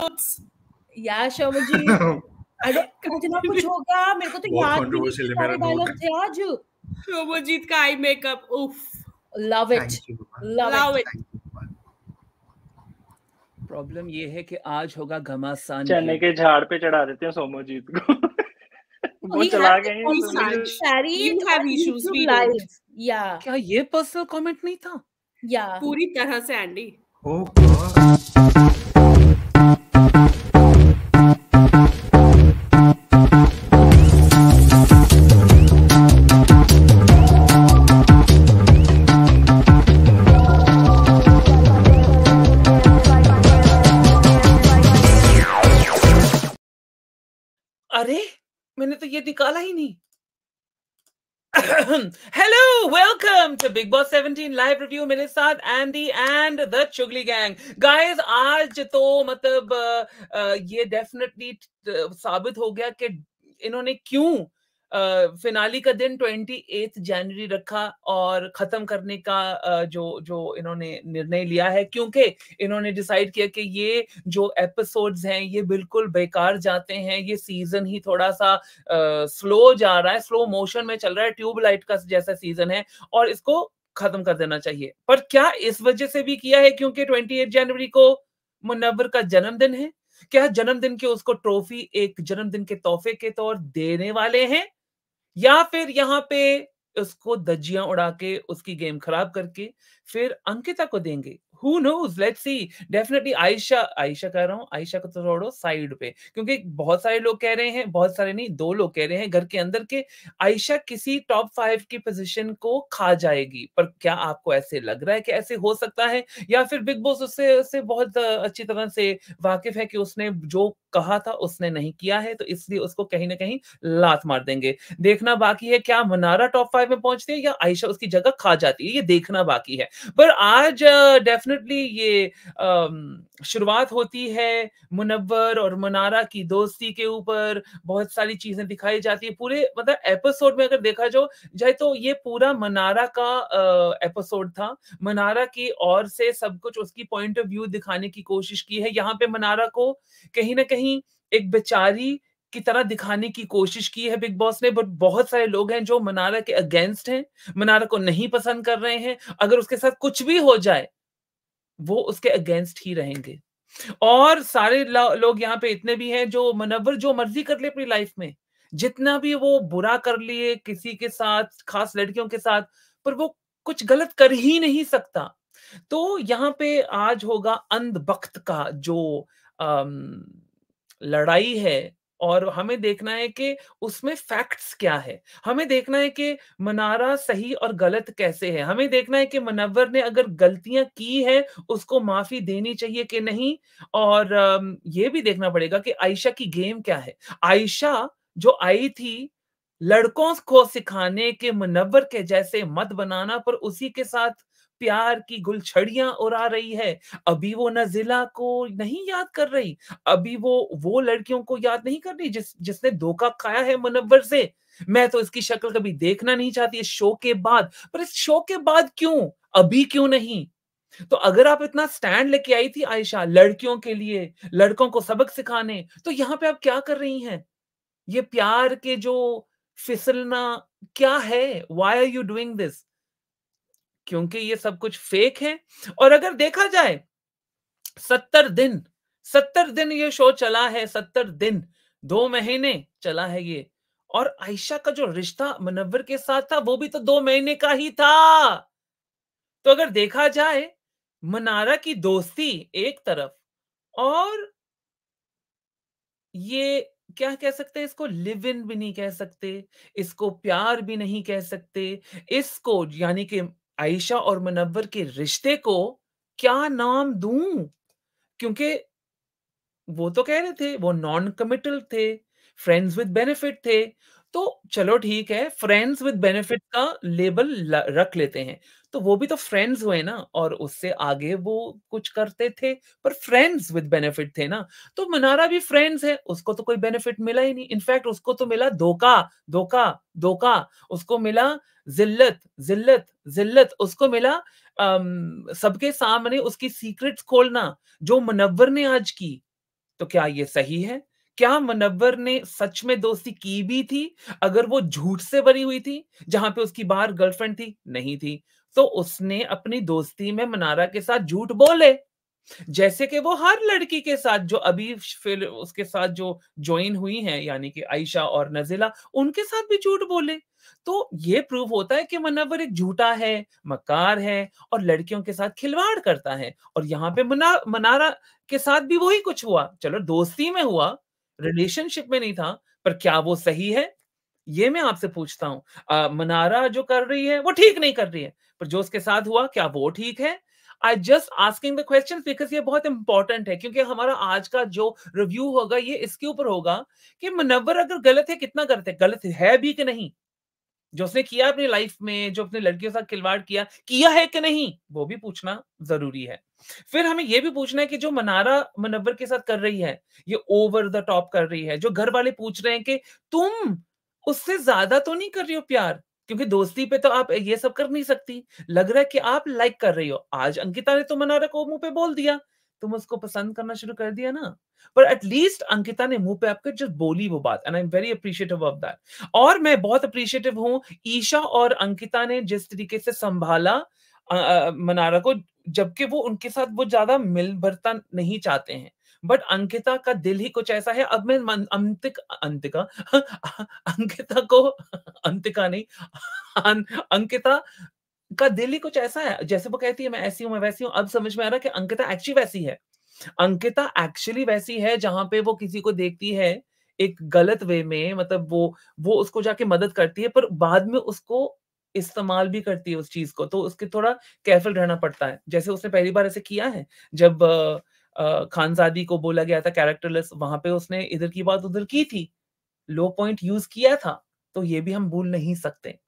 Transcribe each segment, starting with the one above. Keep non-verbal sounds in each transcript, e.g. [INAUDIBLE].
minutes. Yeah, Sharma ji. अरे don't, ना [LAUGHS] कुछ होगा मेरे को तो याद नहीं मेरा डायलॉग थे आज शोभजीत का आई मेकअप उफ love it love it problem ये है कि आज होगा घमासान चने के झाड़ पे चढ़ा देते हैं सोमोजीत को [LAUGHS] वो चला गए हैं इश्यूज या क्या ये पर्सनल कमेंट नहीं था या पूरी तरह से Andy god oh, hello welcome to Bigg Boss 17 live review मेरे साथ एंडी एंड द चुगली गैंग गाइस आज तो मतलब ये डेफिनेटली साबित हो गया कि इन्होंने क्यों फिनाली का दिन ट्वेंटी एथ जनवरी रखा और खत्म करने का जो जो इन्होंने निर्णय लिया है क्योंकि इन्होंने डिसाइड किया कि ये जो एपिसोड्स हैं ये बिल्कुल बेकार जाते हैं ये सीजन ही थोड़ा सा स्लो जा रहा है स्लो मोशन में चल रहा है ट्यूबलाइट का जैसा सीजन है और इसको खत्म कर देना चाहिए पर क्या इस वजह से भी किया है क्योंकि ट्वेंटी जनवरी को मुनवर का जन्मदिन है क्या जन्मदिन के उसको ट्रॉफी एक जन्मदिन के तोहफे के तौर देने वाले हैं या फिर यहाँ पे उसको दज्जियां उड़ा के उसकी गेम खराब करके फिर अंकिता को देंगे who knows let's see definitely Ayesha Ayesha कह रहा हूँ आयशा को तो छोड़ो साइड पे क्योंकि बहुत सारे लोग कह रहे हैं बहुत सारे नहीं दो लोग कह रहे हैं घर के अंदर के आयशा किसी टॉप फाइव की पोजिशन को खा जाएगी पर क्या आपको ऐसे लग रहा है कि ऐसे हो सकता है या फिर बिग बॉस उससे उससे बहुत अच्छी तरह से वाकिफ है कि उसने जो कहा था उसने नहीं किया है तो इसलिए उसको कहीं ना कहीं लात मार देंगे देखना बाकी है क्या मनारा टॉप फाइव में पहुंचती है या आयशा उसकी जगह खा जाती है ये देखना बाकी है पर आज डेफिनेटली ये शुरुआत होती है मुनवर और मनारा की दोस्ती के ऊपर बहुत सारी चीजें दिखाई जाती है पूरे मतलब एपिसोड में अगर देखा जाओ जाए तो ये पूरा मनारा का एपिसोड था मनारा की और से सब कुछ उसकी पॉइंट ऑफ व्यू दिखाने की कोशिश की है यहाँ पे मनारा को कहीं ना कहीं कहीं एक बेचारी की तरह दिखाने की कोशिश की है बिग बॉस ने बट बहुत सारे लोग हैं जो मनारा के अगेंस्ट हैं मनारा को नहीं पसंद कर रहे हैं अगर उसके साथ कुछ भी हो जाए वो उसके अगेंस्ट ही रहेंगे और सारे लोग यहाँ पे इतने भी हैं जो मनवर जो मर्जी कर ले अपनी लाइफ में जितना भी वो बुरा कर लिए किसी के साथ खास लड़कियों के साथ पर वो कुछ गलत कर ही नहीं सकता तो यहाँ पे आज होगा अंधबख्त का जो अम, लड़ाई है और हमें देखना है कि उसमें फैक्ट्स क्या है हमें देखना है कि मनारा सही और गलत कैसे है हमें देखना है कि मनवर ने अगर गलतियां की है उसको माफी देनी चाहिए कि नहीं और ये भी देखना पड़ेगा कि आयशा की गेम क्या है आयशा जो आई थी लड़कों को सिखाने के मुनवर के जैसे मत बनाना पर उसी के साथ प्यार की गुलछड़ियां उड़ा रही है अभी वो नजिला को नहीं याद कर रही अभी वो वो लड़कियों को याद नहीं कर रही जिस जिसने धोखा खाया है मुनवर से मैं तो इसकी शक्ल कभी देखना नहीं चाहती इस शो के बाद पर इस शो के बाद क्यों अभी क्यों नहीं तो अगर आप इतना स्टैंड लेके आई थी आयशा लड़कियों के लिए लड़कों को सबक सिखाने तो यहाँ पे आप क्या कर रही हैं ये प्यार के जो फिसलना क्या है why are you doing this क्योंकि ये सब कुछ फेक है और अगर देखा जाए सत्तर दिन सत्तर दिन ये शो चला है सत्तर दिन दो महीने चला है ये और आयशा का जो रिश्ता मुनवर के साथ था वो भी तो दो महीने का ही था तो अगर देखा जाए मनारा की दोस्ती एक तरफ और ये क्या कह सकते इसको लिव इन भी नहीं कह सकते इसको प्यार भी नहीं कह सकते इसको यानी कि आयशा और मुनवर के रिश्ते को क्या नाम दूं क्योंकि वो तो कह रहे थे वो नॉन कमिटल थे फ्रेंड्स विद बेनिफिट थे तो चलो ठीक है फ्रेंड्स विद बेनिफिट का लेबल रख लेते हैं तो वो भी तो फ्रेंड्स हुए ना और उससे आगे वो कुछ करते थे पर फ्रेंड्स विद बेनिफिट थे ना तो मनारा भी फ्रेंड्स है उसको तो कोई बेनिफिट मिला ही नहीं इनफैक्ट उसको तो मिला धोखा धोखा धोखा उसको मिला जिल्लत जिल्लत जिल्लत उसको मिला सबके सामने उसकी सीक्रेट्स खोलना जो मुनवर ने आज की तो क्या ये सही है क्या मुनव्वर ने सच में दोस्ती की भी थी अगर वो झूठ से बनी हुई थी जहां पे उसकी बाहर गर्लफ्रेंड थी नहीं थी तो उसने अपनी दोस्ती में मनारा के साथ झूठ बोले जैसे कि वो हर लड़की के साथ जो अभी फिर उसके साथ जो ज्वाइन हुई हैं यानी कि आयशा और नजिला उनके साथ भी झूठ बोले तो ये प्रूफ होता है कि मुनवर एक झूठा है मकार है और लड़कियों के साथ खिलवाड़ करता है और यहाँ पे मना मनारा के साथ भी वही कुछ हुआ चलो दोस्ती में हुआ रिलेशनशिप में नहीं था पर क्या वो सही है ये मैं आपसे पूछता हूं मनारा जो कर रही है वो ठीक नहीं कर रही है पर जो उसके साथ हुआ क्या वो ठीक है I just asking the question because ये बहुत इंपॉर्टेंट है क्योंकि हमारा आज का जो रिव्यू होगा ये इसके ऊपर होगा कि मनवर अगर गलत है कितना गलत है गलत है भी कि नहीं जो उसने किया अपनी लाइफ में जो अपने लड़कियों के साथ खिलवाड़ किया किया है कि नहीं वो भी पूछना जरूरी है फिर हमें यह भी पूछना है कि जो मनारा मनवर के साथ कर रही है ये ओवर द टॉप कर रही है जो घर वाले पूछ रहे हैं कि तुम उससे ज्यादा तो नहीं कर रही हो प्यार क्योंकि दोस्ती पे तो आप ये सब कर नहीं सकती लग रहा है कि आप लाइक कर रही हो आज अंकिता ने तो मनारा को मुंह पे बोल दिया तुम उसको पसंद करना शुरू कर दिया ना पर एटलीस्ट अंकिता ने मुंह पे आपके जस्ट बोली वो बात and I am very appreciative of that और मैं बहुत अप्रिशिएटिव हूँ ईशा और अंकिता ने जिस तरीके से संभाला मनारा को जबकि वो उनके साथ वो ज्यादा मिल बरता नहीं चाहते हैं बट अंकिता का दिल ही कुछ ऐसा है अब मैं अंतिक अंतिका [LAUGHS] अंकिता को अंतिका नहीं अं, अंकिता का दिल ही कुछ ऐसा है जैसे वो कहती है मैं ऐसी हूं मैं वैसी हूं अब समझ में आ रहा है कि अंकिता एक्चुअली वैसी है अंकिता एक्चुअली वैसी है जहां पे वो किसी को देखती है एक गलत वे में मतलब वो वो उसको जाके मदद करती है पर बाद में उसको इस्तेमाल भी करती है उस चीज को तो उसके थोड़ा केयरफुल रहना पड़ता है जैसे उसने पहली बार ऐसे किया है जब खानजादी को बोला गया था कैरेक्टरलेस वहां पे उसने इधर की बात उधर की थी लो पॉइंट यूज किया था तो ये भी हम भूल नहीं सकते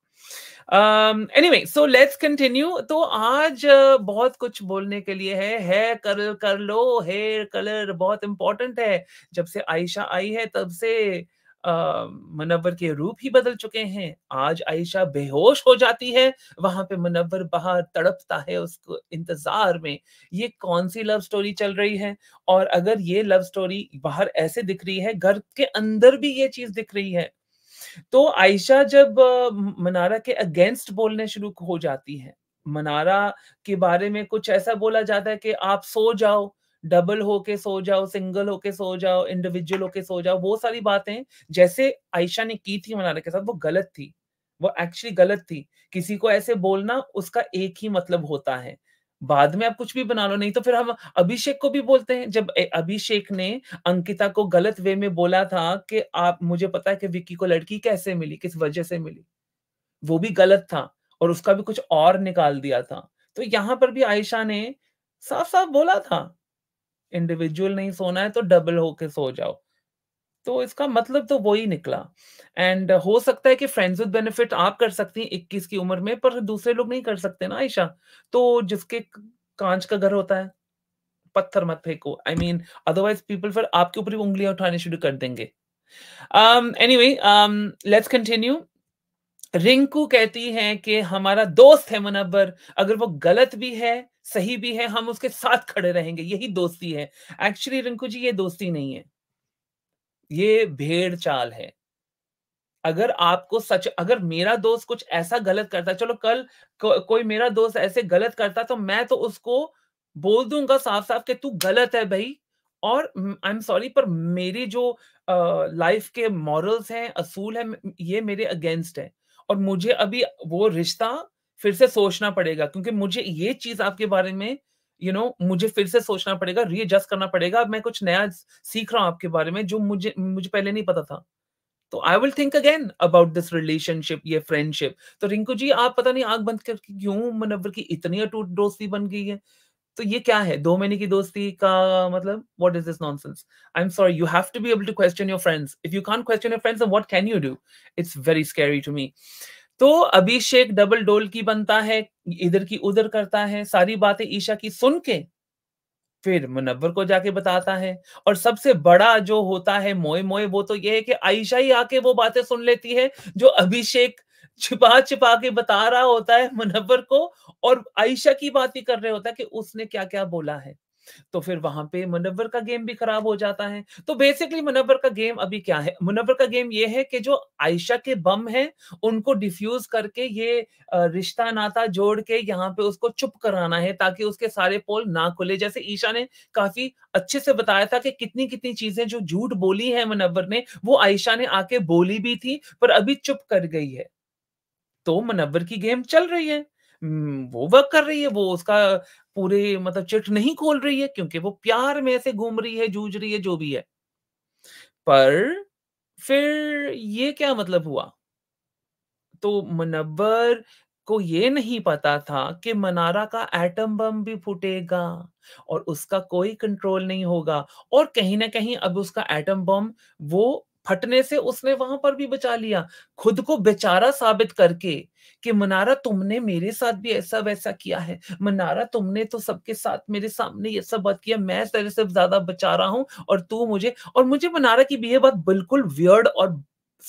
एनीवे सो लेट्स कंटिन्यू तो आज uh, बहुत कुछ बोलने के लिए है हेयर कर कर लो हेयर कलर बहुत इंपॉर्टेंट है जब से आयशा आई है तब से uh, मनवर के रूप ही बदल चुके हैं आज आयशा बेहोश हो जाती है वहां पे मनवर बाहर तड़पता है उसको इंतजार में ये कौन सी लव स्टोरी चल रही है और अगर ये लव स्टोरी बाहर ऐसे दिख रही है घर के अंदर भी ये चीज दिख रही है तो आयशा जब मनारा के अगेंस्ट बोलने शुरू हो जाती है मनारा के बारे में कुछ ऐसा बोला जाता है कि आप सो जाओ डबल होके सो जाओ सिंगल होके सो जाओ इंडिविजुअल होके सो जाओ वो सारी बातें जैसे आयशा ने की थी मनारा के साथ वो गलत थी वो एक्चुअली गलत थी किसी को ऐसे बोलना उसका एक ही मतलब होता है बाद में आप कुछ भी बना लो नहीं तो फिर हम अभिषेक को भी बोलते हैं जब अभिषेक ने अंकिता को गलत वे में बोला था कि आप मुझे पता है कि विक्की को लड़की कैसे मिली किस वजह से मिली वो भी गलत था और उसका भी कुछ और निकाल दिया था तो यहां पर भी आयशा ने साफ साफ बोला था इंडिविजुअल नहीं सोना है तो डबल होके सो जाओ तो इसका मतलब तो वही निकला एंड हो सकता है कि फ्रेंड्स विद बेनिफिट आप कर सकती हैं इक्कीस की उम्र में पर दूसरे लोग नहीं कर सकते ना आयशा तो जिसके कांच का घर होता है पत्थर मत फेंको आई मीन अदरवाइज पीपल फिर आपके ऊपर उंगलियां उठानी शुरू कर देंगे anyway let's continue Rinku कहती है कि हमारा दोस्त है मुनबर अगर वो गलत भी है सही भी है हम उसके साथ खड़े रहेंगे यही दोस्ती है एक्चुअली रिंकू जी ये दोस्ती नहीं है ये भेड़ चाल है अगर आपको सच अगर मेरा दोस्त कुछ ऐसा गलत करता चलो कल को, कोई मेरा दोस्त ऐसे गलत करता तो मैं तो उसको बोल दूंगा साफ साफ कि तू गलत है भाई और आई एम सॉरी पर मेरी जो लाइफ के मॉरल्स हैं असूल है ये मेरे अगेंस्ट है और मुझे अभी वो रिश्ता फिर से सोचना पड़ेगा क्योंकि मुझे ये चीज आपके बारे में यू नो मुझे फिर से सोचना पड़ेगा रीएडजस्ट करना पड़ेगा मैं कुछ नया सीख रहा हूँ आपके बारे में जो मुझे मुझे पहले नहीं पता था तो I will think again about this relationship ये फ्रेंडशिप तो रिंकू जी आप पता नहीं आग बंद करके क्यों मनवर की इतनी अटूट दोस्ती बन गई है तो ये क्या है दो महीने की दोस्ती का मतलब what is this nonsense I am sorry you have to be able to question your friends if you can question your friends what can you do it's very scary to me तो Abhishek double डोल की बनता है इधर की उधर करता है सारी बातें ईशा की सुन के फिर मुनव्वर को जाके बताता है और सबसे बड़ा जो होता है मोए मोए वो तो ये है कि आयशा ही आके वो बातें सुन लेती है जो अभिषेक छिपा छिपा के बता रहा होता है मुनव्वर को और आयशा की बात ही कर रहे होता है कि उसने क्या क्या बोला है तो फिर वहां पे मुनवर का गेम भी खराब हो जाता है तो बेसिकली मुनवर का गेम अभी क्या है मुनवर का गेम ये है कि जो आयशा के बम है उनको डिफ्यूज करके ये रिश्ता नाता जोड़ के यहाँ पे उसको चुप कराना है ताकि उसके सारे पोल ना खुले जैसे ईशा ने काफी अच्छे से बताया था कि कितनी कितनी चीजें जो झूठ बोली है मुनवर ने वो आयशा ने आके बोली भी थी पर अभी चुप कर गई है तो मुनवर की गेम चल रही है वो वर्क कर रही है वो उसका पूरे मतलब चिट नहीं खोल रही है क्योंकि वो प्यार में ऐसे घूम रही है जूझ रही है जो भी है पर फिर ये क्या मतलब हुआ तो मुनबर को ये नहीं पता था कि मनारा का एटम बम भी फूटेगा और उसका कोई कंट्रोल नहीं होगा और कहीं ना कहीं अब उसका एटम बम वो फटने से उसने वहां पर भी बचा लिया खुद को बेचारा साबित करके कि मनारा तुमने मेरे साथ भी ऐसा वैसा किया है मनारा तुमने तो सबके साथ मेरे सामने ये सब बात किया मैं तेरे से ज्यादा बचा रहा हूं और तू मुझे और मुझे मनारा की भी ये बात बिल्कुल वियर्ड और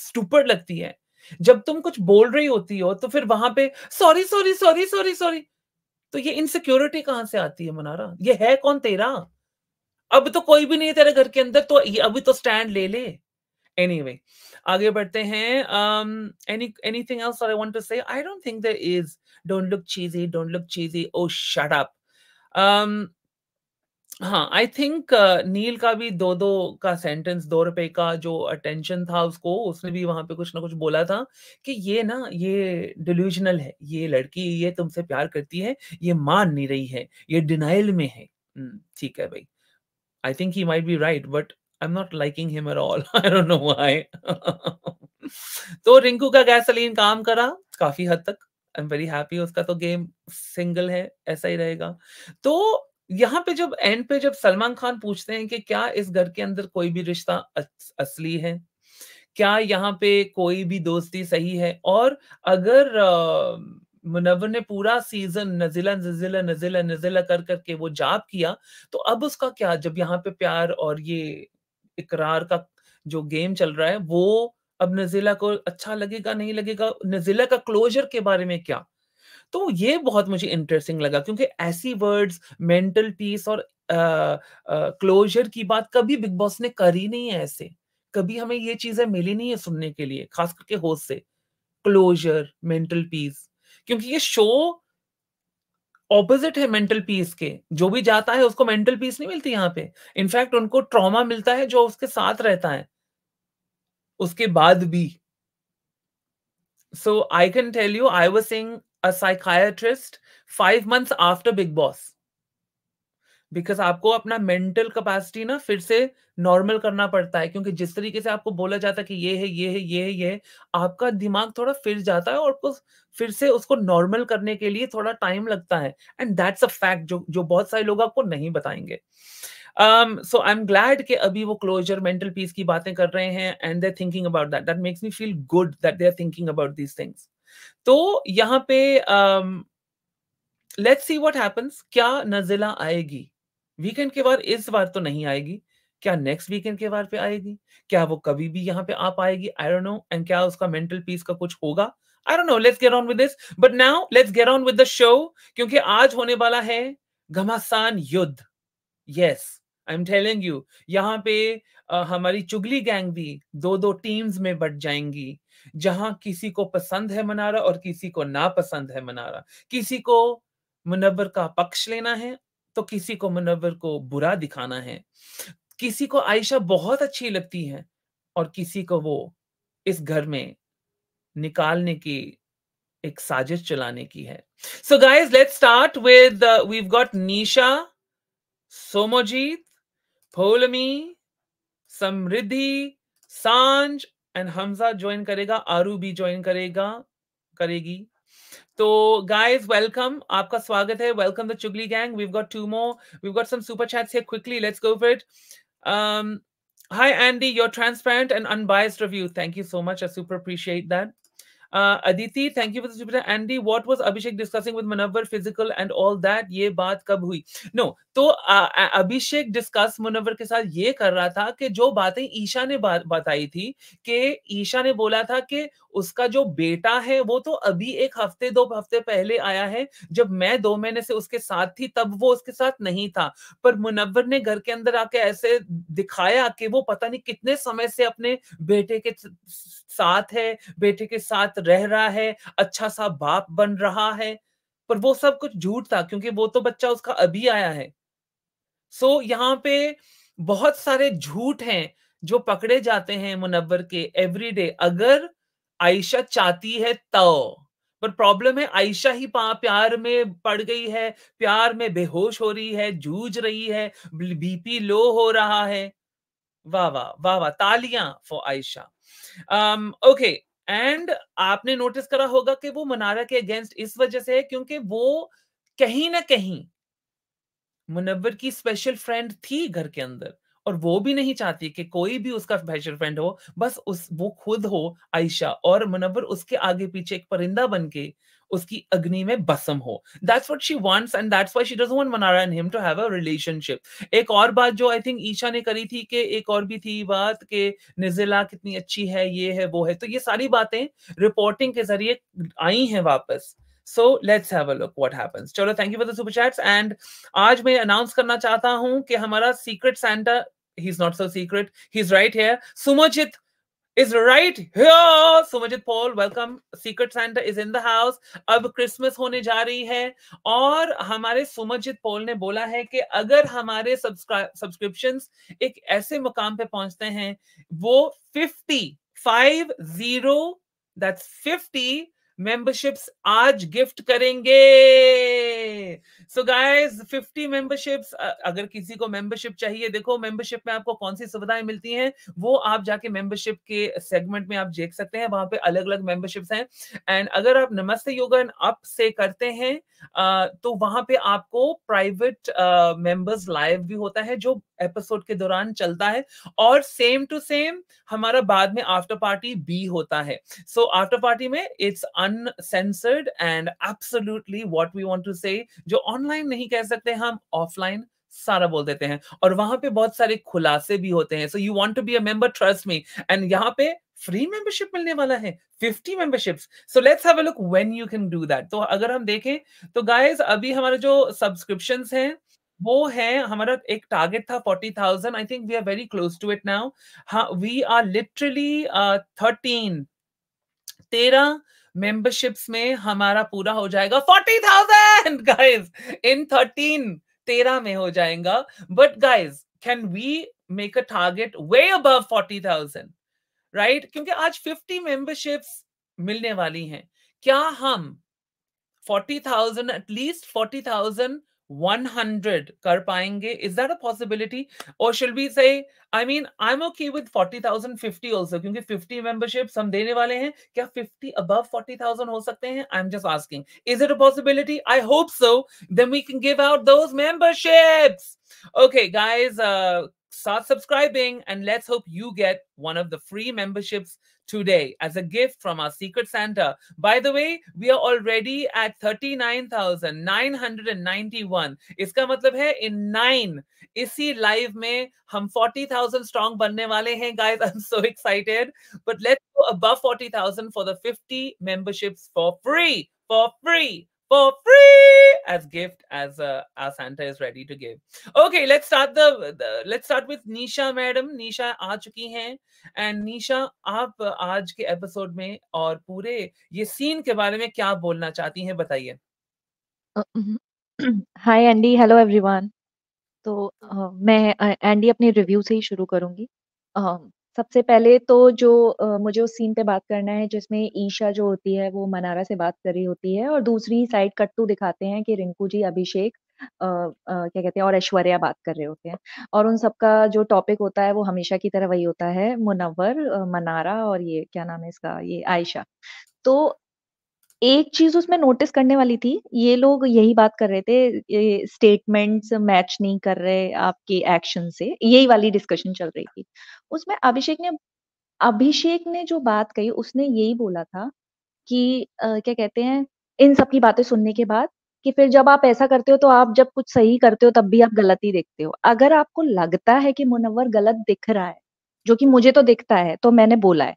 स्टूपर लगती है जब तुम कुछ बोल रही होती हो तो फिर वहां पे sorry sorry sorry sorry sorry तो ये इनसिक्योरिटी कहां से आती है मनारा ये है कौन तेरा अब तो कोई भी नहीं है तेरे घर के अंदर तो अभी तो स्टैंड ले ले एनीवे आगे बढ़ते हैं um, any anything else that I want to say I don't think there is don't look cheesy don't look cheesy oh um, हाँ आई थिंक नील का भी दो दो का सेंटेंस दो रुपए का जो अटेंशन था उसको उसने भी वहां पे कुछ ना कुछ बोला था कि ये ना ये डिल्यूजनल है ये लड़की ये तुमसे प्यार करती है ये मान नहीं रही है ये डिनाइल में है हम्म, ठीक है भाई I think he might be right but I am not liking him at all I don't know why तो रिंकू का गैसोलीन काम करा काफी हद तक आई एम वेरी हैप्पी उसका तो गेम सिंगल है ऐसा ही रहेगा तो यहाँ पे जब एंड पे जब सलमान खान पूछते हैं कि क्या इस घर के अंदर कोई भी रिश्ता असली है क्या यहाँ पे कोई भी दोस्ती सही है और अगर मुनवर ने पूरा सीजन नजिला नजिला नजिला नजिला कर करके वो जाप किया तो अब उसका क्या जब यहाँ पे प्यार और ये इकरार का जो गेम चल रहा है वो अब नजिला को अच्छा लगेगा नहीं लगेगा नजिला का क्लोजर के बारे में क्या तो ये बहुत मुझे इंटरेस्टिंग लगा क्योंकि ऐसी वर्ड्स मेंटल पीस और क्लोजर की बात कभी बिग बॉस ने करी नहीं है ऐसे कभी हमें ये चीजें मिली नहीं है सुनने के लिए खास करके होस्ट से क्लोजर मेंटल पीस क्योंकि ये शो ऑपोजिट है मेंटल पीस के जो भी जाता है उसको मेंटल पीस नहीं मिलती यहाँ पे इनफैक्ट उनको ट्रॉमा मिलता है जो उसके साथ रहता है उसके बाद भी so I can tell you I was sing a five months after Bigg Boss because आपको अपना मेंटल कैपेसिटी ना फिर से नॉर्मल करना पड़ता है क्योंकि जिस तरीके से आपको बोला जाता है कि ये है ये है ये है ये है आपका दिमाग थोड़ा फिर जाता है और आपको फिर से उसको नॉर्मल करने के लिए थोड़ा टाइम लगता है एंड दैट्स अ फैक्ट जो जो बहुत सारे लोग आपको नहीं बताएंगे सो आई एम ग्लैड के अभी वो क्लोजर मेंटल पीस की बातें कर रहे हैं and they're thinking about that that makes me feel good that they are thinking about these things तो यहाँ पे लेट्स सी व्हाट हैपेंस क्या नजिला आएगी वीकेंड के बार इस बार तो नहीं आएगी क्या नेक्स्ट वीकेंड के बार पे आएगी क्या वो कभी भी यहाँ पे आ पाएगी आई डोंट नो एंड क्या उसका मेंटल पीस का कुछ होगा I don't know let's get on with this but now let's get on with the show क्योंकि आज होने वाला है घमासान युद्ध yes I am telling you यहाँ पे आ, हमारी चुगली गैंग भी दो दो टीम्स में बट जाएंगी जहां किसी को पसंद है मनारा और किसी को ना पसंद है मनारा किसी को मुनबर का पक्ष लेना है तो किसी को मुनवर को बुरा दिखाना है किसी को आयशा बहुत अच्छी लगती है और किसी को वो इस घर में निकालने की एक साजिश चलाने की है so guys let start with we got Nisha Somojit Paulomi Samriddhi Saanjh and Hamza join करेगा आरू भी ज्वाइन करेगा करेगी So, guys, welcome. Aapka swagat hai. Welcome the Chugli gang. We've got two more. We've got some super chats here quickly. Let's go for it. Um, hi, Andy. Your transparent and unbiased review. Thank you so much. I super appreciate that. Uh, Aditi, thank you for the super chat. Andy, what was Abhishek discussing with Manav? physical and all that? Ye baat kab hui? No, तो अभिषेक discuss मुनवर के साथ ये कर रहा था कि जो बातें ईशा ने बताई थी कि ईशा ने बोला था कि उसका जो बेटा है वो तो अभी एक हफ्ते दो हफ्ते पहले आया है जब मैं दो महीने से उसके साथ थी तब वो उसके साथ नहीं था पर मुनवर ने घर के अंदर आके ऐसे दिखाया कि वो पता नहीं कितने समय से अपने बेटे के साथ है बेटे के साथ रह रहा है अच्छा सा बाप बन रहा है पर वो सब कुछ झूठ था क्योंकि वो तो बच्चा उसका अभी आया है सो so, यहाँ पे बहुत सारे झूठ हैं जो पकड़े जाते हैं मुनव्वर के एवरीडे अगर आयशा चाहती है तो पर प्रॉब्लम है आयशा ही प्यार में पड़ गई है प्यार में बेहोश हो रही है जूझ रही है बीपी लो हो रहा है वाह वाह वाह वाह तालियां for Ayesha okay um, and आपने नोटिस करा होगा कि वो मनारा के अगेंस्ट इस वजह से है क्योंकि वो कहीं ना कहीं मुनवर की स्पेशल फ्रेंड थी घर के अंदर और वो भी नहीं चाहती कि कोई भी उसका स्पेशल फ्रेंड हो बस उस वो खुद हो आयशा और मुनवर उसके आगे पीछे एक परिंदा बन के उसकी अग्नि में बसम हो that's what she wants and that's why she doesn't want Mannara and him to have a relationship एक और बात जो आई थिंक ईशा ने करी थी कि एक और भी थी बात के निजिला कितनी अच्छी है ये है वो है तो ये सारी बातें रिपोर्टिंग के जरिए आई हैं वापस so let's have a look what happens चलो thank you for the super chats and आज मैं अनाउंस करना चाहता हूं कि हमारा secret Santa he is not so secret he is right here Sumajit is right here sumajit paul welcome secret santa is in the house अब Christmas होने जा रही है और हमारे सुमजित पॉल ने बोला है कि अगर हमारे सब्सक्रिप्शन एक ऐसे मुकाम पे पहुंचते हैं वो 50 फाइव जीरो दैट्स 50 मेंबरशिप्स आज गिफ्ट करेंगे सो गाइस 50 मेंबरशिप्स अगर किसी को मेंबरशिप चाहिए देखो मेंबरशिप में आपको कौन सी सुविधाएं मिलती हैं वो आप जाके मेंबरशिप के सेगमेंट में आप देख सकते हैं वहां पे अलग अलग मेंबरशिप्स हैं एंड अगर आप नमस्ते योगा एंड अप से करते हैं तो वहां पे आपको प्राइवेट मेंबर्स लाइव भी होता है जो एपिसोड के दौरान चलता है और सेम टू सेम हमारा बाद में आफ्टर पार्टी बी होता है सो आफ्टर पार्टी में it's uncensored and absolutely what we want to say जो ऑनलाइन नहीं कह सकते हम ऑफलाइन सारा बोल देते हैं और वहां पे बहुत सारे खुलासे भी होते हैं so you want to be a member trust me and यहाँ पे फ्री मेंबरशिप मिलने वाला है 50 memberships so let's have a look when you can do that तो अगर हम देखें तो गाइस अभी हमारे जो सब्सक्रिप्शंस हैं वो है हमारा एक टारगेट था forty thousand I think we are very close to it now हाँ वी आर लिटरली थर्टीन तेरह मेंबरशिप्स में हमारा पूरा हो जाएगा forty thousand guys in thirteen तेरह में हो जाएगा but guys can we make a target way above forty thousand right क्योंकि आज फिफ्टी मेंबरशिप्स मिलने वाली हैं क्या हम forty thousand at least forty thousand 100 kar payenge is that a possibility or shall we say i mean i'm okay with 40000 50 also because 50 memberships hum dene wale hain kya 50 above 40000 ho sakte hain i'm just asking is it a possibility i hope so then we can give out those memberships okay guys uh start subscribing and let's hope you get one of the free memberships today as a gift from our Secret Santa. By the way, we are already at 39,991. इसका matlab hai in nine. Isi live में हम 40,000 strong banne wale हैं, guys. [LAUGHS] I'm so excited. But let's go above 40,000 for the 50 memberships for free. For free. for free as gift as uh, our Santa is ready to give. Okay, let's start the, the let's start with Nisha madam Nisha aa chuki hain and Nisha आप आज के episode में और पूरे ये scene के बारे में क्या बोलना चाहती हैं बताइए hi andy hello everyone तो uh, मैं एंडी uh, अपने रिव्यू से ही शुरू करूंगी uh, सबसे पहले तो जो मुझे उस सीन पे बात करना है जिसमें ईशा जो होती है वो मनारा से बात कर रही होती है और दूसरी साइड कट्टू दिखाते हैं कि रिंकू जी, अभिषेक क्या कहते हैं और ऐश्वर्या बात कर रहे होते हैं और उन सबका जो टॉपिक होता है वो हमेशा की तरह वही होता है मुनव्वर मनारा और ये क्या नाम है इसका ये आयशा। तो एक चीज उसमें नोटिस करने वाली थी ये लोग यही बात कर रहे थे स्टेटमेंट्स मैच नहीं कर रहे आपके एक्शन से यही वाली डिस्कशन चल रही थी उसमें अभिषेक ने अभिषेक ने जो बात कही उसने यही बोला था कि आ, क्या कहते हैं इन सब की बातें सुनने के बाद कि फिर जब आप ऐसा करते हो तो आप जब कुछ सही करते हो तब भी आप गलत ही देखते हो अगर आपको लगता है कि मुनव्वर गलत दिख रहा है जो कि मुझे तो दिखता है तो मैंने बोला है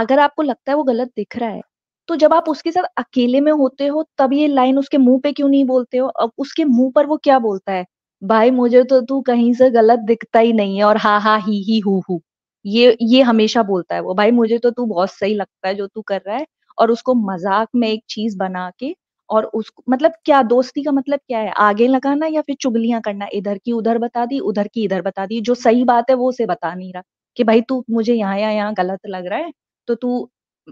अगर आपको लगता है वो गलत दिख रहा है तो जब आप उसके साथ अकेले में होते हो तब ये लाइन उसके मुंह पे क्यों नहीं बोलते हो अब उसके मुंह पर वो क्या बोलता है भाई मुझे तो तू कहीं से गलत दिखता ही नहीं है और हा हा ही ही हु हु ये ये हमेशा बोलता है वो भाई मुझे तो तू बहुत सही लगता है जो तू कर रहा है और उसको मजाक में एक चीज बना के और उसको मतलब क्या दोस्ती का मतलब क्या है आगे लगाना या फिर चुगलियां करना इधर की उधर बता दी उधर की इधर बता दी जो सही बात है वो उसे बता नहीं रहा कि भाई तू मुझे यहाँ यहाँ यहाँ गलत लग रहा है तो तू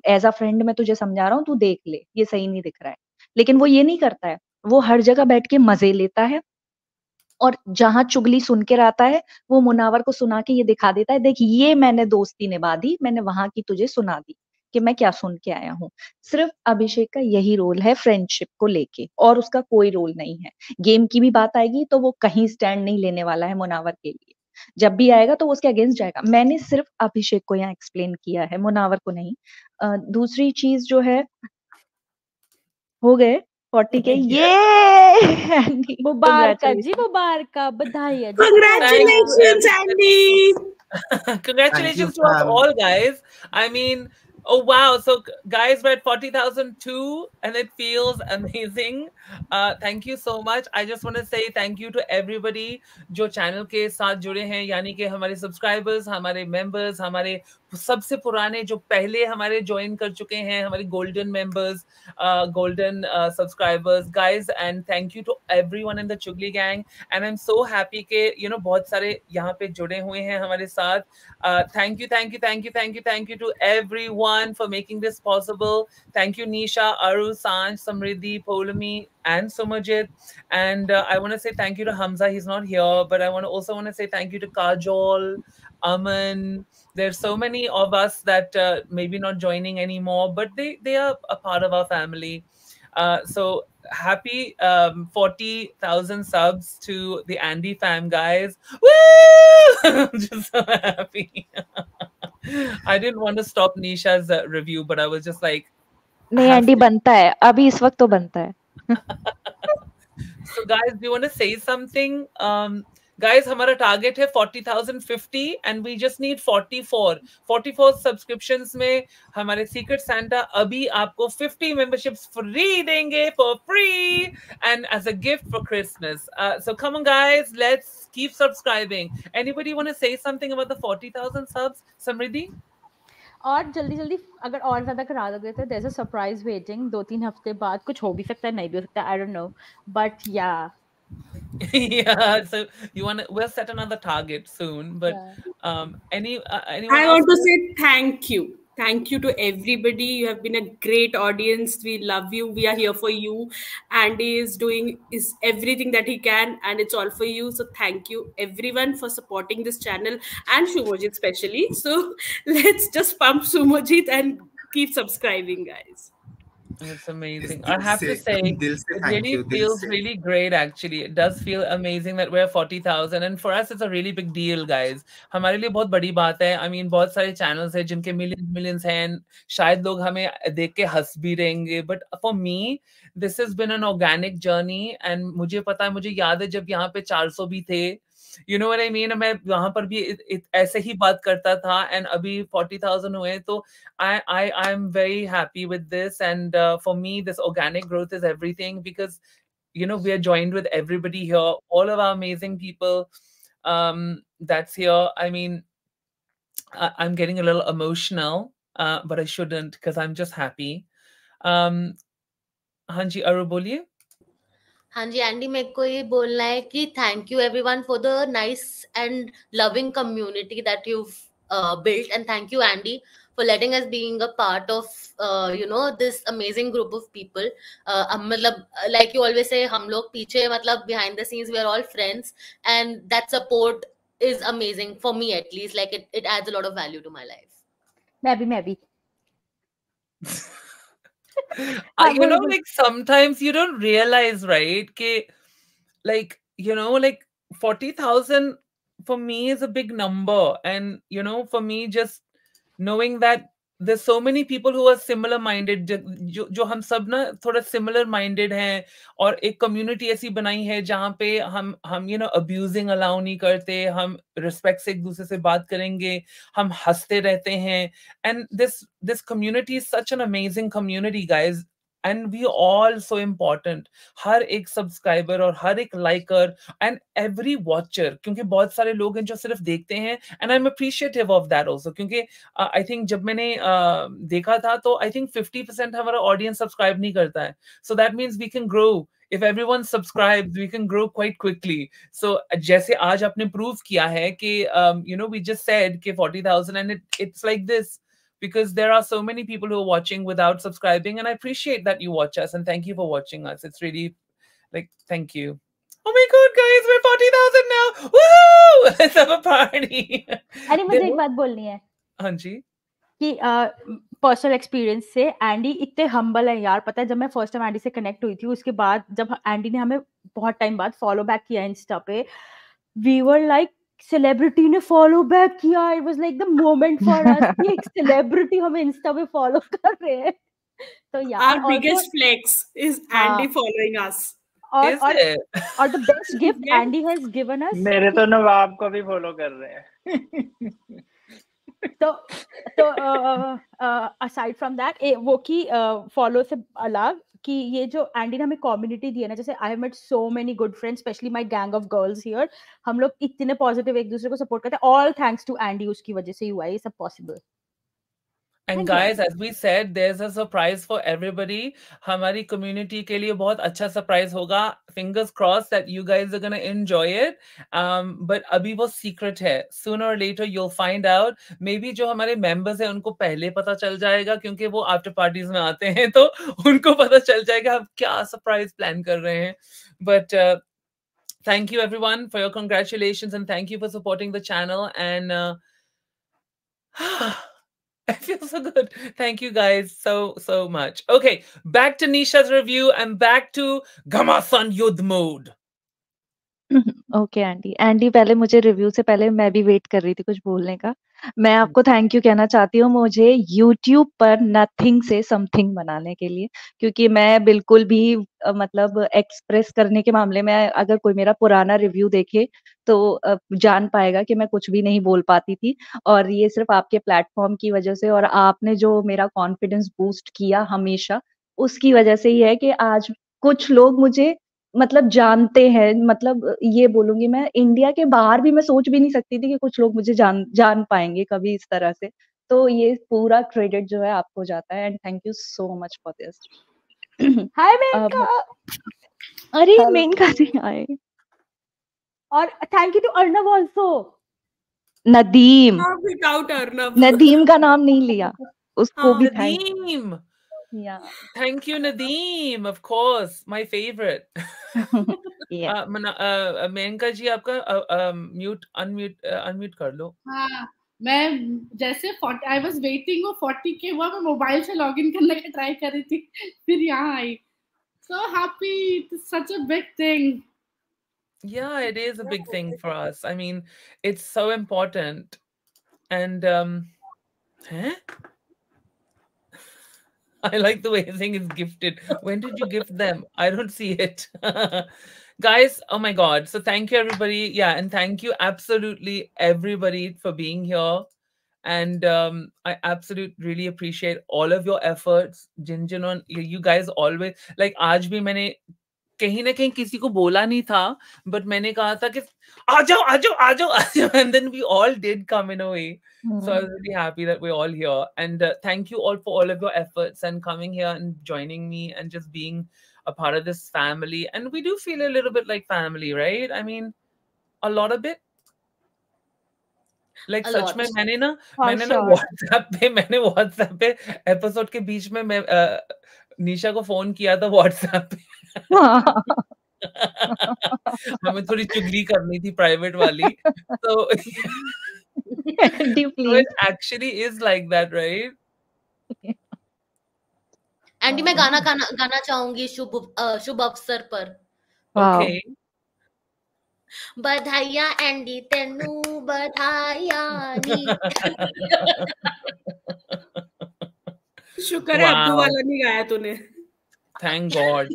एज अ फ्रेंड मैं तुझे समझा रहा हूँ तू देख ले ये सही नहीं दिख रहा है लेकिन वो ये नहीं करता है वो हर जगह बैठ के मजे लेता है और जहां चुगली सुन के रहता है वो मुनावर को सुना के ये दिखा देता है देख ये मैंने दोस्ती निभा दी मैंने वहां की तुझे सुना दी कि मैं क्या सुन के आया हूँ सिर्फ अभिषेक का यही रोल है फ्रेंडशिप को लेके और उसका कोई रोल नहीं है गेम की भी बात आएगी तो वो कहीं स्टैंड नहीं लेने वाला है मुनावर के लिए जब भी आएगा तो उसके अगेंस्ट जाएगा मैंने सिर्फ अभिषेक को यहाँ एक्सप्लेन किया है मुनावर को नहीं दूसरी चीज जो है हो गए फोर्टी के ये मुबारक जी मुबारक बधाई congratulations andy [LAUGHS] congratulations to all guys i mean Oh wow! So guys, we're at forty thousand two, and it feels [LAUGHS] amazing. Uh, thank you so much. I just want to say thank you to everybody who channel के साथ जुड़े हैं, यानी कि हमारे subscribers, हमारे members, हमारे सबसे पुराने जो पहले हमारे ज्वाइन कर चुके हैं हमारे golden members golden subscribers guys and thank you to everyone in the चुगली gang and I am so happy के यू you नो know, बहुत सारे यहाँ पे जुड़े हुए हैं हमारे साथ thank you thank you thank you thank you thank you to one for making this possible thank you Nisha Aru Saanjh Samriddhi Paulomi and Sumajit. And uh, I want to say thank you to Hamza. He's not here, but I want to also want to say thank you to Kajol, Aman. There's so many of us that uh, maybe not joining anymore, but they they are a part of our family. Uh, so happy um, 40,000 subs to the Andy fam guys. Woo! [LAUGHS] just so happy. [LAUGHS] I didn't want to stop Nisha's uh, review, but I was just like, नहीं Andy banta hai. Abhi is वक्त to banta hai. so guys do you want to say something um, guys हमारा target है forty thousand fifty and we just need forty four forty four subscription में हमारे secret Santa अभी आपको fifty membership free देंगे for free and as a gift for Christmas so come on guys let's keep subscribing anybody want to say something about the 40000 subs Samriddhi और जल्दी जल्दी अगर और ज़्यादा करा दोगे तो देर अ सरप्राइज वेटिंग दो तीन हफ्ते बाद कुछ हो भी सकता है नहीं भी हो सकता आई डोंट नो बट या [LAUGHS] yeah so you want to we'll set another target soon but yeah. um any uh, anyone i want to say thank you thank you to everybody you have been a great audience we love you we are here for you andy is doing is everything that he can and it's all for you so thank you everyone for supporting this channel and Sumojit especially so [LAUGHS] let's just pump Sumojit and keep subscribing guys it's amazing. I have to say, it really feels really great. Actually, it does feel amazing that we're forty thousand, and for us, it's a really big deal, guys. हमारे लिए बहुत बड़ी बात है. I mean, बहुत सारे channels हैं जिनके millions millions हैं. शायद लोग हमें देख के हंस भी रहेंगे. But for me, this has been an organic journey, and मुझे पता है मुझे याद है जब यहाँ पे 400 भी थे. यू नो आई मीन मैं वहां पर भी इत, इत, ऐसे ही बात करता था एंड अभी फोर्टी थाउजेंड हुए तो I I I am very happy with this and for me this organic growth is everything because you know we are joined with everybody here all of our amazing people um that's here i mean I- am getting a little emotional uh but i shouldn't because i'm just happy um hanji aruboliye हाँ जी Andy मेरे को ये बोलना है कि thank you everyone for the nice and loving community that you built and thank you Andy for letting us being a part of uh, you know this amazing group of people uh, um, uh like you always say hum log piche matlab behind the scenes we are all friends and that support is amazing for me at least like it, it adds a lot of value to my life maybe [LAUGHS] maybe [LAUGHS] I, you know, like sometimes you don't realize, right? Ke, like, you know, like 40,000 for me is a big number. And, you know, for me, just knowing that there so many people who minded जो हम सब ना थोड़ा similar minded है और एक community ऐसी बनाई है जहाँ पे हम हम यू नो अब्यूजिंग अलाउ नहीं करते हम रिस्पेक्ट से एक दूसरे से बात करेंगे हम हंसते रहते हैं and this this community is such an amazing community guys and we all so important हर एक सब्सक्राइबर और हर एक लाइकर एंड एवरी वॉचर क्योंकि बहुत सारे लोग हैं जो सिर्फ देखते हैं and I am appreciative of that also क्योंकि आई uh, थिंक जब मैंने uh, देखा था तो आई थिंक फिफ्टी परसेंट हमारा ऑडियंस सब्सक्राइब नहीं करता है so that means we can grow if every one subscribe we can grow quite quickly so जैसे आज आपने प्रूव किया है कि you know we just said कि 40,000 and it's like this because there are so many people who are watching without subscribing. And I appreciate that you watch us and thank you for watching us. It's really like, thank you. Oh my god, guys, we're 40,000 now. Woo! [LAUGHS] Let's have a party. अरे मुझे एक बात बोलनी है हाँ कि personal experience से Andy इतने हम्बल है यार पता है जब मैं फर्स्ट टाइम एंडी से कनेक्ट हुई थी उसके बाद जब एंडी ने हमें बहुत टाइम बाद फॉलो बैक किया इंस्टा पे वी वर लाइक सेलिब्रिटी ने फॉलो बैक किया it was like the moment for us कि [LAUGHS] एक सेलिब्रिटी हमें इंस्टा पे फॉलो [LAUGHS] कर रहे हैं तो यार our biggest flex is Andy following us और तो हाँ। और the best gift Andy has given us मेरे तो नवाब को भी फॉलो कर रहे हैं तो तो असाइड फ्रॉम दैट वो की फॉलो से अलग कि ये जो एंडी ने हमें कम्युनिटी दी है ना जैसे I have met so many good friends specially my gang of girls here हम लोग इतने पॉजिटिव एक दूसरे को सपोर्ट करते हैं ऑल थैंक्स टू एंडी उसकी वजह से हुआ ये सब possible And guys, as we said, there's a surprise for everybody. हमारी community के लिए बहुत अच्छा surprise होगा. Fingers crossed that you guys are gonna enjoy it. Um, but अभी वो secret है. Sooner or later you'll find out. Maybe जो हमारे members हैं उनको पहले पता चल जाएगा क्योंकि वो after parties में आते हैं तो उनको पता चल जाएगा हम क्या surprise plan कर रहे हैं. But uh, thank you everyone for your congratulations and thank you for supporting the channel and. Uh, [SIGHS] [LAUGHS] I feel so good. Thank you guys so, so much. Okay, back to Nisha's review and back to Gamasan yud mode. [LAUGHS] Okay, Andy. Andy, पहले मुझे review से पहले मैं भी wait कर रही थी कुछ बोलने का मैं आपको थैंक यू कहना चाहती हूँ मुझे यूट्यूब पर नथिंग से समथिंग बनाने के लिए क्योंकि मैं बिल्कुल भी मतलब एक्सप्रेस करने के मामले में अगर कोई मेरा पुराना रिव्यू देखे तो जान पाएगा कि मैं कुछ भी नहीं बोल पाती थी और ये सिर्फ आपके प्लेटफॉर्म की वजह से और आपने जो मेरा कॉन्फिडेंस बूस्ट किया हमेशा उसकी वजह से ही है कि आज कुछ लोग मुझे मतलब जानते हैं मतलब ये बोलूंगी मैं इंडिया के बाहर भी मैं सोच भी नहीं सकती थी कि कुछ लोग मुझे जान जान पाएंगे कभी इस तरह से तो ये पूरा क्रेडिट जो है आपको जाता है and thank you so much for this hi Menka अरे मेनका जी आए और thank you to Arnav also Nadeem Nadeem का नाम नहीं लिया उसको हाँ, भी thank you Yeah. Thank you, Nadeem. Of course, my favorite. [LAUGHS] yeah. Uh, uh, uh Menka ji, uh, um, mute unmute uh, unmute कर लो. हाँ. मैं जैसे आई वॉज वेटिंग वो फोर्टी के हुआ मैं मोबाइल से लॉग इन करने का ट्राई कर रही थी फिर यहाँ आई so happy such a big thing Yeah, it is a big thing for us. I mean, it's so important. And um, huh? [LAUGHS] I like the way you're saying gifted. When did you gift them? I don't see it. [LAUGHS] Guys, oh my God. So thank you, everybody. Yeah. And thank you, absolutely, everybody, for being here. And um, I absolutely really appreciate all of your efforts. Jinjin you guys always like Aaj bhi maine कहीं ना कहीं किसी को बोला नहीं था but मैंने कहा था कि आ जाओ आ जाओ आ जाओ आ जाओ and then we all did come in a way so I was really happy that we all here and thank you all for all of your efforts and coming here and joining me and just being a part of this family and we do feel a little bit like family right i mean a lot of it like like, सच में मैंने ना For मैंने sure. ना WhatsApp पे मैंने WhatsApp पे episode के बीच में मैं आ, नीशा को फोन किया था व्हाट्सएप पे [LAUGHS] हमें थोड़ी चुगली करनी थी प्राइवेट वाली तो actually is like that right Andy मैं गाना गाना गाना चाहूंगी शुभ शुभ अवसर पर बधाइया एंडी तेनू बधाइया [LAUGHS] शुक्र है अब्बू वाला नहीं गाया तूने थैंक गॉड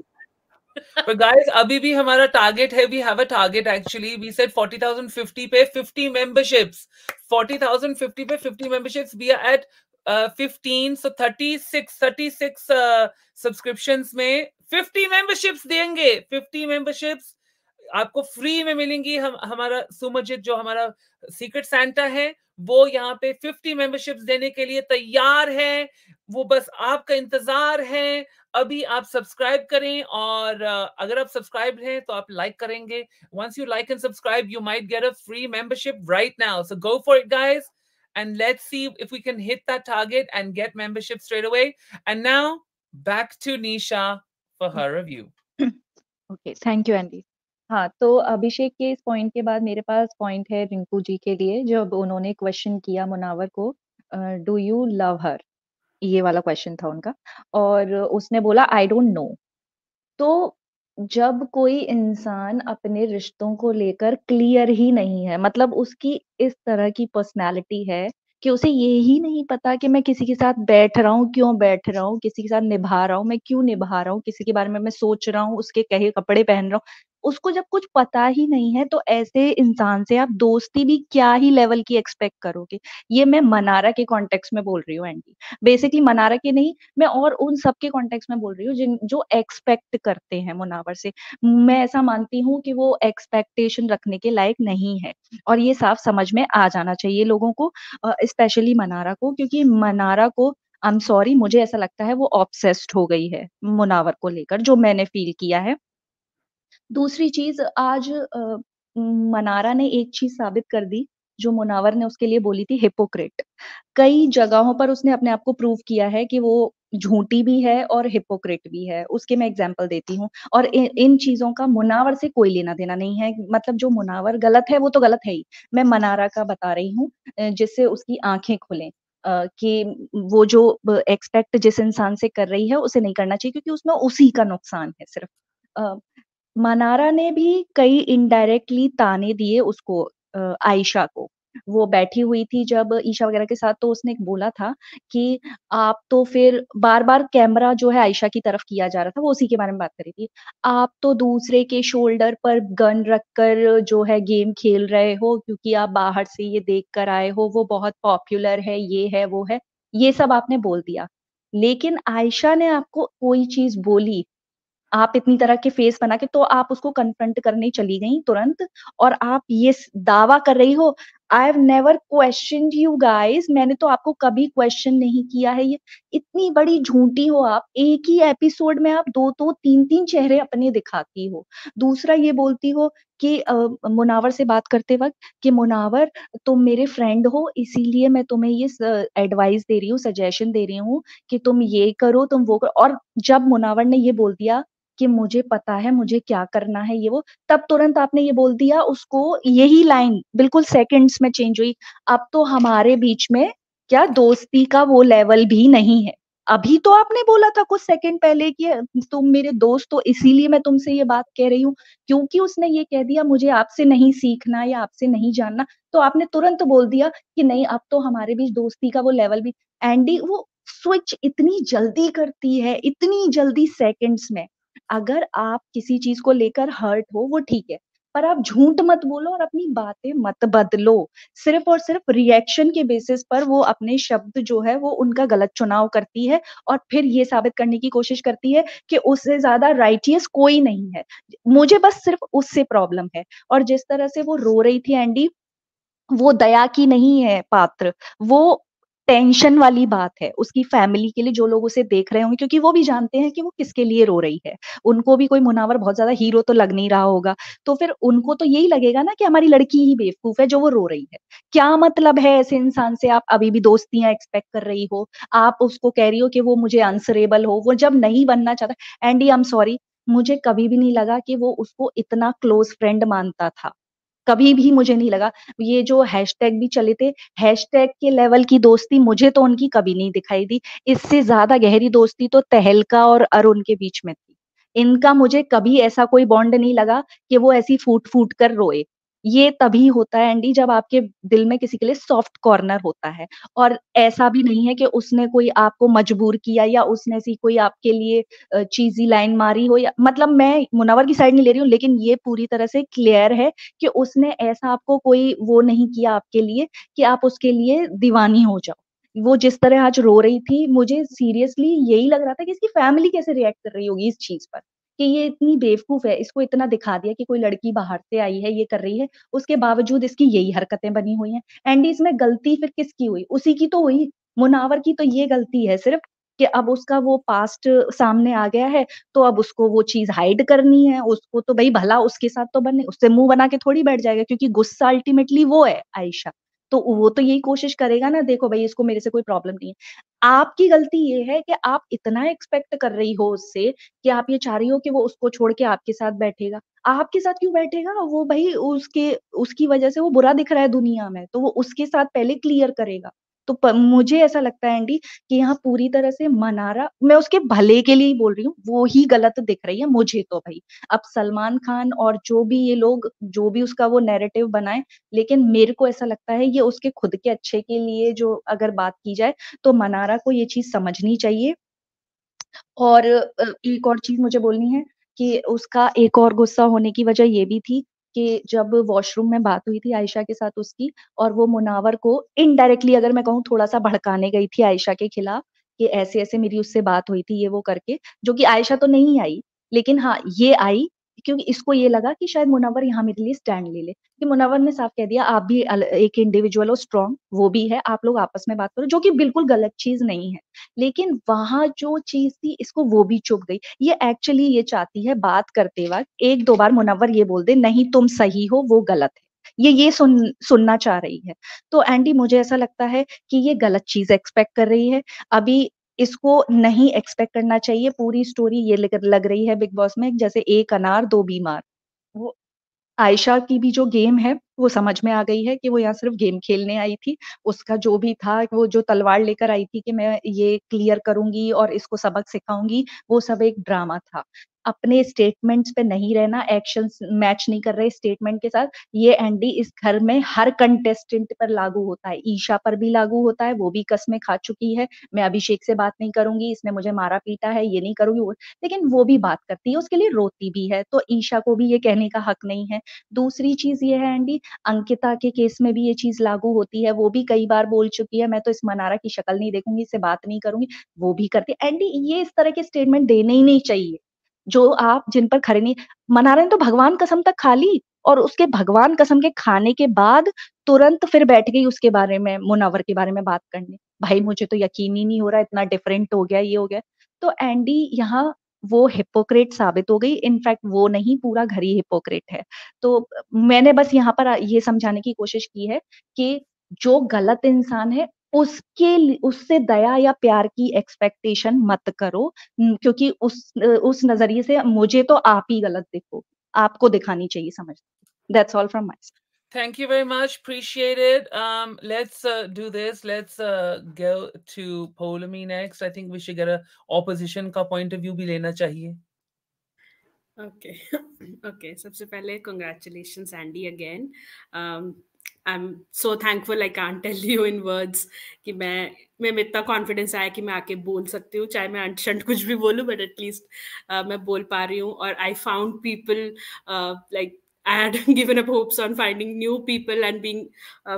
But guys, अभी भी हमारा target है. We have a target actually. We said 40,000 50 पे 50 memberships. 40,000 50 पे 50 memberships. We are at uh, 15 so 36 36 uh, subscriptions में 50 memberships देंगे 50 memberships आपको फ्री में मिलेंगी हम हमारा सुमजित जो हमारा सीक्रेट सेंटा है वो यहाँ पे 50 मेंबरशिप्स देने के लिए तैयार है वो बस आपका इंतजार है अभी आप सब्सक्राइब करें और अगर आप सब्सक्राइब हैं तो आप लाइक करेंगे once you like and subscribe you might get a free membership right now so go for it guys and let's see if we can hit that target and get membership straight away and now back to Nisha for her review okay thank you Andy हाँ तो अभिषेक के इस point के बाद मेरे पास point है रिंकू जी के लिए जब उन्होंने क्वेश्चन किया मुनावर को डू यू लव हर ये वाला क्वेश्चन था उनका और उसने बोला आई डोंट नो तो जब कोई इंसान अपने रिश्तों को लेकर क्लियर ही नहीं है मतलब उसकी इस तरह की पर्सनालिटी है कि उसे ये ही नहीं पता कि मैं किसी के साथ बैठ रहा हूँ क्यों बैठ रहा हूँ किसी के साथ निभा रहा हूँ मैं क्यों निभा रहा हूँ किसी के बारे में मैं सोच रहा हूँ उसके कहे कपड़े पहन रहा हूँ उसको जब कुछ पता ही नहीं है तो ऐसे इंसान से आप दोस्ती भी क्या ही लेवल की एक्सपेक्ट करोगे ये मैं मनारा के कॉन्टेक्स्ट में बोल रही हूँ एंटी बेसिकली मनारा के नहीं मैं और उन सब के कॉन्टेक्स्ट में बोल रही हूँ जिन जो एक्सपेक्ट करते हैं मुनावर से मैं ऐसा मानती हूँ कि वो एक्सपेक्टेशन रखने के लायक नहीं है और ये साफ समझ में आ जाना चाहिए लोगों को स्पेशली मनारा को क्योंकि मनारा को आई एम सॉरी मुझे ऐसा लगता है वो ऑब्सेस्ड हो गई है मुनावर को लेकर जो मैंने फील किया है दूसरी चीज आज आ, मनारा ने एक चीज साबित कर दी जो मुनावर ने उसके लिए बोली थी हिपोक्रेट कई जगहों पर उसने अपने आप को प्रूव किया है कि वो झूठी भी है और हिपोक्रेट भी है उसके मैं एग्जाम्पल देती हूँ और इन, इन चीजों का मुनावर से कोई लेना देना नहीं है मतलब जो मुनावर गलत है वो तो गलत है ही मैं मनारा का बता रही हूँ जिससे उसकी आंखें खुलें कि वो जो एक्सपेक्ट जिस इंसान से कर रही है उसे नहीं करना चाहिए क्योंकि उसमें उसी का नुकसान है सिर्फ मनारा ने भी कई इनडायरेक्टली ताने दिए उसको आयशा को वो बैठी हुई थी जब ईशा वगैरह के साथ तो उसने बोला था कि आप तो फिर बार बार कैमरा जो है आयशा की तरफ किया जा रहा था वो उसी के बारे में बात कर रही थी आप तो दूसरे के शोल्डर पर गन रखकर जो है गेम खेल रहे हो क्योंकि आप बाहर से ये देख कर आए हो वो बहुत पॉपुलर है ये है वो है ये सब आपने बोल दिया लेकिन आयशा ने आपको कोई चीज बोली आप इतनी तरह के फेस बना के तो आप उसको कन्फ्रंट करने चली गई तुरंत और आप ये दावा कर रही हो I have never question you guys मैंने तो आपको कभी क्वेश्चन नहीं किया है ये इतनी बड़ी झूठी हो आप एक ही एपिसोड में आप दो दो तो तीन तीन चेहरे अपने दिखाती हो दूसरा ये बोलती हो कि मुनावर से बात करते वक्त कि मुनावर तुम मेरे फ्रेंड हो इसीलिए मैं तुम्हें ये एडवाइस दे रही हूँ सजेशन दे रही हूँ कि तुम ये करो तुम वो करो और जब मुनावर ने ये बोल दिया कि मुझे पता है मुझे क्या करना है ये वो तब तुरंत आपने ये बोल दिया उसको यही लाइन बिल्कुल सेकंड्स में चेंज हुई अब तो हमारे बीच में क्या दोस्ती का वो लेवल भी नहीं है अभी तो आपने बोला था कुछ सेकंड पहले कि तुम मेरे दोस्त हो इसीलिए मैं तुमसे ये बात कह रही हूँ क्योंकि उसने ये कह दिया मुझे आपसे नहीं सीखना या आपसे नहीं जानना तो आपने तुरंत बोल दिया कि नहीं अब तो हमारे बीच दोस्ती का वो लेवल भी एंडी वो स्विच इतनी जल्दी करती है इतनी जल्दी सेकंड्स में अगर आप किसी चीज को लेकर हर्ट हो वो ठीक है पर आप झूठ मत बोलो और अपनी बातें मत बदलो सिर्फ और सिर्फ रिएक्शन के बेसिस पर वो अपने शब्द जो है वो उनका गलत चुनाव करती है और फिर ये साबित करने की कोशिश करती है कि उससे ज्यादा राइटियस कोई नहीं है मुझे बस सिर्फ उससे प्रॉब्लम है और जिस तरह से वो रो रही थी एंडी वो दया की नहीं है पात्र वो टेंशन वाली बात है उसकी फैमिली के लिए जो लोग उसे देख रहे होंगे क्योंकि वो भी जानते हैं कि वो किसके लिए रो रही है उनको भी कोई मुनावर बहुत ज्यादा हीरो तो लग नहीं रहा होगा तो फिर उनको तो यही लगेगा ना कि हमारी लड़की ही बेवकूफ है जो वो रो रही है क्या मतलब है ऐसे इंसान से आप अभी भी दोस्तियां एक्सपेक्ट कर रही हो आप उसको कह रही हो कि वो मुझे आंसरेबल हो वो जब नहीं बनना चाहता एंडी आई एम सॉरी मुझे कभी भी नहीं लगा कि वो उसको इतना क्लोज फ्रेंड मानता था कभी भी मुझे नहीं लगा ये जो हैशटैग भी चले थे हैशटैग के लेवल की दोस्ती मुझे तो उनकी कभी नहीं दिखाई दी इससे ज्यादा गहरी दोस्ती तो तहलका और अरुण के बीच में थी इनका मुझे कभी ऐसा कोई बॉन्ड नहीं लगा कि वो ऐसी फूट फूट कर रोए ये तभी होता है एंडी जब आपके दिल में किसी के लिए सॉफ्ट कॉर्नर होता है और ऐसा भी नहीं है कि उसने कोई आपको मजबूर किया या उसने सी कोई आपके लिए चीजी लाइन मारी हो या मतलब मैं मुनावर की साइड नहीं ले रही हूँ लेकिन ये पूरी तरह से क्लियर है कि उसने ऐसा आपको कोई वो नहीं किया आपके लिए कि आप उसके लिए दीवानी हो जाओ वो जिस तरह आज रो रही थी मुझे सीरियसली यही लग रहा था कि इसकी फैमिली कैसे रिएक्ट कर रही होगी इस चीज पर कि ये इतनी बेवकूफ है इसको इतना दिखा दिया कि कोई लड़की बाहर से आई है ये कर रही है उसके बावजूद इसकी यही हरकतें बनी हुई हैं एंड इसमें गलती फिर किसकी हुई उसी की तो हुई मुनावर की तो ये गलती है सिर्फ कि अब उसका वो पास्ट सामने आ गया है तो अब उसको वो चीज हाइड करनी है उसको तो भाई भला उसके साथ तो बने उससे मुंह बना के थोड़ी बैठ जाएगा क्योंकि गुस्सा अल्टीमेटली वो है आयशा तो वो तो यही कोशिश करेगा ना देखो भाई इसको मेरे से कोई प्रॉब्लम नहीं है आपकी गलती ये है कि आप इतना एक्सपेक्ट कर रही हो उससे कि आप ये चाह रही हो कि वो उसको छोड़ के आपके साथ बैठेगा आपके साथ क्यों बैठेगा वो भाई उसके उसकी वजह से वो बुरा दिख रहा है दुनिया में तो वो उसके साथ पहले क्लियर करेगा तो मुझे ऐसा लगता है एंडी कि यहाँ पूरी तरह से मनारा मैं उसके भले के लिए ही बोल रही हूँ वो ही गलत दिख रही है मुझे तो भाई अब सलमान खान और जो भी ये लोग जो भी उसका वो नैरेटिव बनाए लेकिन मेरे को ऐसा लगता है ये उसके खुद के अच्छे के लिए जो अगर बात की जाए तो मनारा को ये चीज समझनी चाहिए और एक और चीज मुझे बोलनी है कि उसका एक और गुस्सा होने की वजह ये भी थी कि जब वॉशरूम में बात हुई थी आयशा के साथ उसकी और वो मुनावर को इनडायरेक्टली अगर मैं कहूँ थोड़ा सा भड़काने गई थी आयशा के खिलाफ कि ऐसे ऐसे मेरी उससे बात हुई थी ये वो करके जो कि आयशा तो नहीं आई लेकिन हाँ ये आई क्योंकि इसको ये लगा कि शायद मुनवर यहाँ मेरे लिए स्टैंड ले ले कि मुनवर ने साफ कह दिया आप भी एक इंडिविजुअल हो स्ट्रांग वो भी है आप लोग आपस में बात करो जो कि बिल्कुल गलत चीज नहीं है लेकिन वहां जो चीज थी इसको वो भी चुप गई ये एक्चुअली ये चाहती है बात करते वक्त एक दो बार मुनावर ये बोल दे नहीं तुम सही हो वो गलत है ये ये सुन सुनना चाह रही है तो एंडी मुझे ऐसा लगता है कि ये गलत चीज एक्सपेक्ट कर रही है अभी इसको नहीं एक्सपेक्ट करना चाहिए पूरी स्टोरी ये लग, लग रही है बिग बॉस में जैसे एक अनार दो बीमार वो आयशा की भी जो गेम है वो समझ में आ गई है कि वो यहाँ सिर्फ गेम खेलने आई थी उसका जो भी था वो जो तलवार लेकर आई थी कि मैं ये क्लियर करूंगी और इसको सबक सिखाऊंगी वो सब एक ड्रामा था अपने स्टेटमेंट्स पे नहीं रहना एक्शन मैच नहीं कर रहे स्टेटमेंट के साथ ये एनडी इस घर में हर कंटेस्टेंट पर लागू होता है ईशा पर भी लागू होता है वो भी कसमें खा चुकी है मैं अभिषेक से बात नहीं करूंगी इसने मुझे मारा पीटा है ये नहीं करूंगी वो लेकिन वो भी बात करती है उसके लिए रोती भी है तो ईशा को भी ये कहने का हक नहीं है दूसरी चीज ये है एंडी अंकिता के केस में भी ये चीज लागू होती है वो भी कई बार बोल चुकी है मैं तो इस मनारा की शक्ल नहीं देखूंगी इससे बात नहीं करूंगी वो भी करती एंडी ये इस तरह के स्टेटमेंट देने ही नहीं चाहिए जो आप जिन पर खड़े नहीं मना रहे हैं तो भगवान कसम तक खा ली और उसके भगवान कसम के खाने के बाद तुरंत फिर बैठ गई उसके बारे में मुनावर के बारे में बात करने भाई मुझे तो यकीन ही नहीं हो रहा इतना डिफरेंट हो गया ये हो गया तो एंडी यहाँ वो हिपोक्रेट साबित हो गई इनफैक्ट वो नहीं पूरा घर ही हिपोक्रेट है तो मैंने बस यहाँ पर ये समझाने की कोशिश की है कि जो गलत इंसान है उसके उससे दया या प्यार की एक्सपेक्टेशन मत करो क्योंकि उस उस नजरिए से मुझे तो आप ही गलत देखो आपको दिखानी चाहिए समझ that's all from my Thank you very much. Appreciate it. Um, let's uh, do this. Let's uh, go to Polami next. I think we should get a opposition का point of view भी लेना चाहिए. Okay, okay. सबसे पहले congratulations Andy again. Um, I am so thankful I can tell you in words कि मैं मेरे में इतना कॉन्फिडेंस आया कि मैं आके बोल सकती हूँ चाहे मैं अनशंट कुछ भी बोलूँ बट एटलीस्ट मैं बोल पा रही हूँ और I found people like I had [LAUGHS] given up hopes on finding new people and being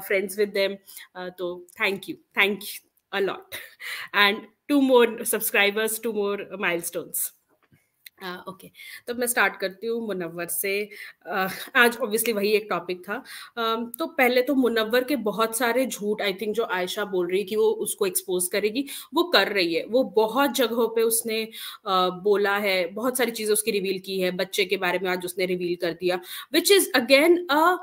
friends with them. so thank you, thank you a lot, and two more subscribers, two more milestones. हाँ, okay uh, okay. तो मैं start करती हूँ मुनवर से uh, आज obviously वही एक topic था uh, तो पहले तो मुनवर के बहुत सारे झूठ आई थिंक जो आयशा बोल रही कि वो उसको एक्सपोज करेगी वो कर रही है वो बहुत जगहों पे उसने बोला है बहुत सारी चीज़ें उसकी रिवील की है बच्चे के बारे में आज उसने रिवील कर दिया विच इज़ अगेन अ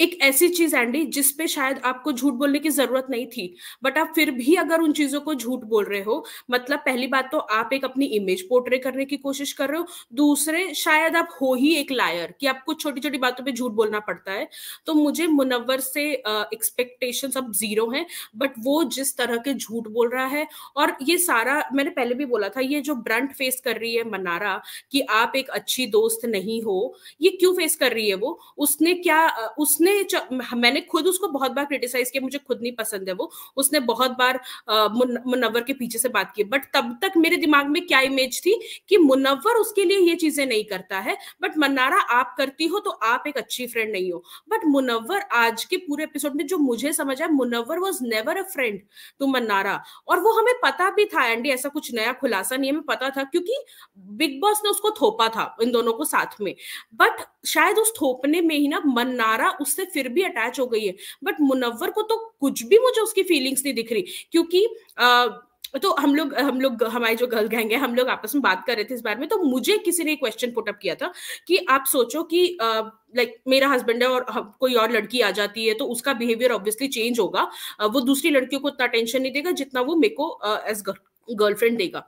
एक ऐसी चीज एंडी जिस पे शायद आपको झूठ बोलने की जरूरत नहीं थी बट आप फिर भी अगर उन चीजों को झूठ बोल रहे हो मतलब पहली बात तो आप एक अपनी इमेज पोर्ट्रे करने की कोशिश कर रहे हो दूसरे शायद आप हो ही एक लायर कि आपको छोटी छोटी बातों पे झूठ बोलना पड़ता है तो मुझे मुनवर से एक्सपेक्टेशन अब जीरो है बट वो जिस तरह के झूठ बोल रहा है और ये सारा मैंने पहले भी बोला था ये जो ब्रंट फेस कर रही है मनारा कि आप एक अच्छी दोस्त नहीं हो ये क्यों फेस कर रही है वो उसने क्या उसने उसने मैंने खुद उसको बहुत बार क्रिटिसाइज किया मुझे खुद नहीं पसंद है वो उसने बहुत बार मुनवर के पीछे से बात की बट तब तक मेरे दिमाग में क्या इमेज थी कि मुनवर उसके लिए ये चीजें नहीं करता है बट मनारा आप करती हो तो आप एक अच्छी फ्रेंड नहीं हो बट मुनवर आज के पूरे एपिसोड में जो मुझे समझ आया Munawar was never a friend to Mannara और वो हमें पता भी था एंडी ऐसा कुछ नया खुलासा नहीं हमें पता था क्योंकि बिग बॉस ने उसको थोपा था इन दोनों को साथ में बट शायद उस थोपने में ही ना मन्नारा उससे फिर भी अटैच हो गई है बट मुनव्वर को तो कुछ भी मुझे उसकी फीलिंग्स नहीं दिख रही क्योंकि आ, तो हम लोग हम लोग हमारी जो गर्ल गैंग है हम लोग आपस में बात कर रहे थे इस बारे में तो मुझे किसी ने क्वेश्चन पुटअप किया था कि आप सोचो कि लाइक मेरा हस्बैंड है और कोई और लड़की आ जाती है तो उसका बिहेवियर ऑब्वियसली चेंज होगा वो दूसरी लड़कियों को उतना टेंशन नहीं देगा जितना वो मेरे को एज गर्लफ्रेंड देगा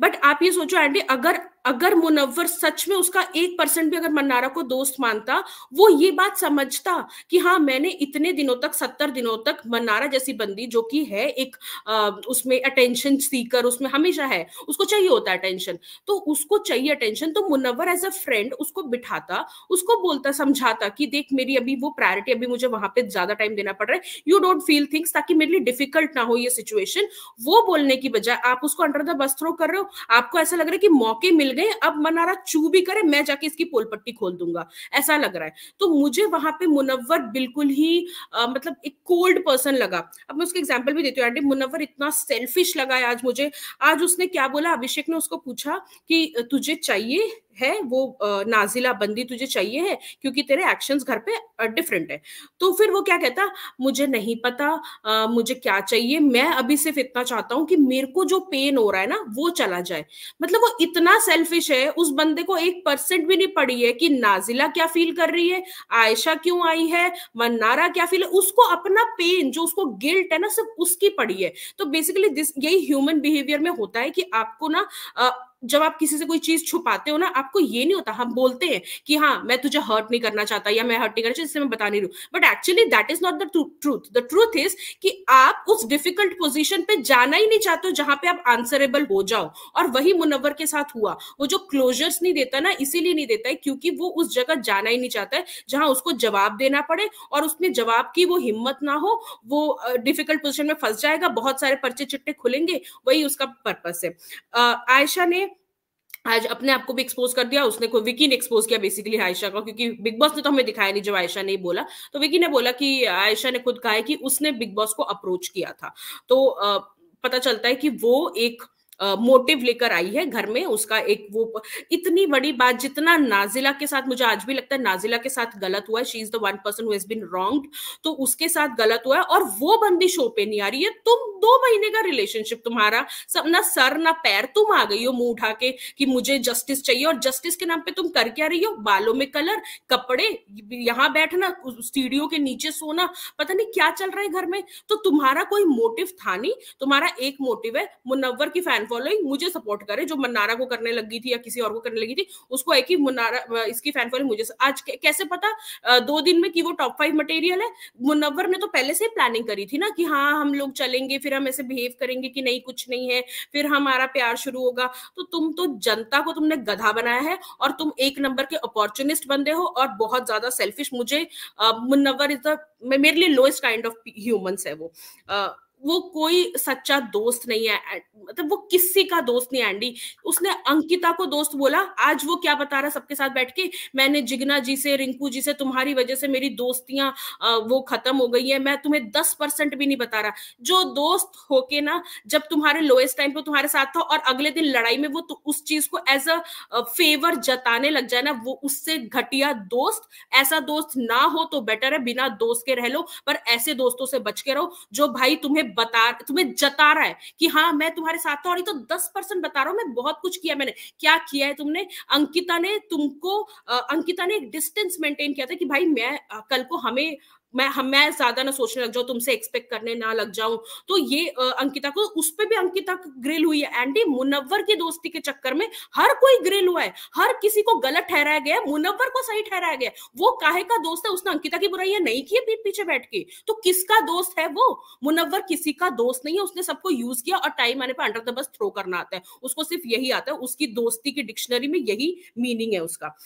बट आप ये सोचो एंडी अगर अगर मुनव्वर सच में उसका एक परसेंट भी अगर मन्नारा को दोस्त मानता वो ये बात समझता कि हाँ मैंने इतने दिनों तक सत्तर दिनों तक मन्नारा जैसी बंदी जो कि है एक आ, उसमें अटेंशन सीकर उसमें हमेशा है उसको चाहिए होता है अटेंशन तो उसको चाहिए अटेंशन तो मुनव्वर एज अ फ्रेंड उसको बिठाता उसको बोलता समझाता कि देख मेरी अभी वो प्रायोरिटी अभी मुझे वहां पर ज्यादा टाइम देना पड़ रहा है यू डोंट फील थिंग्स ताकि मेरे लिए डिफिकल्ट ना हो ये सिचुएशन वो बोलने की बजाय आप उसको अंडर द बस थ्रो कर रहे हो आपको ऐसा लग रहा है कि मौके मिल मिल गए अब मनारा चू भी करे मैं जाके इसकी पोल पट्टी खोल दूंगा ऐसा लग रहा है तो मुझे वहां पे मुनव्वर बिल्कुल ही आ, मतलब एक कोल्ड पर्सन लगा अब मैं उसके एग्जाम्पल भी देती हूँ आंटी मुनव्वर इतना सेल्फिश लगा है आज मुझे आज उसने क्या बोला अभिषेक ने उसको पूछा कि तुझे चाहिए है वो नाजिला बंदी तुझे चाहिए है क्योंकि तेरे एक्शंस घर पे डिफरेंट है तो फिर वो क्या कहता मुझे नहीं पता आ, मुझे क्या चाहिए मैं अभी सिर्फ इतना चाहता हूं कि मेरे को जो पेन हो रहा है ना वो चला जाए मतलब वो इतना सेल्फिश है उस बंदे को एक परसेंट भी नहीं पड़ी है कि नाजिला क्या फील कर रही है आयशा क्यों आई है वनारा क्या फील है उसको अपना पेन जो उसको गिल्ट है ना सिर्फ उसकी पड़ी है तो बेसिकली दिस यही ह्यूमन बिहेवियर में होता है कि आपको ना आ, जब आप किसी से कोई चीज छुपाते हो ना आपको ये नहीं होता हम बोलते हैं कि हाँ मैं तुझे हर्ट नहीं करना चाहता या मैं हर्ट नहीं करना चाहता इससे मैं बता नहीं रू but actually that is not the truth the truth is कि आप उस डिफिकल्ट पोजिशन पे जाना ही नहीं चाहते हो जहां पे आप आंसरेबल हो जाओ और वही मुनवर के साथ हुआ वो जो क्लोजर्स नहीं देता ना इसीलिए नहीं देता है क्योंकि वो उस जगह जाना ही नहीं चाहता है जहां उसको जवाब देना पड़े और उसमें जवाब की वो हिम्मत ना हो वो डिफिकल्ट पोजिशन में फंस जाएगा बहुत सारे पर्चे चिट्टे खुलेंगे वही उसका पर्पस है आयशा ने आज अपने आप को भी एक्सपोज कर दिया उसने विकी ने एक्सपोज किया बेसिकली आयशा को क्योंकि बिग बॉस ने तो हमें दिखाया नहीं जब आयशा ने बोला तो विकी ने बोला कि आयशा ने खुद कहा है कि उसने बिग बॉस को अप्रोच किया था तो पता चलता है कि वो एक मोटिव लेकर आई है घर में उसका एक वो इतनी बड़ी बात जितना नाजिला के साथ मुझे आज भी लगता है नाजिला के साथ गलत हुआ है she is the one person who's been wronged तो उसके साथ गलत हुआ है और वो बंदी शो पे नहीं आ रही है तुम दो महीने का रिलेशनशिप तुम्हारा सब ना सर ना पैर तुम आ गई हो मुंह उठा के कि मुझे जस्टिस चाहिए और जस्टिस के नाम पे तुम कर क्या रही हो बालों में कलर कपड़े यहाँ बैठना सीढ़ियों के नीचे सोना पता नहीं क्या चल रहा है घर में तो तुम्हारा कोई मोटिव था नहीं तुम्हारा एक मोटिव है मुनव्वर की फैन फॉलोइंग मुझे सपोर्ट करे जो मन्नारा को करने लगी थी या किसी और को करने लगी थी उसको है कि मुन्नारा इसकी फैन फॉलोइंग मुझे आज कैसे पता दो दिन में कि वो टॉप फाइव मटेरियल है मुनवर ने तो पहले से प्लानिंग करी थी ना कि हाँ हम लोग चलेंगे फिर हम ऐसे बिहेव करेंगे कि नहीं कुछ नहीं है फिर हमारा प्यार शुरू होगा तो तुम तो जनता को तुमने गधा बनाया है और तुम एक नंबर के अपॉर्चुनिस्ट बंदे हो और बहुत ज्यादा सेल्फिश मुझे मुनवर इज द मेरे लिए लोएस्ट काइंड ऑफ ह्यूमंस है वो वो कोई सच्चा दोस्त नहीं है मतलब वो किसी का दोस्त नहीं एंडी उसने अंकिता को दोस्त बोला आज वो क्या बता रहा सबके साथ बैठ के मैंने जिग्ना जी से रिंकू जी से तुम्हारी वजह से मेरी दोस्तियां वो खत्म हो गई है मैं तुम्हें दस परसेंट भी नहीं बता रहा जो दोस्त होके ना जब तुम्हारे लोएस्ट टाइम पे तुम्हारे साथ था और अगले दिन लड़ाई में वो तो उस चीज को एज अ फेवर जताने लग जाए ना वो उससे घटिया दोस्त ऐसा दोस्त ना हो तो बेटर है बिना दोस्त के रह लो पर ऐसे दोस्तों से बच के रहो जो भाई तुम्हें बता तुम्हें जता रहा है कि हाँ मैं तुम्हारे साथ था और ये तो दस परसेंट बता रहा हूं मैं बहुत कुछ किया मैंने क्या किया है तुमने अंकिता ने तुमको अंकिता ने एक डिस्टेंस मेंटेन किया था कि भाई मैं कल को हमें मैं हम मैं ज्यादा ना सोचने लग जाऊं तुमसे एक्सपेक्ट करने ना लग जाऊं तो ये अंकिता को उस पर भी अंकिता ग्रिल हुई है एंडी मुनव्वर की दोस्ती के चक्कर में हर कोई ग्रिल हुआ है हर किसी को गलत ठहराया गया है मुनव्वर को सही ठहराया गया वो काहे का दोस्त है उसने अंकिता की बुराइयां नहीं की है पीठ पीछे बैठ के तो किसका दोस्त है वो मुनव्वर किसी का दोस्त नहीं है उसने सबको यूज किया और टाइम आने पर अंडर द बस थ्रो करना आता है उसको सिर्फ यही आता है उसकी दोस्ती की डिक्शनरी में यही मीनिंग है उसका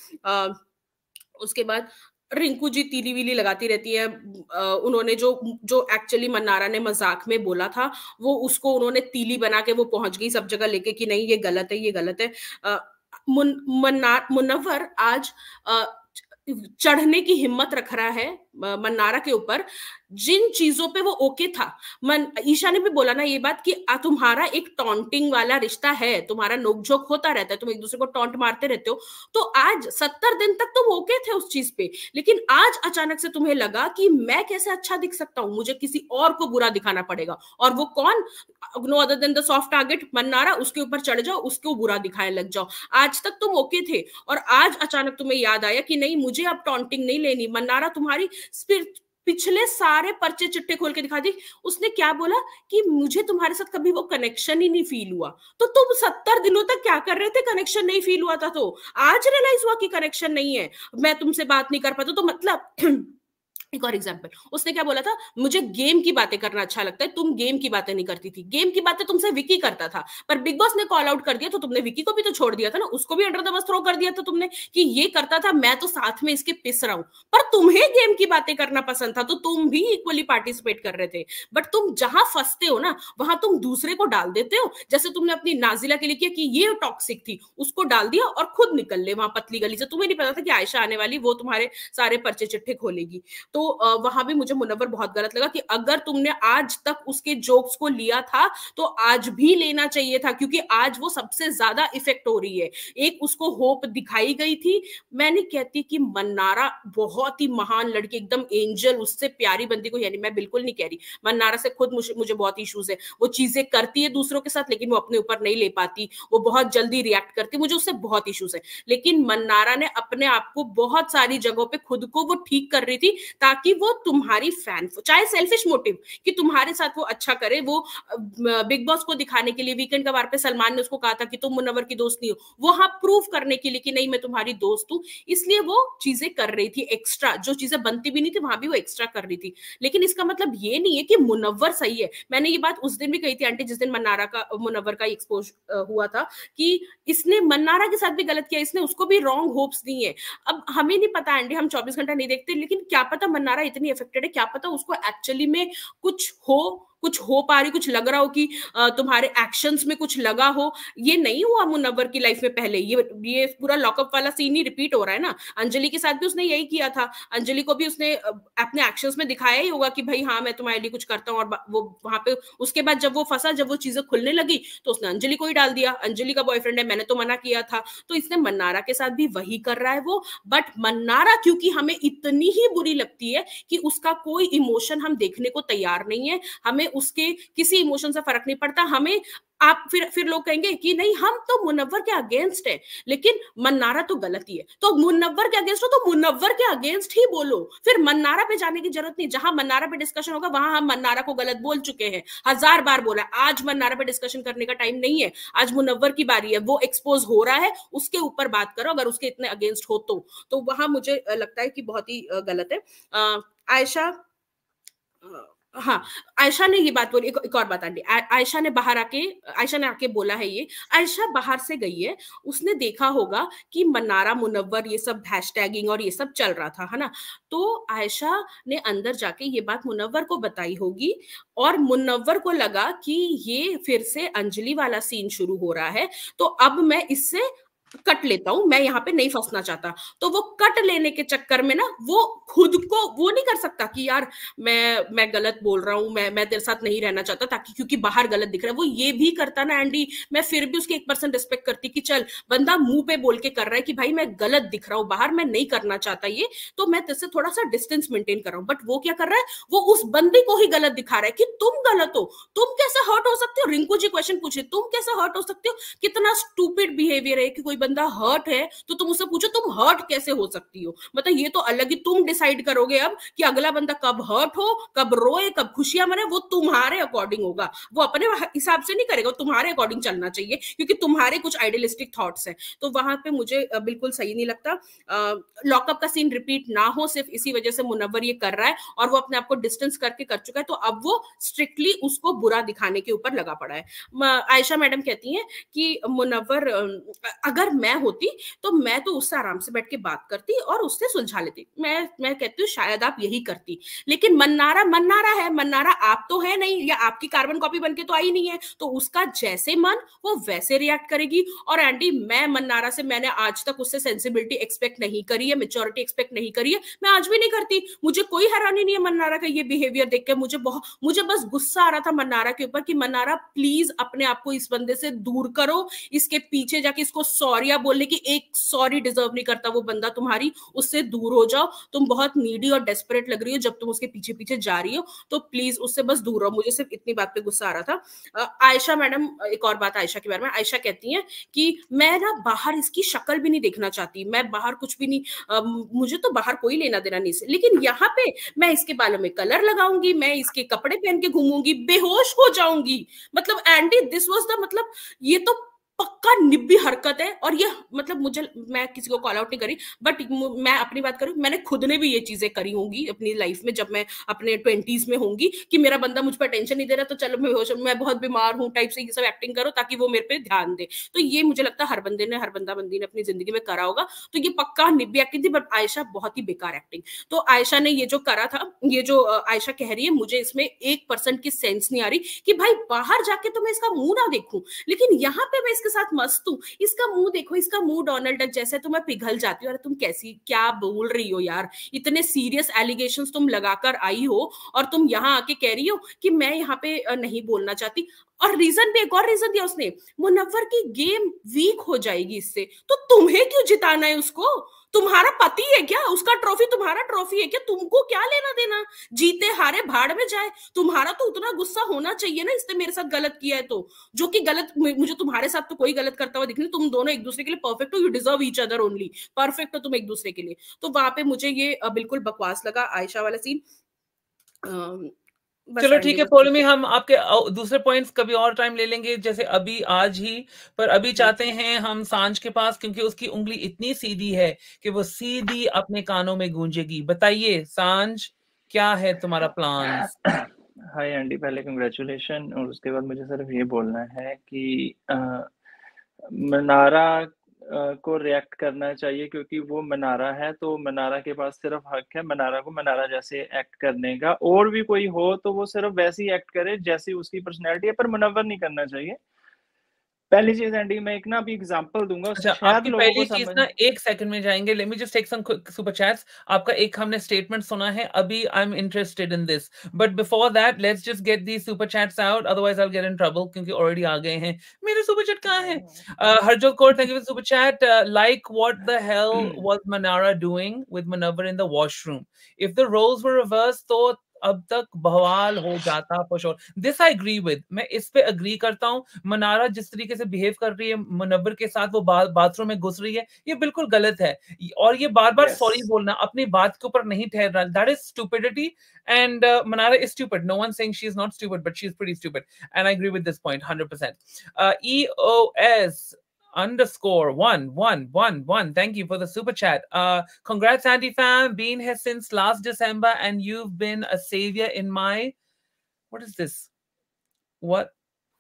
उसके बाद रिंकू जी तीली वीली लगाती रहती है उन्होंने जो जो एक्चुअली मन्नारा ने मजाक में बोला था वो उसको उन्होंने तीली बना के वो पहुंच गई सब जगह लेके कि नहीं ये गलत है ये गलत है मुन, मुनवर आज चढ़ने की हिम्मत रख रहा है मन्नारा के ऊपर जिन चीजों पे वो ओके था मन ईशा ने भी बोला ना ये बात कि आ, तुम्हारा एक टॉन्टिंग वाला रिश्ता है तुम्हारा नोकझोंक होता रहता है तुम एक दूसरे को टॉन्ट मारते रहते हो तो आज सत्तर दिन तक तुम ओके थे उस चीज पे लेकिन आज अचानक से तुम्हें लगा कि मैं कैसे अच्छा दिख सकता हूं मुझे किसी और को बुरा दिखाना पड़ेगा और वो कौन no other than the soft target Mannara उसके ऊपर चढ़ जाओ उसको बुरा दिखाने लग जाओ आज तक तुम ओके थे और आज अचानक तुम्हें याद आया कि नहीं मुझे अब टॉन्टिंग नहीं लेनी मन्नारा तुम्हारी स्पिरिट पिछले सारे पर्चे चिट्ठे खोल के दिखा दी उसने क्या बोला कि मुझे तुम्हारे साथ कभी वो कनेक्शन ही नहीं फील हुआ तो तुम सत्तर दिनों तक क्या कर रहे थे कनेक्शन नहीं फील हुआ था तो आज रियलाइज हुआ कि कनेक्शन नहीं है मैं तुमसे बात नहीं कर पाता तो मतलब [CLEARS THROAT] एक और एग्जाम्पल उसने क्या बोला था मुझे गेम की बातें करना अच्छा लगता है तुम गेम की बातें नहीं करती थी गेम की बातें तुमसे विकी करता था पर बिग बॉस ने कॉल आउट कर दिया तो तुमने विकी को भी तो छोड़ दिया था ना उसको भी अंडर द बस थ्रो कर दिया था तुमने कि ये करता था मैं तो साथ में इसके पिस रहा हूं पर तुम्हें गेम की बातें करना पसंद था तो तुम भी इक्वली पार्टिसिपेट कर रहे थे बट तुम जहां फंसते हो ना वहां तुम दूसरे को डाल देते हो जैसे तुमने अपनी नाजिला के लिए किया कि ये टॉक्सिक थी उसको डाल दिया और खुद निकल ले वहां पतली गली से तुम्हें नहीं पता था कि आयशा आने वाली वो तुम्हारे सारे पर्चे चिट्ठे खोलेगी तो वहां भी मुझे मुनवर बहुत गलत लगा कि अगर तुमने आज तक उसके जोक्स को लिया था तो आज भी लेना चाहिए था क्योंकि आज वो सबसे ज्यादा इफेक्ट हो रही है एक उसको होप दिखाई गई थी मैंने कहती कि मन्नारा बहुत ही महान लड़की एकदम एंजल उससे प्यारी बंदी को यानी मैं बिल्कुल नहीं कह रही मन्नारा से खुद मुझे मुझे बहुत इश्यूज है वो चीजें करती है दूसरों के साथ लेकिन वो अपने ऊपर नहीं ले पाती वो बहुत जल्दी रिएक्ट करती मुझे उससे बहुत इश्यूज है लेकिन मन्नारा ने अपने आप को बहुत सारी जगहों पर खुद को वो ठीक कर रही थी ताकि वो तुम्हारी फैन चाहे सेल्फिश मोटिव कि तुम्हारे साथ वो अच्छा करे वो बिग बॉस को दिखाने के लिए वीकेंड का बार पे सलमान ने उसको कहा था कि तुम मुनवर की दोस्त नहीं हो वो हाँ प्रूव करने के लिए कि नहीं मैं तुम्हारी दोस्त हूँ इसलिए वो चीजें कर रही थी एक्स्ट्रा जो चीजें बनती भी नहीं थी वहां भी वो एक्स्ट्रा कर रही थी लेकिन इसका मतलब ये नहीं है कि मुनवर सही है मैंने ये बात उस दिन भी कही थी आंटी जिस दिन मनारा का मुनवर का एक्सपोज हुआ था कि इसने मन्नारा के साथ भी गलत किया इसने उसको भी रॉन्ग होप्स दी है अब हमें नहीं पता आंटी हम चौबीस घंटा नहीं देखते लेकिन क्या पता मन्नारा इतनी अफेक्टेड है क्या पता उसको एक्चुअली में कुछ हो कुछ हो पा रही कुछ लग रहा हो कि तुम्हारे एक्शंस में कुछ लगा हो ये नहीं हुआ मुनवर की लाइफ में पहले ये ये पूरा लॉकअप वाला सीन ही रिपीट हो रहा है ना अंजलि के साथ भी उसने यही किया था अंजलि को भी उसने अपने एक्शंस में दिखाया ही होगा कि भाई हाँ मैं तुम्हारे लिए कुछ करता हूँ और वो वहां पे उसके बाद जब वो फंसा जब वो चीजें खुलने लगी तो उसने अंजलि को ही डाल दिया अंजलि का बॉयफ्रेंड है मैंने तो मना किया था तो इसने मन्नारा के साथ भी वही कर रहा है वो बट मन्नारा क्योंकि हमें इतनी ही बुरी लगती है कि उसका कोई इमोशन हम देखने को तैयार नहीं है हमें हमें उसके किसी इमोशन से फर्क नहीं पड़ता हमें आप फिर फिर लोग कहेंगे कि नहीं हम तो मुनव्वर के अगेंस्ट है लेकिन मन्नारा तो गलत ही है तो मुनव्वर के अगेंस्ट हो तो मुनव्वर के अगेंस्ट ही बोलो फिर मन्नारा पे जाने की जरूरत नहीं जहां मन्नारा पे डिस्कशन होगा वहां हम मन्नारा को गलत बोल चुके हैं हजार बार बोला आज मन्नारा पे डिस्कशन करने का टाइम नहीं है आज मुनव्वर की बारी है वो एक्सपोज हो रहा है उसके ऊपर बात करो अगर उसके इतने अगेंस्ट हो तो, तो वहां मुझे लगता है कि बहुत ही गलत है आयशा हाँ आयशा ने ये बात बोली एक, एक और बात आंटी आयशा ने बाहर आके आयशा ने आके बोला है ये आयशा बाहर से गई है उसने देखा होगा कि मनारा मुनव्वर ये सब हैश टैगिंग और ये सब चल रहा था है ना तो आयशा ने अंदर जाके ये बात मुनव्वर को बताई होगी और मुनव्वर को लगा कि ये फिर से अंजलि वाला सीन शुरू हो रहा है तो अब मैं इससे कट लेता हूं मैं यहाँ पे नहीं फंसना चाहता तो वो कट लेने के चक्कर में ना वो खुद को वो नहीं कर सकता कि यार मैं मैं गलत बोल रहा हूं मैं मैं तेरे साथ नहीं रहना चाहता ताकि क्योंकि बाहर गलत दिख रहा है वो ये भी करता ना एंडी मैं फिर भी उसके एक परसेंट रिस्पेक्ट करती कि चल बंदा मुंह पे बोल के कर रहा है कि भाई मैं गलत दिख रहा हूं बाहर मैं नहीं करना चाहता ये तो मैं तेरे से थोड़ा सा डिस्टेंस मेंटेन कर रहा हूँ बट वो क्या कर रहा है वो उस बंदे को ही गलत दिखा रहा है कि तुम गलत हो तुम कैसे हर्ट हो सकते हो रिंकू जी क्वेश्चन पूछे तुम कैसे हर्ट हो सकते हो कितना स्टूपिड बिहेवियर है कि कोई बंदा हर्ट है तो तुम उससे पूछो तुम हर्ट कैसे हो सकती हो मतलब ये तो अलग ही तुम डिसाइड करोगे अब कि अगला बंदा कब हर्ट हो कब रोए कब खुशियां मने वो तुम्हारे अकॉर्डिंग होगा वो अपने हिसाब से नहीं करेगा तुम्हारे अकॉर्डिंग चलना चाहिए क्योंकि तुम्हारे कुछ आइडियलिस्टिक थॉट्स हैं तो वहां पे मुझे बिल्कुल सही नहीं लगता लॉकअप का सीन रिपीट ना हो सिर्फ इसी वजह से मुनवर ये कर रहा है और वो अपने आप को डिस्टेंस करके कर चुका है तो अब वो स्ट्रिक्टली उसको बुरा दिखाने के ऊपर लगा पड़ा है आयशा मैडम कहती है कि मुनवर अगर मैं होती तो मैं तो उससे आराम से बैठ के बात करती और उससे सुलझा लेती मैं मैं कहती हूँ शायद आप यही करती लेकिन मन्नारा मन्नारा है मन्नारा आप तो है नहीं या आपकी कार्बन कॉपी बन के तो आई नहीं है तो उसका जैसे मन वो वैसे रिएक्ट करेगी और आंटी मैं मन्नारा से मैंने आज तक उससे सेंसिबिलिटी एक्सपेक्ट नहीं करी है मेच्योरिटी एक्सपेक्ट नहीं करी है मैं आज भी नहीं करती मुझे कोई हैरानी नहीं है मन्नारा का ये बिहेवियर देख के मुझे बहुत मुझे बस गुस्सा आ रहा था मन्नारा के ऊपर कि मन्नारा प्लीज अपने आप को इस बंदे से दूर करो इसके पीछे जाके इसको सॉरी सॉरी आप बोलने की एक सॉरी डिजर्व नहीं करता वो बंदा तुम्हारी उससे दूर हो जाओ तुम बहुत नीडी और डेस्परेट लग रही हो जब तुम उसके पीछे पीछे जा रही हो तो प्लीज उससे बस दूर रहो मुझे सिर्फ इतनी बात पे गुस्सा आ रहा था आयशा मैडम एक और बात आयशा के बारे में आयशा कहती है कि मैं ना बाहर इसकी शक्ल भी नहीं देखना चाहती मैं बाहर कुछ भी नहीं मुझे तो बाहर कोई लेना देना नहीं लेकिन यहाँ पे मैं इसके बालों में कलर लगाऊंगी मैं इसके कपड़े पहन के घूमूंगी बेहोश हो जाऊंगी मतलब एंडी दिस वॉज द मतलब ये तो पक्का निब्बी हरकत है और ये मतलब मुझे मैं किसी को कॉल आउट नहीं करी बट मैं अपनी बात करूं मैंने खुद ने भी ये चीजें करी होंगी अपनी लाइफ में जब मैं अपने ट्वेंटीज में होंगी कि मेरा बंदा मुझ पर अटेंशन नहीं दे रहा तो चलो मैं मैं बहुत बीमार हूँ टाइप से ये सब एक्टिंग करो ताकि वो मेरे पे ध्यान दे तो ये मुझे लगता है हर बंदे ने हर बंदा बंदी ने अपनी जिंदगी में करा होगा तो ये पक्का निब्बी एक्टिंग थी बट आयशा बहुत ही बेकार एक्टिंग तो आयशा ने ये जो करा था ये जो आयशा कह रही है मुझे इसमें एक परसेंट की सेंस नहीं आ रही कि भाई बाहर जाके तो मैं इसका मुंह ना देखूं लेकिन यहाँ पे मैं इसके साथ मस्त हूँ इसका मुंह देखो इसका मुंह डोनाल्ड डक जैसा है तो मैं पिघल जाती हूँ अरे तुम कैसी क्या बोल रही हो यार इतने सीरियस एलिगेशन तुम लगाकर आई हो और तुम यहाँ आके कह रही हो कि मैं यहाँ पे नहीं बोलना चाहती और रीजन भी एक और रीजन दिया उसने मुनव्वर की गेम वीक हो जाएगी इससे तो तुम्हें क्यों जिताना है उसको तुम्हारा पति है क्या उसका ट्रॉफी तुम्हारा ट्रॉफी है क्या तुमको क्या लेना देना जीते हारे भाड़ में जाए तुम्हारा तो उतना गुस्सा होना चाहिए ना इसने मेरे साथ गलत किया है तो जो कि गलत मुझे तुम्हारे साथ तो कोई गलत करता हुआ दिख नहीं तुम दोनों एक दूसरे के लिए परफेक्ट हो you deserve each other only perfect हो तुम एक दूसरे के लिए तो वहां पे मुझे ये बिल्कुल बकवास लगा आयशा वाला सीन चलो ठीक है पोलमी हम आपके दूसरे पॉइंट्स कभी और टाइम ले लेंगे जैसे अभी आज ही पर अभी चाहते हैं हम सांझ के पास क्योंकि उसकी उंगली इतनी सीधी है कि वो सीधी अपने कानों में गूंजेगी बताइए सांझ क्या है तुम्हारा प्लान हाय आंटी पहले कंग्रेचुलेशन और उसके बाद मुझे सिर्फ ये बोलना है कि आ, मनारा को रिएक्ट करना चाहिए क्योंकि वो मनारा है तो मनारा के पास सिर्फ हक है मनारा को मनारा जैसे एक्ट करने का और भी कोई हो तो वो सिर्फ वैसे ही एक्ट करे जैसी उसकी पर्सनैलिटी है पर मुनवर नहीं करना चाहिए पहली चीज एंडी मैं एक ना अभी एग्जांपल दूंगा अच्छा, आपकी पहली चीज ना एक सेकंड में जाएंगे let me just take some super chats आपका एक हमने स्टेटमेंट सुना है अभी I am interested in this but before that let's just get the super chats out otherwise I will get in trouble क्योंकि ऑलरेडी आ गए हैं मेरे सुपर चैट कहां है uh, Harjot Kaur thank you for super chat like what the hell was Mannara doing with Munawar in the washroom if the roles were reverse तो अब तक बवाल हो जाता for sure this I agree with मैं इस पे अग्री करता हूँ मनारा जिस तरीके से बिहेव कर रही है मुनबर के साथ वो बा, बाथरूम में घुस रही है ये बिल्कुल गलत है और ये बार बार सॉरी yes. बोलना अपनी बात के ऊपर नहीं ठहर रहा that is stupidity and Mannara is stupid no one saying she is not stupid but she is pre stupid and I agree with this point hundred percent E O S underscore one one one one. Thank you for the super chat. Uh, congrats, Andy fam. Been here since last December, and you've been a savior in my. What is this? What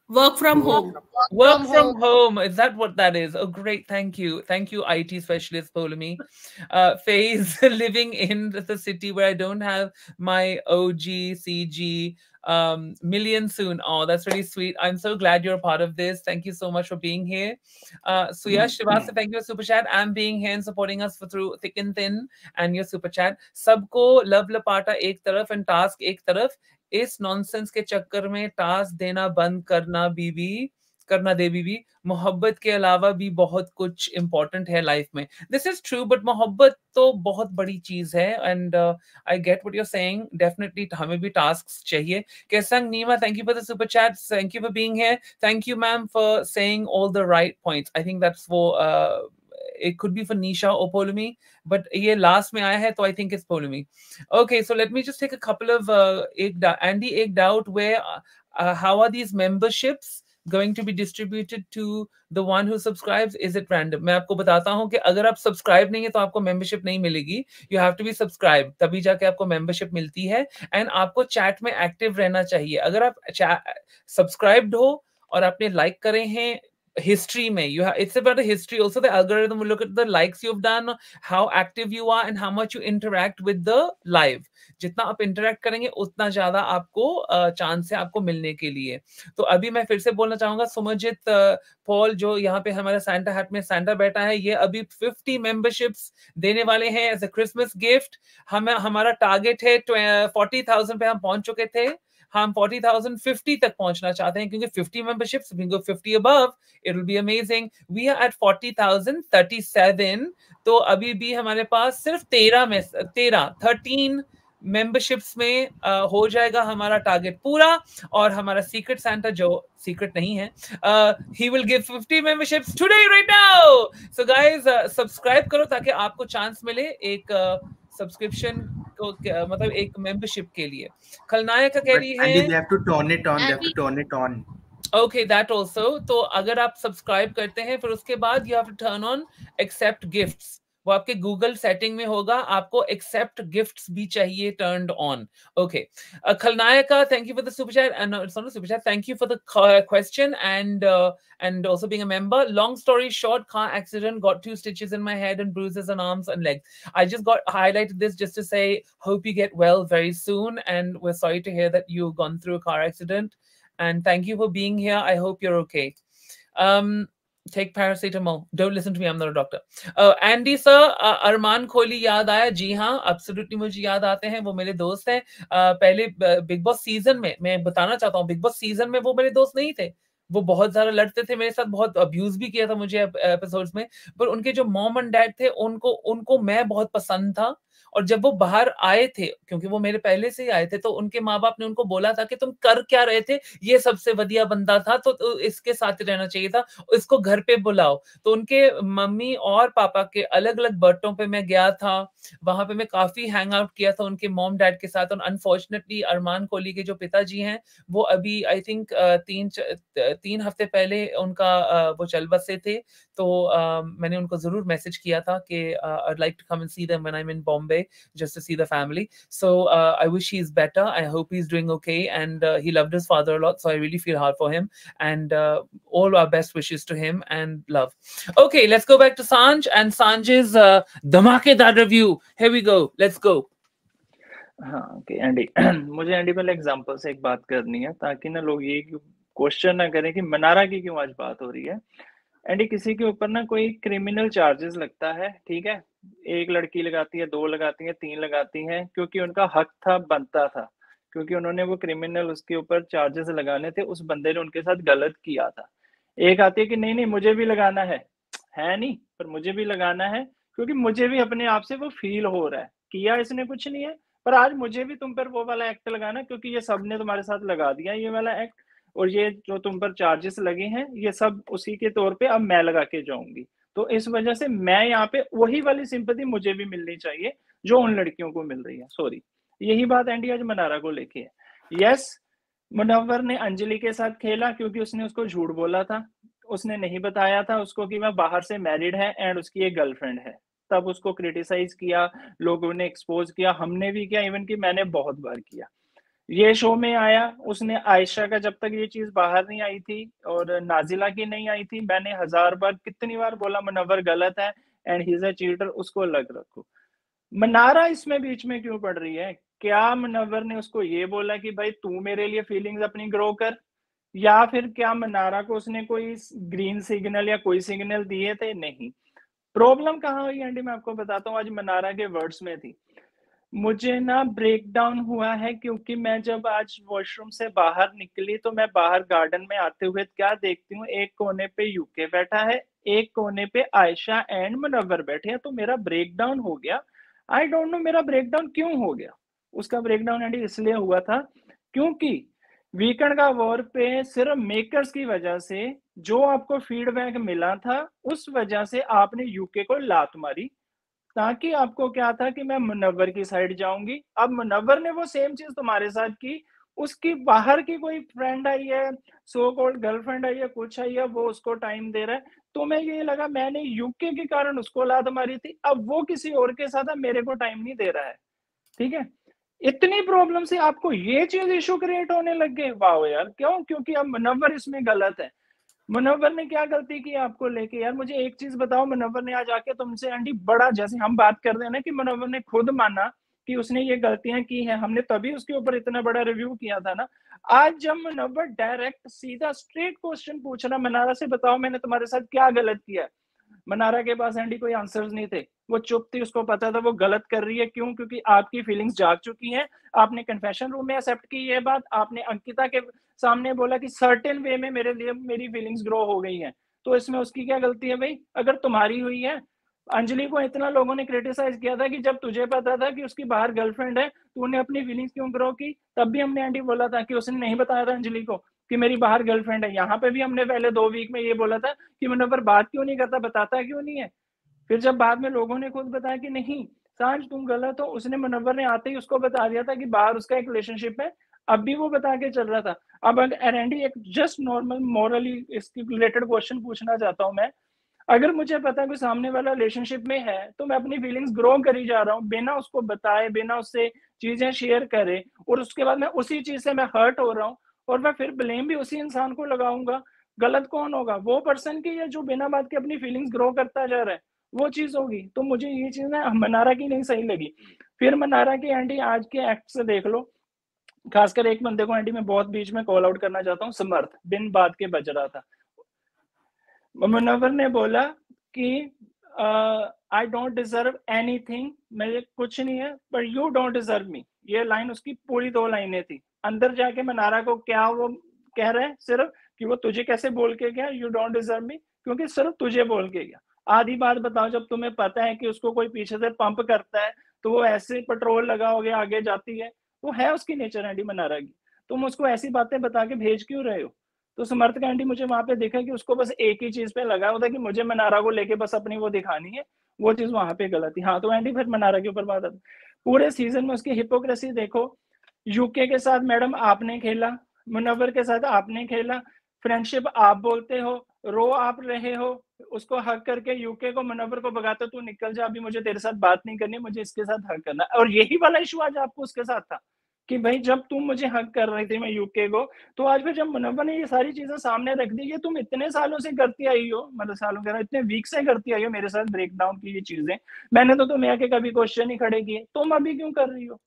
Work from home. Work, work from, from home. home. Is that what that is? Oh, great. Thank you. Thank you, IT specialist Polami. Uh, phase [LAUGHS] living in the city where I don't have my OG, CG, um, million soon. Oh, that's really sweet. I'm so glad you're a part of this. Thank you so much for being here. Uh, Suya Shivasa, thank you for super chat I'm being here and supporting us for through thick and thin and your super chat. Sabko love lapata ek taraf and task ek taraf. इस nonsense के चक्कर में task देना बंद करना बीबी करना दे बीवी मोहब्बत के अलावा भी बहुत कुछ इंपॉर्टेंट है लाइफ में दिस इज ट्रू बट मोहब्बत तो बहुत बड़ी चीज है and I get what you're saying definitely हमें भी टास्क चाहिए Kaisang Nima thank you for the super chat thank you for being here thank you ma'am for saying all the right points I think that's वो uh, it could be for Nisha or Polumi, but ye last me aaya hai, so I think it's Polumi. Okay, so let me just take a couple of uh, egg Andy Ek doubt where uh, how are these memberships going to be distributed to the one who subscribes is it random मैं आपको बताता हूँ कि अगर आप subscribe नहीं है तो आपको membership नहीं मिलेगी You have to be subscribed. तभी जाके आपको membership मिलती है And आपको chat में active रहना चाहिए अगर आप subscribed हो और आपने लाइक करें हैं history may you have it's about the history also the algorithm will look at the likes you've done how active you are and how much you interact with the live जितना आप interact करेंगे उतना ज्यादा आपको chance है आपको मिलने के लिए तो अभी मैं फिर से बोलना चाहूंगा सुमजित पॉल जो यहाँ पे हमारे सेंटा हट में सेंटा बैठा है ये अभी 50 मेंबरशिप्स देने वाले हैं एज अ क्रिसमस गिफ्ट हमें हमारा टारगेट है फोर्टी थाउजेंड पे हम पहुंच चुके थे हम 40,000 50 तक पहुंचना चाहते हैं क्योंकि 50 memberships we go 50 above it will be amazing we are at 40,037 तो अभी भी हमारे पास सिर्फ 13 में 13 13 मेंबरशिप्स में आ, हो जाएगा हमारा टारगेट पूरा और हमारा सीक्रेट सेंटर जो सीक्रेट नहीं है he will give 50 memberships today right now so guys subscribe करो ताकि आपको चांस मिले एक uh, सब्सक्रिप्शन को मतलब एक मेंबरशिप के लिए खलनायक कह रही है ओके दैट आल्सो तो अगर आप सब्सक्राइब करते हैं फिर उसके बाद you have to turn on accept gifts वो आपके गूगल सेटिंग में होगा आपको एक्सेप्ट गिफ्ट्स भी चाहिए turn on thank you for the super chat and chat super chat thank you for the question and uh, and also being a member. Long story short, car accident got two stitches in my head and bruises on arms and legs. I just got highlighted this just to say hope you get well very soon and we're sorry to hear that you've gone through a car accident and thank you for being here. I hope you're okay. Um, take paracetamol. Don't listen to me. I'm not a doctor. Uh, Andy sir, uh, Armaan Kohli याद आया जी हाँ absolutely मुझे याद आते हैं वो मेरे दोस्त हैं uh, पहले बिग बॉस सीजन में मैं बताना चाहता हूँ बिग बॉस सीजन में वो मेरे दोस्त नहीं थे वो बहुत सारा लड़ते थे मेरे साथ बहुत अब्यूज भी किया था मुझे एपिसोड्स में पर उनके जो मॉम एंड डैड थे उनको उनको मैं बहुत पसंद था और जब वो बाहर आए थे क्योंकि वो मेरे पहले से ही आए थे तो उनके माँ बाप ने उनको बोला था कि तुम कर क्या रहे थे ये सबसे बढ़िया बंदा था तो, तो इसके साथ रहना चाहिए था इसको घर पे बुलाओ तो उनके मम्मी और पापा के अलग अलग बर्थों पे मैं गया था वहां पे मैं काफी हैंग आउट किया था उनके मॉम डैड के साथ और अनफॉर्चुनेटली अरमान कोहली के जो पिताजी हैं वो अभी आई थिंक तीन तीन हफ्ते पहले उनका वो चल बसे थे तो मैंने उनको जरूर मैसेज किया था कि I like to come and see them when I am in Bombay just to see the family. So uh, I wish he's better. I hope he's doing okay. And uh, he loved his father a lot. So I really feel hard for him. And uh, all our best wishes to him and love. Okay, let's go back to Sanj and Sanj's uh, Dhamakedar review. Here we go. Let's go. हाँ okay Andy [CLEARS THROAT] मुझे Andy पहले example से एक बात करनी है ताकि ना लोग ये क्वेश्चन ना करें कि मनारा की क्यों आज बात हो रही है एंड किसी के ऊपर ना कोई क्रिमिनल चार्जेस लगता है ठीक है एक लड़की लगाती है दो लगाती है तीन लगाती है क्योंकि उनका हक था बनता था क्योंकि उन्होंने वो क्रिमिनल उसके ऊपर चार्जेस लगाने थे उस बंदे ने उनके साथ गलत किया था एक आती है कि नहीं नहीं मुझे भी लगाना है है नहीं पर मुझे भी लगाना है क्योंकि मुझे भी अपने आप से वो फील हो रहा है किया इसने कुछ नहीं है पर आज मुझे भी तुम पर वो वाला एक्ट लगाना क्योंकि ये सब ने तुम्हारे साथ लगा दिया ये वाला एक्ट और ये जो तुम पर चार्जेस लगे हैं ये सब उसी के तौर पे अब मैं लगा के जाऊंगी तो इस वजह से मैं यहाँ पे वही वाली सिंपति मुझे भी मिलनी चाहिए जो उन लड़कियों को मिल रही है सॉरी यही बात एंडी आज मनारा को लेके है यस मुनवर ने अंजलि के साथ खेला क्योंकि उसने उसको झूठ बोला था उसने नहीं बताया था उसको कि मैं बाहर से मैरिड है एंड उसकी एक गर्लफ्रेंड है तब उसको क्रिटिसाइज किया लोगों ने एक्सपोज किया हमने भी किया इवन कि मैंने बहुत बार किया ये शो में आया उसने आयशा का जब तक ये चीज बाहर नहीं आई थी और नाजिला की नहीं आई थी मैंने हजार बार कितनी बार बोला मनवर गलत है and he is a cheater उसको अलग रखो मनारा इसमें बीच में क्यों पड़ रही है क्या मनवर ने उसको ये बोला कि भाई तू मेरे लिए फीलिंग्स अपनी ग्रो कर या फिर क्या मनारा को उसने कोई ग्रीन सिग्नल या कोई सिग्नल दिए थे नहीं प्रॉब्लम कहाँ हुई आंटी मैं आपको बताता हूँ आज मनारा के वर्ड्स में थी मुझे ना ब्रेक डाउन हुआ है क्योंकि मैं जब आज वॉशरूम से बाहर निकली तो मैं बाहर गार्डन में आते हुए क्या देखती हूँ एक कोने पे यूके बैठा है एक कोने पे आयशा एंड मुनवर बैठे हैं तो मेरा ब्रेक डाउन हो गया आई डोंट नो मेरा ब्रेक डाउन क्यों हो गया उसका ब्रेक डाउन इसलिए हुआ था क्योंकि वीकेंड का वॉर पे सिर्फ मेकर्स की वजह से जो आपको फीडबैक मिला था उस वजह से आपने यूके को लात मारी ताकि आपको क्या था कि मैं मुनवर की साइड जाऊंगी अब मुनवर ने वो सेम चीज तुम्हारे साथ की उसकी बाहर की कोई फ्रेंड आई है सो कॉल्ड गर्लफ्रेंड आई है कुछ आई है वो उसको टाइम दे रहा है तो मैं ये लगा मैंने यूके के कारण उसको लात मारी थी अब वो किसी और के साथ है मेरे को टाइम नहीं दे रहा है ठीक है इतनी प्रॉब्लम से आपको ये चीज इशू क्रिएट होने लग गई वाह यार क्यों क्योंकि अब मुनवर इसमें गलत है मनोवर ने क्या गलती की आपको लेके यार मुझे एक चीज बताओ मनोवर ने आज आके तुमसे आंटी बड़ा जैसे हम बात कर रहे हैं ना कि मनोवर ने खुद माना कि उसने ये गलतियां की हैं हमने तभी उसके ऊपर इतना बड़ा रिव्यू किया था ना आज जब मनोवर डायरेक्ट सीधा स्ट्रेट क्वेश्चन पूछ रहा मनारा से बताओ मैंने तुम्हारे साथ क्या गलत किया है मनारा के पास एंडी कोई आंसर्स नहीं थे वो चुप थी उसको पता था वो गलत कर रही है क्यों क्योंकि आपकी फीलिंग्स जाग चुकी हैं आपने कन्फेशन रूम में एक्सेप्ट की ये बात आपने अंकिता के सामने बोला कि सर्टेन वे में मेरे लिए मेरी फीलिंग्स ग्रो हो गई हैं तो इसमें उसकी क्या गलती है भाई अगर तुम्हारी हुई है अंजलि को इतना लोगों ने क्रिटिसाइज किया था कि जब तुझे पता था कि उसकी बाहर गर्लफ्रेंड है तूने अपनी फीलिंग्स क्यों ग्रो की तब भी हमने एंडी बोला था कि उसने नहीं बताया था अंजलि को कि मेरी बाहर गर्लफ्रेंड है यहाँ पे भी हमने पहले दो वीक में ये बोला था कि ऊपर बात क्यों नहीं करता बताता क्यों नहीं है फिर जब बाद में लोगों ने खुद बताया कि नहीं सांझ तुम गलत हो उसने मुनवर ने आते ही उसको बता दिया था कि बाहर उसका एक रिलेशनशिप है अब भी वो बता के चल रहा था अब एरेंडी एक जस्ट नॉर्मल मॉरली इसके रिलेटेड क्वेश्चन पूछना चाहता हूँ मैं अगर मुझे पता है कि सामने वाला रिलेशनशिप में है तो मैं अपनी फीलिंग्स ग्रो करी जा रहा हूँ बिना उसको बताए बिना उससे चीजें शेयर करे और उसके बाद मैं उसी चीज से मैं हर्ट हो रहा हूँ और मैं फिर ब्लेम भी उसी इंसान को लगाऊंगा गलत कौन होगा वो पर्सन की या जो बिना बात के अपनी फीलिंग्स ग्रो करता जा रहा है वो चीज होगी तो मुझे ये चीज ना मनारा की नहीं सही लगी फिर मनारा की आंटी आज के एक्ट से देख लो खासकर एक बंदे को आंटी मैं बहुत बीच में कॉल आउट करना चाहता हूँ समर्थ बिन बात के बज रहा था मुनवर ने बोला कि I don't deserve anything मेरे कुछ नहीं है but you don't deserve me ये लाइन उसकी पूरी दो लाइनें थी अंदर जाके मैं नारा को क्या वो कह रहे हैं सिर्फ कि वो तुझे कैसे बोल के गया यू डोंट डिजर्व मी क्योंकि सिर्फ तुझे बोल के गया आधी बात बताओ जब तुम्हें पता है कि उसको कोई पीछे से पंप करता है तो वो ऐसे पेट्रोल लगा हो गया आगे जाती है वो है उसकी नेचर एंडी मनारा की तुम उसको ऐसी बातें बता के भेज क्यों रहे हो तो समर्थ का आंटी मुझे वहां पे देखा कि उसको बस एक ही चीज पे लगा हुआ था कि मुझे मनारा को लेके बस अपनी वो दिखानी है वो चीज वहां पे गलत थी हाँ तो एंडी फिर मनारा के ऊपर बात आती पूरे सीजन में उसकी हिपोक्रेसी देखो यूके के साथ मैडम आपने खेला मुनवर के साथ आपने खेला फ्रेंडशिप आप बोलते हो रो आप रहे हो उसको हक करके यूके को मुनवर को भगाते तू निकल जा अभी मुझे तेरे साथ बात नहीं करनी मुझे इसके साथ हक करना और यही वाला इशू आज आपको उसके साथ था कि भाई जब तुम मुझे हक कर रही थी मैं यूके को तो आज फिर जब मुनवर ने ये सारी चीजें सामने रख दी ये तुम इतने सालों से करती आई हो मतलब सालों के इतने वीक से करती आई हो मेरे साथ ब्रेकडाउन की ये चीजें मैंने तो तुम्हें आके कभी क्वेश्चन ही खड़े किए तुम अभी क्यों कर रही हो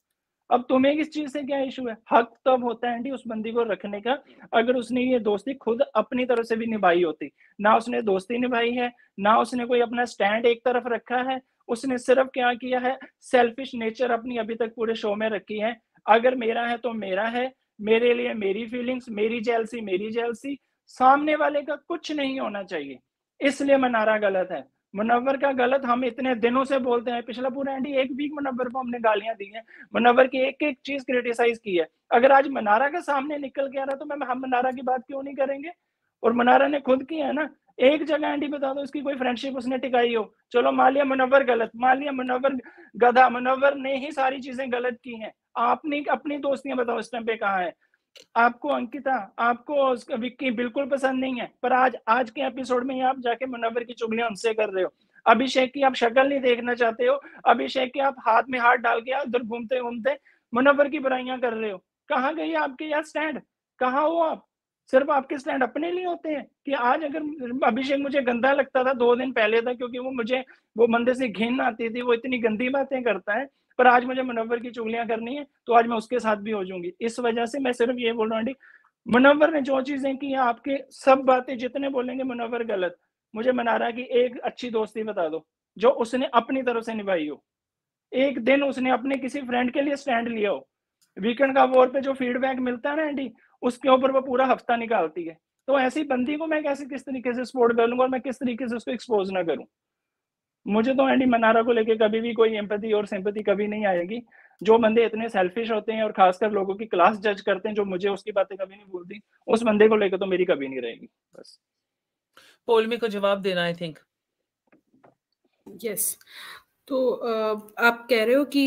अब तुम्हें किस चीज से क्या इशू है हक तब होता है उस बंदी को रखने का अगर उसने ये दोस्ती खुद अपनी तरफ से भी निभाई होती ना उसने दोस्ती निभाई है ना उसने कोई अपना स्टैंड एक तरफ रखा है उसने सिर्फ क्या किया है सेल्फिश नेचर अपनी अभी तक पूरे शो में रखी है अगर मेरा है तो मेरा है मेरे लिए मेरी फीलिंग्स मेरी जेलसी मेरी जेलसी सामने वाले का कुछ नहीं होना चाहिए इसलिए मनारा गलत है मुनवर का गलत हम इतने दिनों से बोलते हैं पिछला पूरा एंडी एक वीक मुनवर को हमने गालियां दी हैं मुनवर की एक एक चीज क्रिटिसाइज की है अगर आज मनारा के सामने निकल के आ रहा तो मैं हम मनारा की बात क्यों नहीं करेंगे और मनारा ने खुद की है ना एक जगह एंडी बता दो इसकी कोई फ्रेंडशिप उसने टिकाई हो चलो मालिया मुनवर गलत मालिया मुनवर गधा मुनवर ने ही सारी चीजें गलत की हैं आपने अपनी दोस्तियां बताओ इस टाइम पे कहाँ है आपको अंकिता आपको विक्की बिल्कुल पसंद नहीं है पर आज आज के एपिसोड में आप जाके मुनवर की चुगलियां हमसे कर रहे हो अभिषेक की आप शक्ल नहीं देखना चाहते हो अभिषेक के आप हाथ में हाथ डाल के उधर घूमते घूमते मुनवर की बुराइयां कर रहे हो कहाँ गई आपके यार स्टैंड कहाँ हो आप सिर्फ आपके स्टैंड अपने लिए होते हैं कि आज अगर अभिषेक मुझे गंदा लगता था दो दिन पहले था क्योंकि वो मुझे वो बंदे से घिन आती थी वो इतनी गंदी बातें करता है पर आज मुझे मुनवर की चुगलियां करनी है तो आज मैं उसके साथ भी हो जाऊंगी इस वजह से मैं सिर्फ ये बोल रहा हूँ मुनवर ने जो चीजें की आपके सब बातें जितने बोलेंगे मुनवर गलत मुझे मनारा की एक अच्छी दोस्ती बता दो जो उसने अपनी तरफ से निभाई हो एक दिन उसने अपने किसी फ्रेंड के लिए स्टैंड लिया हो वीकेंड का वोर पे जो फीडबैक मिलता है ना एंडी उसके ऊपर वो पूरा हफ्ता निकालती है तो ऐसी बंदी को मैं कैसे किस तरीके से सपोर्ट कर लूंगा और मैं किस तरीके से उसको एक्सपोज ना करूं मुझे तो एंडी मनारा को लेके कभी भी कोई एम्पति और सिंपति कभी नहीं आएगी जो बंदे इतने सेल्फिश होते हैं और खासकर लोगों की क्लास जज करते हैं जो मुझे उसकी बातें कभी नहीं भूलती उस बंदे को लेकर तो मेरी कभी नहीं रहेगी बस पोलमी को जवाब देना आई थिंक यस तो आप कह रहे हो कि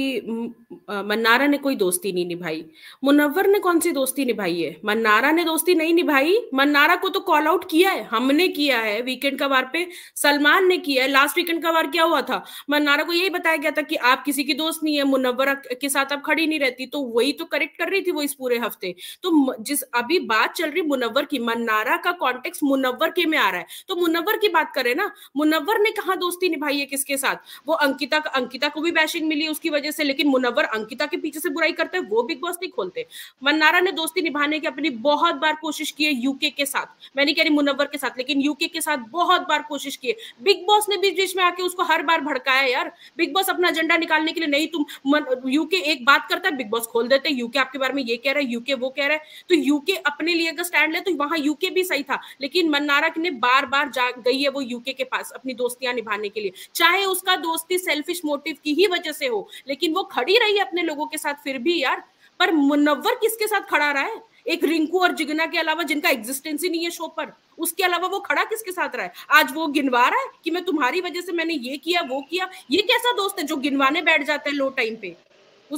मन्नारा ने कोई दोस्ती नहीं निभाई मुनव्वर ने कौन सी दोस्ती निभाई है मन्नारा ने दोस्ती नहीं निभाई मन्नारा को तो कॉल आउट किया है हमने किया है वीकेंड का वार पे सलमान ने किया है लास्ट वीकेंड का वार क्या हुआ था मन्नारा को यही बताया गया था कि आप किसी की दोस्त नहीं है मुनव्वर के साथ आप खड़ी नहीं रहती तो वही तो करेक्ट कर रही थी वो इस पूरे हफ्ते तो जिस अभी बात चल रही मुनव्वर की मन्नारा का कॉन्टेक्ट मुनव्वर के में आ रहा है तो मुनव्वर की बात करें ना मुनव्वर ने कहा दोस्ती निभाई है किसके साथ वो अंकित अंकिता अंकिता को भी बैशिंग मिली उसकी वजह से लेकिन मुनवर अंकिता के पीछे से बुराई करते हैं वो बिग बॉस नहीं खोलते मन्नारा ने दोस्ती निभाने की अपनी बहुत बार कोशिश की है यूके के साथ मैं नहीं कह रही मुनवर के साथ लेकिन यूके के साथ बहुत बार कोशिश की है बिग बॉस ने बीच बीच में आके उसको हर बार भड़काया यार बिग बॉस अपना एजेंडा निकालने के लिए नहीं तुम यूके एक बात करता है बिग बॉस खोल देते यूके आपके बारे में ये कह रहा है यूके वो कह रहा है तो यूके अपने लिए अगर स्टैंड ले तो वहां यूके भी सही था लेकिन मन्नारा ने बार बार जा गई है वो यूके के पास अपनी दोस्तियां निभाने के लिए चाहे उसका दोस्ती सेल्फ सेल्फिश मोटिव की ही वजह से हो लेकिन वो खड़ी रही अपने लोगों के साथ फिर भी यार पर मुनवर किसके साथ खड़ा रहा है एक रिंकू और जिगना के अलावा जिनका एग्जिस्टेंस ही नहीं है शो पर उसके अलावा वो खड़ा किसके साथ रहा है आज वो गिनवा रहा है कि मैं तुम्हारी वजह से मैंने ये किया वो किया ये कैसा दोस्त है जो गिनवाने बैठ जाते हैं लो टाइम पे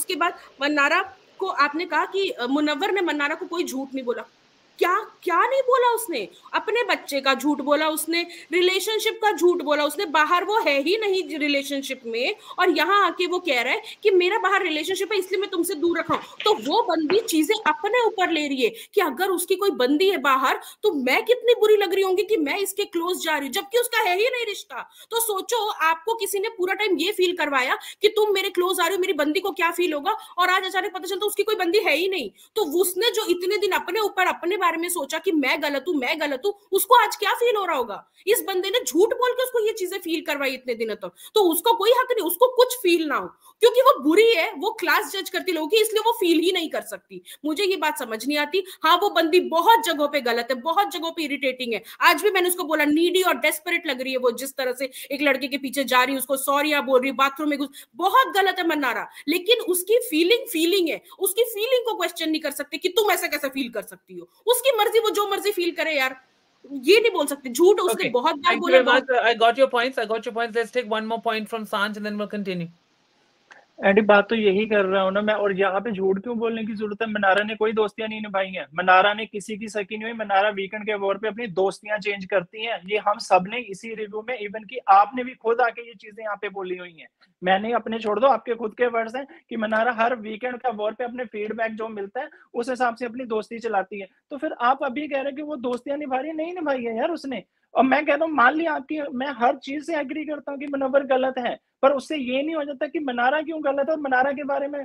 उसके बाद मन्नारा को आपने कहा कि मुनव्वर ने मन्नारा को कोई झूठ नहीं बोला क्या क्या नहीं बोला उसने अपने बच्चे का झूठ बोला उसने रिलेशनशिप का झूठ बोला उसने बाहर वो है ही नहीं रिलेशनशिप में और यहाँ आके वो कह रहा है कि मेरा बाहर रिलेशनशिप है इसलिए मैं तुमसे दूर रखा हूं तो वो बंदी चीजें अपने ऊपर ले रही है कि अगर उसकी कोई बंदी है बाहर तो मैं कितनी बुरी लग रही होंगी कि मैं इसके क्लोज जा रही हूँ जबकि उसका है ही नहीं रिश्ता तो सोचो आपको किसी ने पूरा टाइम ये फील करवाया कि तुम मेरे क्लोज आ रही हो मेरी बंदी को क्या फील होगा और आज अचानक पता चलता तो उसकी कोई बंदी है ही नहीं तो उसने जो इतने दिन अपने ऊपर अपने बारे में सोचा कि मैं गलत हूं मैं गलत हूं उसको आज क्या फील हो रहा होगा इस बंदे ने झूठ बोल के उसको ये चीजें फील करवाई इतने दिनों तक तो उसको कोई हक नहीं उसको कुछ फील ना हो क्योंकि वो बुरी है वो क्लास जज करती लोगों की इसलिए वो फील ही नहीं कर सकती मुझे ये बात समझ नहीं आती हाँ वो बंदी बहुत जगहों पे गलत है बहुत जगहों पे इरिटेटिंग है आज भी मैंने उसको बोला नीडी और डेस्परेट लग रही है वो जिस तरह से एक लड़के के पीछे जा रही है उसको सॉरी बोल रही बाथरूम में घुस बहुत गलत है मन्नारा लेकिन उसकी फीलिंग फीलिंग है उसकी फीलिंग को क्वेश्चन नहीं कर सकते कि तुम ऐसा कैसे फील कर सकती हो उसकी मर्जी वो जो मर्जी फील करे यार ये नहीं बोल सकते झूठ उसने okay. बहुत बार बोला I got your points I got your points let's take one more point from Saanjh and then we will continue Andy बात तो यही कर रहा हूँ ना मैं और यहाँ पे झूठ क्यों बोलने की जरूरत है मनारा ने कोई दोस्तियां नहीं निभाई हैं मनारा ने किसी की सकी नहीं हुई मनारा वीकेंड के वॉर पे अपनी दोस्तियां चेंज करती हैं ये हम सब ने इसी रिव्यू में इवन की आपने भी खुद आके ये चीजें यहाँ पे बोली हुई है मैंने अपने छोड़ दो आपके खुद के वर्ड्स है कि मनारा हर वीकेंड के वॉर पे अपने फीडबैक जो मिलता है उस हिसाब से अपनी दोस्ती चलाती है तो फिर आप अभी कह रहे हैं कि वो दोस्तियां निभा रही नहीं निभाई है यार उसने और मैं कहता हूँ मान लिया आपकी मैं हर चीज से एग्री करता हूँ कि मनोवर गलत है पर उससे ये नहीं हो जाता कि मनारा क्यों गलत है और मनारा के बारे में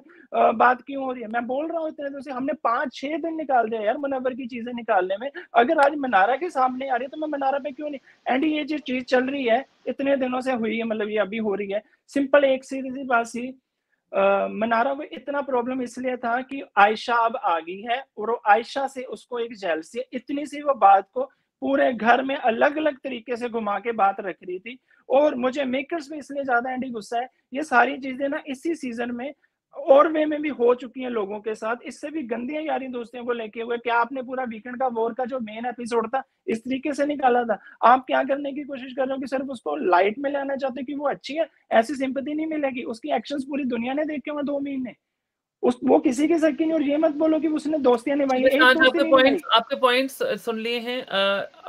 बात क्यों हो रही है मैं बोल रहा हूँ इतने दिन से हमने पांच छह दिन निकाल दिया यार मनोवर की चीजें निकालने में अगर आज मनारा के सामने आ रही है तो मैं मनारा पे क्यों नहीं एंड ये जो चीज चल रही है इतने दिनों से हुई है मतलब ये अभी हो रही है सिंपल एक सीधी बात सी मनारा वो इतना प्रॉब्लम इसलिए था कि आयशा अब आ गई है और आयशा से उसको एक जेल से इतनी सी वो बात को पूरे घर में अलग अलग तरीके से घुमा के बात रख रही थी और मुझे मेकर्स भी इसलिए ज्यादा एंडी गुस्सा है ये सारी चीजें ना इसी सीजन में और वे में भी हो चुकी हैं लोगों के साथ इससे भी गंदियां यारी दोस्तियों को लेके हुए क्या आपने पूरा वीकेंड का वोर का जो मेन एपिसोड था इस तरीके से निकाला था आप क्या करने की कोशिश कर रहे हो कि सिर्फ उसको लाइट में लाना चाहते हो कि वो अच्छी है ऐसी सिंपति नहीं मिलेगी उसकी एक्शन पूरी दुनिया ने देखे हुए दो महीने उस वो किसी के शक नहीं और ये मत बोलो कि उसने दोस्तियां निभाई आपके पॉइंट्स आपके पॉइंट्स uh, सुन लिए हैं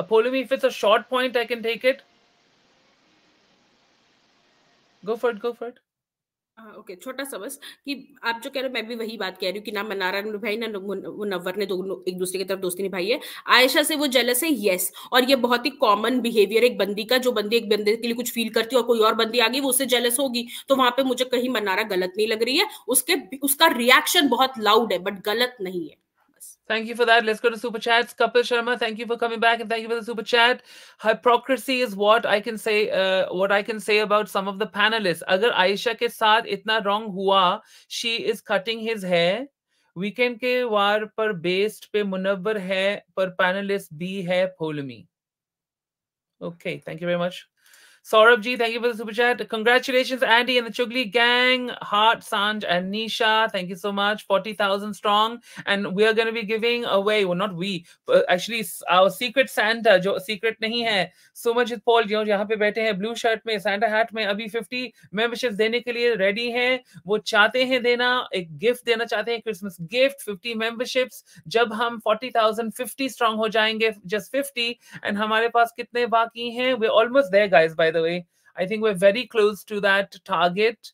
अपोलो me if it's a short point I can take it go for it go for it okay हाँ, छोटा सा बस कि आप जो कह रहे हो मैं भी वही बात कह रही हूँ कि ना मनारा ने निभाई ना नवर ने दोनों एक दूसरे की तरफ दोस्ती निभाई है आयशा से वो जेलस है येस और ये बहुत ही कॉमन बिहेवियर एक बंदी का जो बंदी एक बंदे के लिए कुछ फील करती है और कोई और बंदी आ गई वो उससे जेलस होगी तो वहां पे मुझे कहीं मनारा गलत नहीं लग रही है उसके उसका रिएक्शन बहुत लाउड है बट गलत नहीं है Thank you for that. Let's go to super chats. Kapil Sharma, thank you for coming back and thank you for the super chat. Hypocrisy is what I can say. Uh, what I can say about some of the panelists. अगर आयशा के साथ इतना wrong हुआ, she is cutting his hair. Weekend के वार पर based पे मुनव्वर है पर panelist बी है फोलमी Okay, thank you very much. Saurabh Ji, thank you for the super chat. Congratulations, Andy and the Chugli gang, Hart, Sanj, and Nisha. Thank you so much. 40,000 strong. And we are going to be giving away, well, not we, but actually our secret Santa, jo secret nahi hai. So much is Paul, you know, pe baithe hai, blue shirt mein, Santa hat mein, abhi 50 memberships dene ke liye ready hai. Wo chahte hain dena, ek gift dena chahte hain, Christmas gift, 50 memberships. Jab hum 40,000, 50 strong ho jayenge, just 50. And hamare pass kitne बाकी hai? we We're almost there, guys, by by the way. I think we're very close to that target.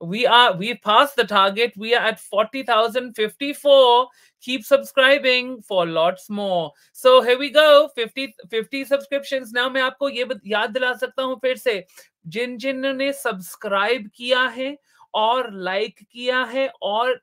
We are we passed the target. We are at 40,054. Keep subscribing for lots more. So here we go. 50 50 subscriptions. Now मैं आपको ये याद दिला सकता हूँ फिर से जिन जिन्होंने सब्सक्राइब किया है और लाइक like किया है और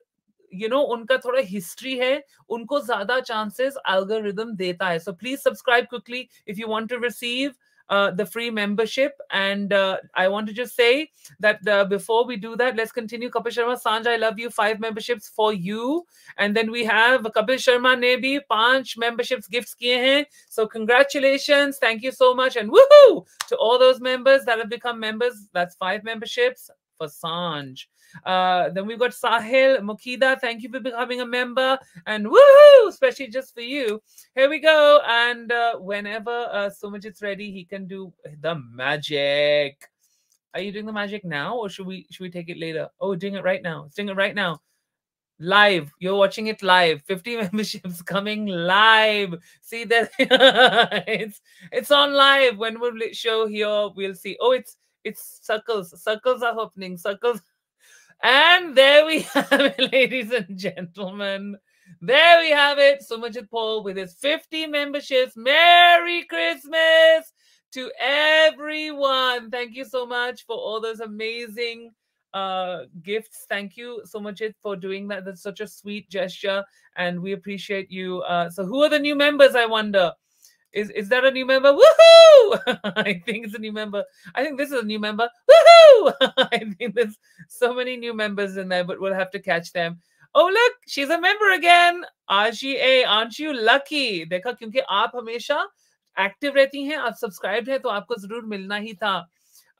you know, unka thoda history hai, unko zyada chances algorithm deta hai. So please subscribe quickly if you want to receive Uh, the free membership. And uh, I want to just say that uh, before we do that, let's continue. Kapil Sharma, Sanj, I love you. Five memberships for you. And then we have Kapil Sharma Nebi, bhi panch memberships gifts kiye So congratulations. Thank you so much. And woohoo to all those members that have become members. That's five memberships for Sanj. Uh, then we've got Sahil Mukida. Thank you for becoming a member. And woohoo, especially just for you. Here we go. And uh, whenever uh, Sumajit's ready, he can do the magic. Are you doing the magic now, or should we should we take it later? Oh, doing it right now. It's doing it right now live. You're watching it live. 50 [LAUGHS] memberships coming live. See that [LAUGHS] it's it's on live. When we will show here, we'll see. Oh, it's it's circles. Circles are opening. Circles and there we [LAUGHS] have it, ladies and gentlemen. There we have it. So much Paul with his 50 memberships. Merry Christmas to everyone. Thank you so much for all those amazing uh, gifts. Thank you so much for doing that. That's such a sweet gesture, and we appreciate you. Uh, so, who are the new members? I wonder. Is is that a new member? Woohoo! [LAUGHS] I think it's a new member. I think this is a new member. Woohoo! [LAUGHS] I think there's so many new members in there, but we'll have to catch them. Oh look, she's a member again. RGA, aren't you lucky? देखा क्योंकि आप हमेशा active रहती हैं आप subscribed हैं तो आपको जरूर मिलना ही था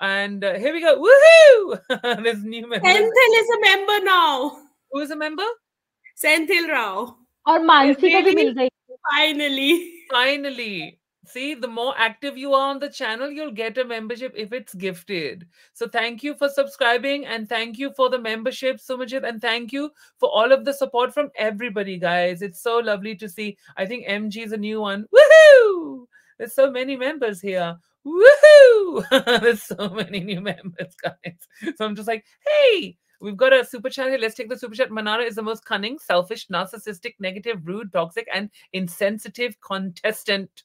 And uh, here we go. Woohoo! [LAUGHS] There's new member. Senthil is a member now. Who is a member? Senthil Rao. Or Mansi को भी मिल गई Finally. Finally. See, the more active you are on the channel, you'll get a membership if it's gifted. So thank you for subscribing and thank you for the membership, Sumajit, and thank you for all of the support from everybody, guys. It's so lovely to see. I think MG is a new one. Woohoo! There's so many members here. Woohoo! [LAUGHS] There's so many new [LAUGHS] members, guys. So I'm just like, hey, We've got a super chat here. Let's take the super chat. Manara is the most cunning, selfish, narcissistic, negative, rude, toxic, and insensitive contestant.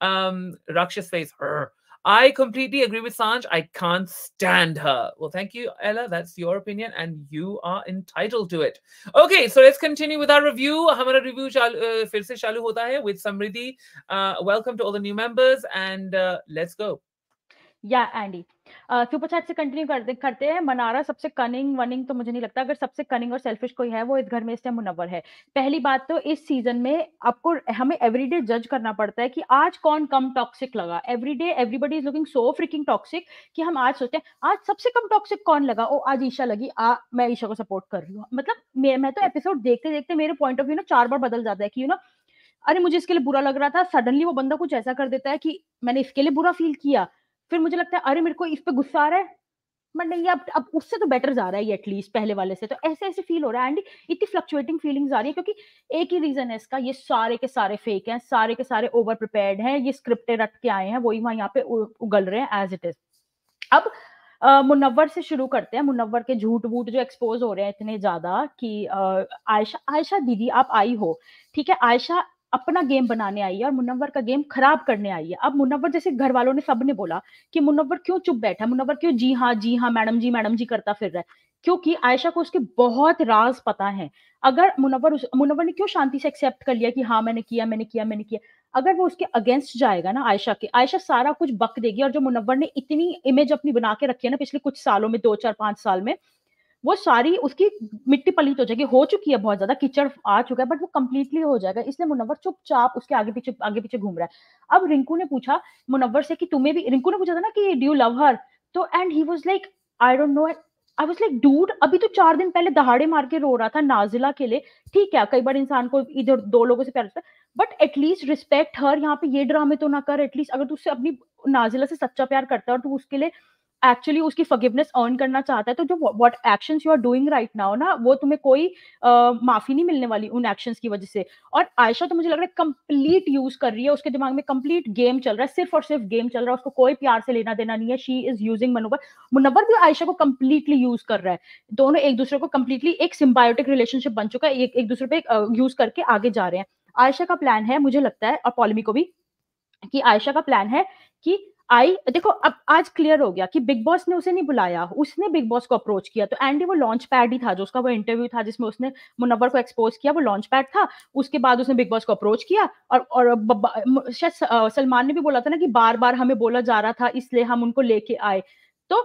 Um, Rakshas says her. I completely agree with Sanj. I can't stand her. Well, thank you, Ella. That's your opinion, and you are entitled to it. Okay, so let's continue with our review. Our review shall uh, fir se with Samriddhi. Uh, welcome to all the new members, and uh, let's go. या Andy super chat से continue करते करते हैं मनारा सबसे cunning वनिंग तो मुझे नहीं लगता अगर सबसे कनिंग और सेल्फिश कोई है वो इस घर में इस टाइम मुनवर है पहली बात तो इस सीजन में आपको हमें एवरीडे जज करना पड़ता है कि आज कौन कम टॉक्सिक लगा everyday everybody is looking so freaking toxic कि हम आज सोचते हैं आज सबसे कम टॉक्सिक कौन लगा ओ आज ईशा लगी आ मैं ईशा को सपोर्ट कर रही हूँ मतलब मैं तो एपिसोड देखते देखते मेरे पॉइंट ऑफ व्यू ना चार बार बदल जाता है कि यू ना अरे मुझे इसके लिए बुरा लग रहा था सडनली वो बंदा कुछ ऐसा कर देता है कि मैंने इसके लिए बुरा फील किया फिर मुझे लगता है अरे मेरे को इस पर गुस्सा आ रहा है मैं नहीं अब अब उससे तो बेटर जा रहा है एटलीस्ट पहले वाले से तो ऐसे ऐसे फील हो रहा है एंड इतनी फ्लक्चुएटिंग फीलिंग्स आ रही है क्योंकि एक ही रीजन है इसका ये सारे के सारे फेक हैं सारे के सारे ओवर प्रिपेयर्ड हैं ये स्क्रिप्टे रट के आए हैं वही वहां यहाँ पे उगल रहे हैं एज इट इज अब मुनवर से शुरू करते हैं मुनवर के झूठ वूट जो एक्सपोज हो रहे हैं इतने ज्यादा कि आयशा आयशा दीदी आप आई हो ठीक है आयशा अपना गेम बनाने आई है और मुनव्वर का गेम खराब करने आई है अब मुनव्वर जैसे घर वालों ने सबने बोला कि मुनव्वर क्यों चुप बैठा मुनव्वर क्यों जी हाँ जी हाँ मैडम जी मैडम जी करता फिर रहा है क्योंकि आयशा को उसके बहुत राज पता है अगर मुनव्वर उस मुनव्वर ने क्यों शांति से एक्सेप्ट कर लिया कि हाँ मैंने किया मैंने किया मैंने किया अगर वो उसके अगेंस्ट जाएगा ना आयशा के आयशा सारा कुछ बक देगी और जो मुनव्वर ने इतनी इमेज अपनी बना के रखी है ना पिछले कुछ सालों में दो चार पांच साल में वो सारी उसकी मिट्टी पलीत हो जाएगी हो चुकी है बहुत ज्यादा कीचड़ आ चुका है बट वो कम्प्लीटली हो जाएगा इसलिए मुनव्वर चुपचाप उसके आगे पीछे आगे पीछे घूम रहा है अब रिंकू ने पूछा मुनव्वर से कि तुम्हें भी रिंकू ने पूछा था ना कि डू लव हर तो and he was like I don't know I was like dude अभी तो चार दिन पहले दहाड़े मार के रो रहा था नाजिला के लिए ठीक है कई बार इंसान को इधर दो लोगों से प्यार होता है बट एटलीस्ट रिस्पेक्ट हर यहाँ पे ये ड्रामे तो ना कर एटलीस्ट अगर तू उससे अपनी नाजिला से सच्चा प्यार करता है और तू उसके लिए एक्चुअली उसकी फगिवनेस अर्न करना चाहता है तो जो what action you are doing right now ना वो तुम्हें कोई uh, माफी नहीं मिलने वाली उन एक्शन की वजह से और आयशा तो मुझे लग रहा है कंप्लीट यूज कर रही है उसके दिमाग में कंप्लीट गेम चल रहा है सिर्फ और सिर्फ गेम चल रहा है उसको कोई प्यार से लेना देना नहीं है she is using Munawar Munawar भी आयशा को कंप्लीटली यूज कर रहा है दोनों एक दूसरे को कंप्लीटली एक सिम्बायोटिक रिलेशनशिप बन चुका है एक, एक दूसरे पे यूज करके आगे जा रहे हैं आयशा का प्लान है मुझे लगता है और पॉलमी को भी कि आयशा का प्लान है कि आई देखो अब आज क्लियर हो गया कि बिग बॉस ने उसे नहीं बुलाया उसने बिग बॉस को अप्रोच किया तो एंडी वो लॉन्च पैड ही था जो उसका वो इंटरव्यू था जिसमें उसने मुनवर को एक्सपोज किया वो लॉन्च पैड था उसके बाद उसने बिग बॉस को अप्रोच किया और और शायद सलमान ने भी बोला था ना कि बार बार हमें बोला जा रहा था इसलिए हम उनको लेके आए तो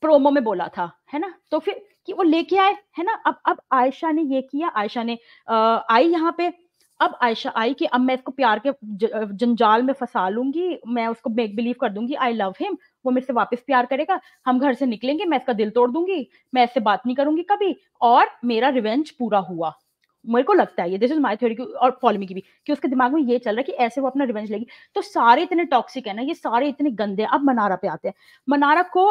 प्रोमो में बोला था है ना तो फिर कि वो लेके आए है ना अब अब आयशा ने ये किया आयशा ने आई यहाँ पे अब आयशा आई कि अब मैं इसको प्यार के जंजाल में फंसा लूंगी मैं उसको मेक बिलीव कर दूंगी आई लव हिम वो मेरे से वापस प्यार करेगा हम घर से निकलेंगे मैं इसका दिल तोड़ दूंगी मैं इससे बात नहीं करूंगी कभी और मेरा रिवेंज पूरा हुआ मेरे को लगता है ये दिस इज माई थ्योरी और पॉलिमी की भी कि उसके दिमाग में ये चल रहा है कि ऐसे वो अपना रिवेंज लेगी तो सारे इतने टॉक्सिक है ना ये सारे इतने गंदे हैं अब मनारा पे आते हैं मनारा को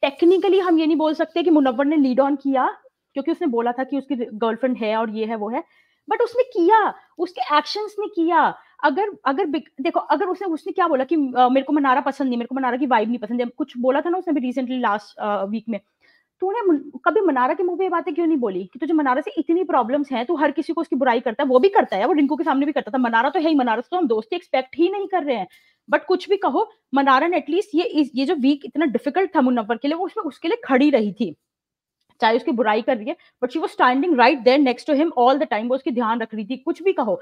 टेक्निकली हम ये नहीं बोल सकते कि मुनव्वर ने लीड ऑन किया क्योंकि उसने बोला था कि उसकी गर्लफ्रेंड है और ये है वो है बट उसने किया उसके एक्शंस ने किया अगर अगर देखो अगर उसने उसने क्या बोला कि आ, मेरे को मनारा पसंद नहीं मेरे को मनारा की वाइब नहीं पसंद है कुछ बोला था ना उसने भी रिसेंटली लास्ट वीक में तूने कभी मनारा के मुंह पे बातें क्यों नहीं बोली कि तुझे मनारा से इतनी प्रॉब्लम्स हैं तू हर किसी को उसकी बुराई करता है वो भी करता है वो रिंकू के सामने भी करता था मनारा तो है ही मनारा से तो हम दोस्ती एक्सपेक्ट ही नहीं कर रहे हैं बट कुछ भी कहो मनारा ने एटलीस्ट ये ये जो वीक इतना डिफिकल्ट था मुनव्वर के लिए वो उसमें उसके लिए खड़ी रही थी चाहे उसकी बुराई कर रही है बट शी वो standing right there next to him all the time वो उसकी ध्यान रख रही थी कुछ भी कहो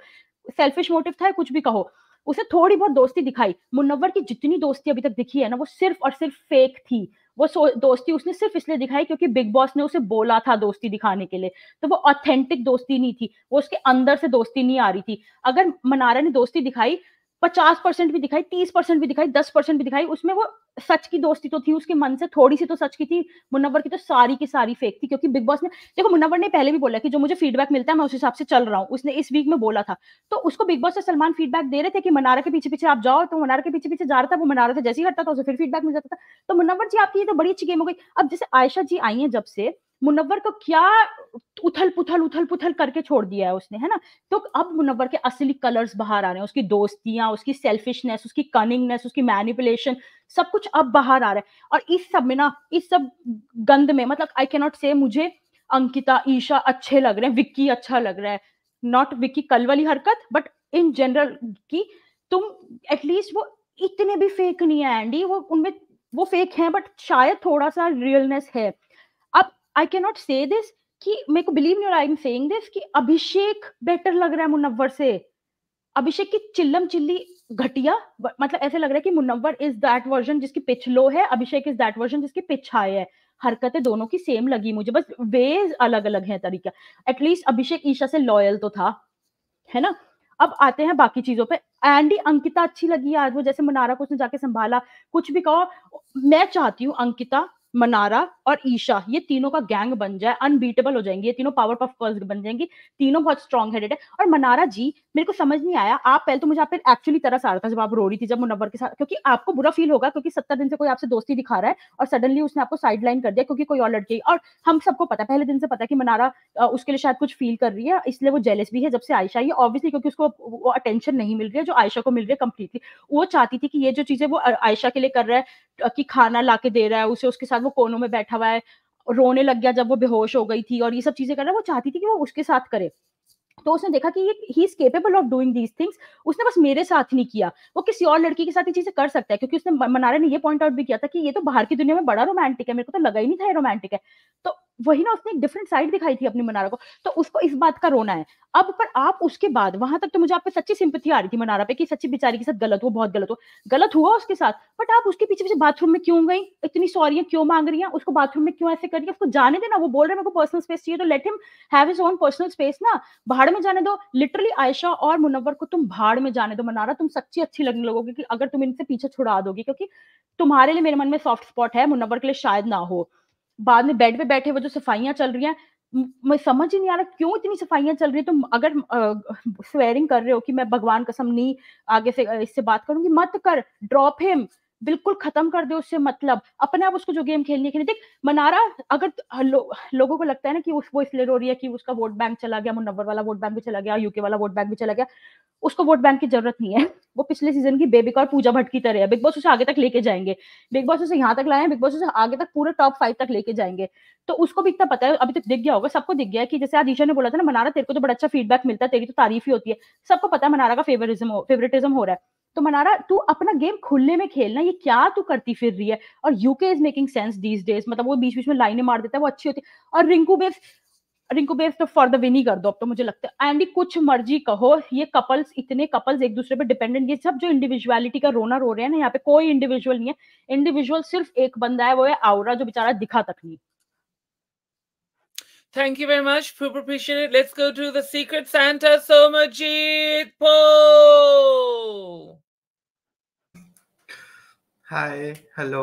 सेल्फिश मोटिव था कुछ भी कहो उसे थोड़ी बहुत दोस्ती दिखाई मुनवर की जितनी दोस्ती अभी तक दिखी है ना वो सिर्फ और सिर्फ फेक थी वो दोस्ती उसने सिर्फ इसलिए दिखाई क्योंकि बिग बॉस ने उसे बोला था दोस्ती दिखाने के लिए तो वो ऑथेंटिक दोस्ती नहीं थी वो उसके अंदर से दोस्ती नहीं आ रही थी अगर मनारा ने दोस्ती दिखाई पचास परसेंट भी दिखाई तीस परसेंट भी दिखाई दस परसेंट भी दिखाई उसमें वो सच की दोस्ती तो थी उसके मन से थोड़ी सी तो सच की थी मुनव्वर की तो सारी की सारी फेक थी क्योंकि बिग बॉस ने देखो मुनव्वर ने पहले भी बोला कि जो मुझे फीडबैक मिलता है मैं उस हिसाब से चल रहा हूँ उसने इस वीक में बोला था तो उसको बिग बॉस से सलमान फीडबैक दे रहे थे कि मनारा के पीछे पीछे आप जाओ तो मनारा के पीछे पीछे जा रहा था वो मनारा था जैसे ही हटता था उसे फिर फीडबैक मिल जाता था तो मुनव्वर जी आपकी ये तो बड़ी अच्छी गेम हो गई अब जैसे आयशा जी आई है जब से मुनव्वर को क्या उथल पुथल उथल पुथल करके छोड़ दिया है उसने है ना तो अब मुनव्वर के असली कलर्स बाहर आ रहे हैं उसकी दोस्तियां उसकी सेल्फिशनेस उसकी कनिंगनेस उसकी मैनिपुलेशन सब कुछ अब बाहर आ रहा है और इस सब में ना इस सब गंद में मतलब आई कैनॉट से मुझे अंकिता ईशा अच्छे लग रहे हैं विक्की अच्छा लग रहा है नॉट विक्की कल वाली हरकत बट इन जनरल की तुम एटलीस्ट वो इतने भी फेक नहीं है एंडी वो उनमें वो फेक है बट शायद थोड़ा सा रियलनेस है I can not say this कि मेरे को बिलीव नहीं आई एम सेइंग दिस कि अभिषेक बेटर लग रहा है मुनव्वर से अभिषेक की चिल्लम चिल्ली घटिया मतलब ऐसे लग रहा है कि मुनव्वर इज दैट वर्जन जिसकी पिच लो है अभिषेक इज दैट वर्जन जिसकी पिच हाई है हरकतें दोनों की सेम लगी मुझे बस वेज अलग अलग है तरीका एटलीस्ट अभिषेक ईशा से लॉयल तो था है ना अब आते हैं बाकी चीजों पे एंडी अंकिता अच्छी लगी आज वो जैसे मुनारा को उसने जाके संभाला कुछ भी कहो मैं चाहती हूँ अंकिता मनारा और ईशा ये तीनों का गैंग बन जाए अनबीटेबल हो जाएंगे ये तीनों पावर पफ गर्ल्स बन जाएंगी तीनों बहुत स्ट्रॉन्ग हेडेड है और मनारा जी मेरे को समझ नहीं आया आप पहले तो मुझे आप एक्चुअली तरस आ रहा था जब आप रो रही थी जब मुनवर के साथ क्योंकि आपको बुरा फील होगा क्योंकि सत्तर दिन से कोई आपसे दोस्ती दिखा रहा है और सडनली उसने आपको साइड कर दिया क्योंकि कोई और लड़की और हम सबको पता पहले दिन से पता कि मनारा उसके लिए शायद कुछ फील कर रही है इसलिए वो जेलस भी है जब से आयशा ये ऑब्वियसली क्योंकि उसको अटेंशन नहीं मिल रही है जो आयशा को मिल रही है कंप्लीटली वो चाहती थी कि ये जो चीजें वो आयशा के लिए कर रहा है कि खाना ला के दे रहा है उसे उसके साथ वो कोनों में बैठा हुआ है रोने लग गया जब वो बेहोश हो गई थी और ये सब चीजें कर रहा है वो चाहती थी कि वो उसके साथ करे तो उसने देखा कि ये he is capable of doing these things उसने बस मेरे साथ नहीं किया वो किसी और लड़की के साथ ये चीजें कर सकता है क्योंकि उसने मनारे ने ये पॉइंट आउट भी किया था कि ये तो बाहर की दुनिया में बड़ा रोमांटिक है मेरे को तो लगा ही नहीं था ये रोमांटिक है तो वही ना उसने एक डिफरेंट साइड दिखाई थी अपनी मनारा को तो उसको इस बात का रोना है अब पर आप उसके बाद वहां तक तो मुझे आप पे सच्ची सिंपथी आ रही थी मनारा पे कि सच्ची बेचारी के साथ गलत हो बहुत गलत हो गलत हुआ उसके साथ बट आप उसके पीछे पीछे बाथरूम में क्यों गई इतनी सॉरी क्यों मांग रही है उसको बाथरूम में क्यों ऐसे कर रही है उसको जाने देना वो बोल रहे मेरे को पर्सनल स्पेस चाहिए तो let him have his own personal space ना बाहर में जाने दो लिटरली आयशा और मुनव्वर को तुम भाड़ में जाने दो मनारा तुम सच्ची अच्छी लगने लगोगे कि अगर तुम इनसे पीछे छुड़ा दोगे क्योंकि तुम्हारे लिए मेरे मन में सॉफ्ट स्पॉट है मुनव्वर के लिए शायद ना हो बाद में बेड पे बैठे वो जो सफाइयां चल रही हैं मैं समझ ही नहीं आ रहा क्यों इतनी सफाइयां चल रही है तुम अगर स्वेरिंग कर रहे हो कि मैं भगवान कसम नहीं आगे से इससे बात करूंगी मत कर ड्रॉप हिम बिल्कुल खत्म कर दे उससे मतलब अपने आप उसको जो गेम खेलनी लिए देख मनारा अगर लो, लोगों को लगता है ना कि उस वो इसलिए रो रही है कि उसका वोट बैंक चला गया मुनवर वाला वोट बैंक भी चला गया यूके वाला वोट बैंक भी चला गया उसको वोट बैंक की जरूरत नहीं है [LAUGHS] वो पिछले सीजन की बेबिक और पूजा भट्ट की तरह है बिग बॉस उसे आगे तक लेके जाएंगे बिग बॉस उसे यहाँ तक लाए बिग बॉस उसे आगे तक पूरे टॉप फाइव तक लेके जाएंगे तो उसको भी इतना पता है अभी तक दिख गया होगा सबको दिख गया कि जैसे आज ईशा ने बोला था ना मनारा तेरे को तो बड़ा अच्छा फीडबैक मिलता है तेरी तो तारीफ ही होती है सबको पता है मनारा का फेवरिज्म फेवरेटिज्म हो रहा है तो मनारा तू अपना गेम खुले में खेलना ये क्या तू करती फिर रही है और UK is making sense these days मतलब वो बीच बीच में लाइनें मार देता है वो अच्छी होती है और रिंकू बेस रिंकू बेस तो फॉर द विन ही कर दो अब तो मुझे लगता है एंडी कुछ मर्जी कहो ये कपल्स इतने कपल्स एक दूसरे पे डिपेंडेंट ये सब जो इंडिविजुअलिटी का रोना रो रहे हैं ना यहाँ पे कोई इंडिविजुअल नहीं है इंडिविजुअल सिर्फ एक बंदा है वो है आउरा जो बेचारा दिखा तक नहीं Thank you very much. Super appreciate it. Let's go to the Secret Santa Somajit Poe. Hi hello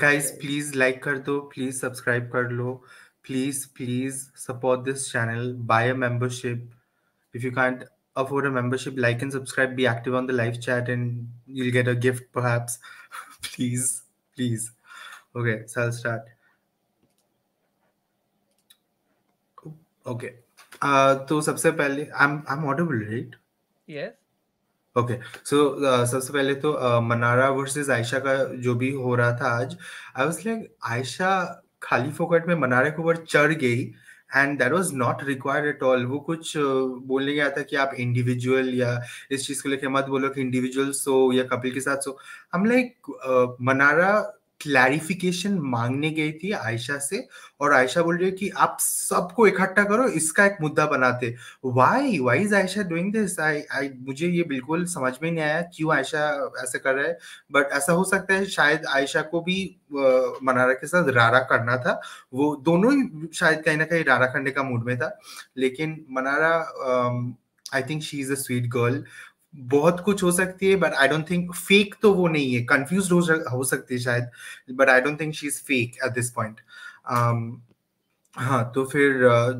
guys please like कर दो प्लीज सब्सक्राइब कर लो please please support this channel by a membership if you can't afford a membership like and subscribe be active on the live chat and you will get a gift perhaps please please okay so start okay तो सबसे पहले I am I am audible right yes okay so uh, सबसे पहले तो uh, Mannara versus Ayesha का जो भी हो रहा था आज आई वाज लाइक आयशा खाली फोकट में मनारा के ऊपर चढ़ गई and that was not required at all वो कुछ uh, बोलने गया था कि आप इंडिविजुअल या इस चीज को लेके मत बोलो कि इंडिविजुअल सो या कपिल के साथ सो हम लाइक uh, मनारा क्लैरिफिकेशन मांगने गई थी आयशा से और आयशा बोल रही है कि आप सबको इकट्ठा करो इसका एक मुद्दा बनाते why why is Ayesha doing this I I मुझे ये बिल्कुल समझ में नहीं आया क्यों आयशा ऐसे कर रहा है बट ऐसा हो सकता है शायद आयशा को भी मनारा के साथ रारा करना था वो दोनों ही शायद कहीं ना कहीं रारा करने का मूड में था लेकिन Mannara I think she is a sweet girl बहुत कुछ हो सकती है but I don't think fake तो वो नहीं है कंफ्यूज हो, हो सकती है शायद but I don't think she is fake at this point हाँ तो फिर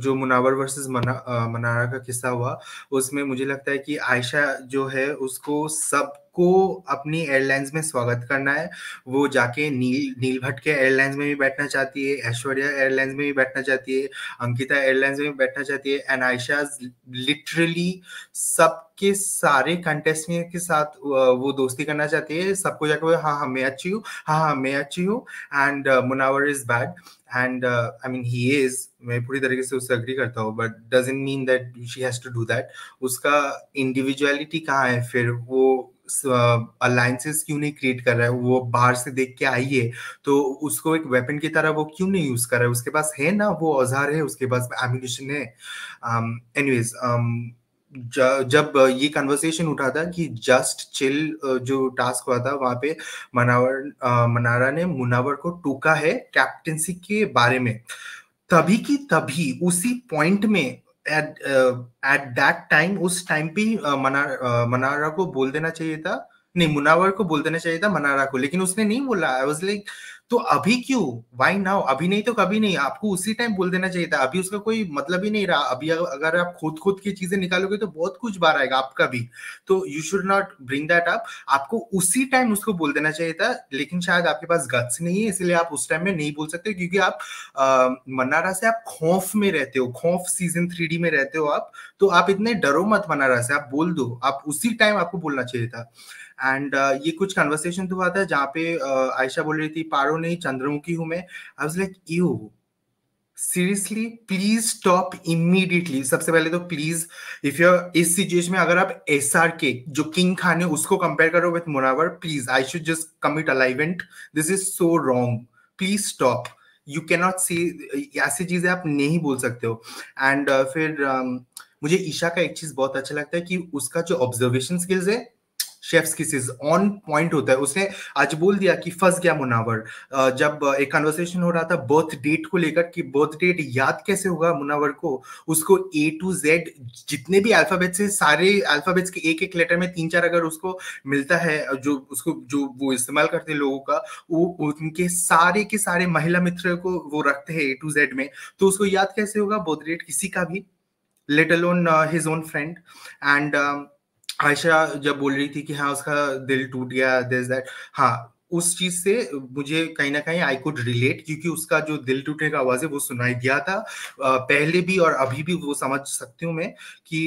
जो मुनावर वर्सेस मना, मनारा का किस्सा हुआ उसमें मुझे लगता है कि आयशा जो है उसको सब सबको अपनी एयरलाइंस में स्वागत करना है वो जाके नील नील भट्ट के एयरलाइंस में भी बैठना चाहती है ऐश्वर्या एयरलाइंस में भी बैठना चाहती है अंकिता एयरलाइंस में भी बैठना चाहती है एंड आयशा लिटरली सबके सारे कंटेस्टेंट के साथ वो दोस्ती करना चाहती है सबको वो हाँ हाँ मैं अच्छी हूँ हाँ हाँ मैं अच्छी हूँ and Munawar is bad and I mean he is मैं पूरी तरीके से उससे अग्री करता हूँ but doesn't mean that she has to do that उसका इंडिविजुअलिटी कहाँ है फिर वो अलायंसेस क्यों नहीं क्रिएट कर रहा है वो बाहर से देख के आई है तो उसको एक वेपन की तरह वो क्यों नहीं यूज कर रहा है उसके पास है ना वो औजार है उसके पास एम्यूनिशन है एनीवेज um, um जब ये कन्वर्सेशन उठा था कि जस्ट चिल जो टास्क हुआ था वहां पे मनावर मनारा ने मुनावर को टूका है कैप्टनसी के बारे में तभी की तभी उसी पॉइंट में एट दैट टाइम उस टाइम पे uh, मना uh, मनारा को बोल देना चाहिए था नहीं मुनावर को बोल देना चाहिए था मनारा को लेकिन उसने नहीं बोला आई वाज लाइक तो अभी क्यों वाई नाउ अभी नहीं तो कभी नहीं आपको उसी टाइम बोल देना चाहिए था अभी उसका कोई मतलब ही नहीं रहा अभी अगर आप खुद खुद की चीजें निकालोगे तो बहुत कुछ बार आएगा आपका भी तो you should not bring that up आपको उसी टाइम उसको बोल देना चाहिए था लेकिन शायद आपके पास गट्स नहीं है इसलिए आप उस टाइम में नहीं बोल सकते क्योंकि आप मनारा से आप खौफ में रहते हो खौफ सीजन थ्री में रहते हो आप तो आप इतने डरो मत मनारा से आप बोल दो आप उसी टाइम आपको बोलना चाहिए था एंड uh, ये कुछ कन्वर्सेशन तो हुआ था जहाँ पे uh, आयशा बोल रही थी पारो नहीं चंद्रमुखी हूँ मैं I was like you seriously please stop immediately सबसे पहले तो प्लीज इफ यू इस सिचुएशन में अगर आप एस आर के जो किंग खान है उसको कंपेयर करो with Munawar please I should just commit अलाइवेंट this is so wrong please stop you cannot see ऐसी चीजें आप नहीं बोल सकते हो एंड uh, फिर um, मुझे ईशा का एक चीज बहुत अच्छा लगता है कि उसका जो ऑब्जर्वेशन स्किल्स है शेफ्स किसेस ऑन पॉइंट होता है उसने आज बोल दिया कि फंस गया मुनावर जब एक कन्वर्सेशन हो रहा था बर्थ डेट को लेकर कि बर्थ डेट याद कैसे होगा मुनावर को उसको ए टू जेड जितने भी अल्फाबेट से सारे अल्फाबेट्स के एक एक लेटर में तीन चार अगर उसको मिलता है जो उसको जो वो इस्तेमाल करते हैं लोगों का वो उनके सारे के सारे महिला मित्र को वो रखते हैं ए टू जेड में तो उसको याद कैसे होगा बर्थ डेट किसी का भी let alone his own friend and Ayesha जब बोल रही थी कि हाँ उसका दिल टूट गया दिस दैट हाँ उस चीज से मुझे कहीं ना कहीं आई कुड रिलेट क्योंकि उसका जो दिल टूटने का आवाज है वो सुनाई दिया था पहले भी और अभी भी वो समझ सकती हूँ मैं कि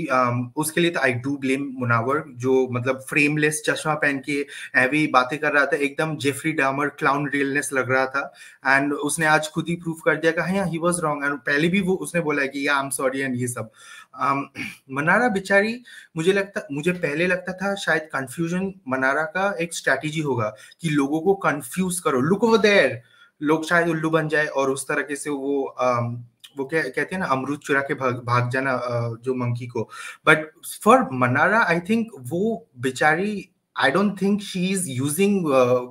उसके लिए तो आई डू ब्लेम मुनावर जो मतलब फ्रेमलेस चश्मा पहन के हैवी बातें कर रहा था एकदम जेफरी डामर क्लाउन रियलनेस लग रहा था एंड उसने आज खुद ही प्रूव कर दिया कि हाँ ही वॉज रॉन्ग एंड पहले भी वो उसने बोला कि आई एम सॉरी एंड ये सब Um, [CLEARS THROAT] मनारा बिचारी मुझे लगता मुझे पहले लगता था शायद कंफ्यूजन मनारा का एक स्ट्रैटेजी होगा कि लोगों को कंफ्यूज करो लुक ओवर देयर लोग शायद उल्लू बन जाए और उस तरह से वो um, वो क्या कहते हैं ना अमरूद चुरा के भाग भाग जाना uh, जो मंकी को but for Mannara I think वो बेचारी I don't think she is using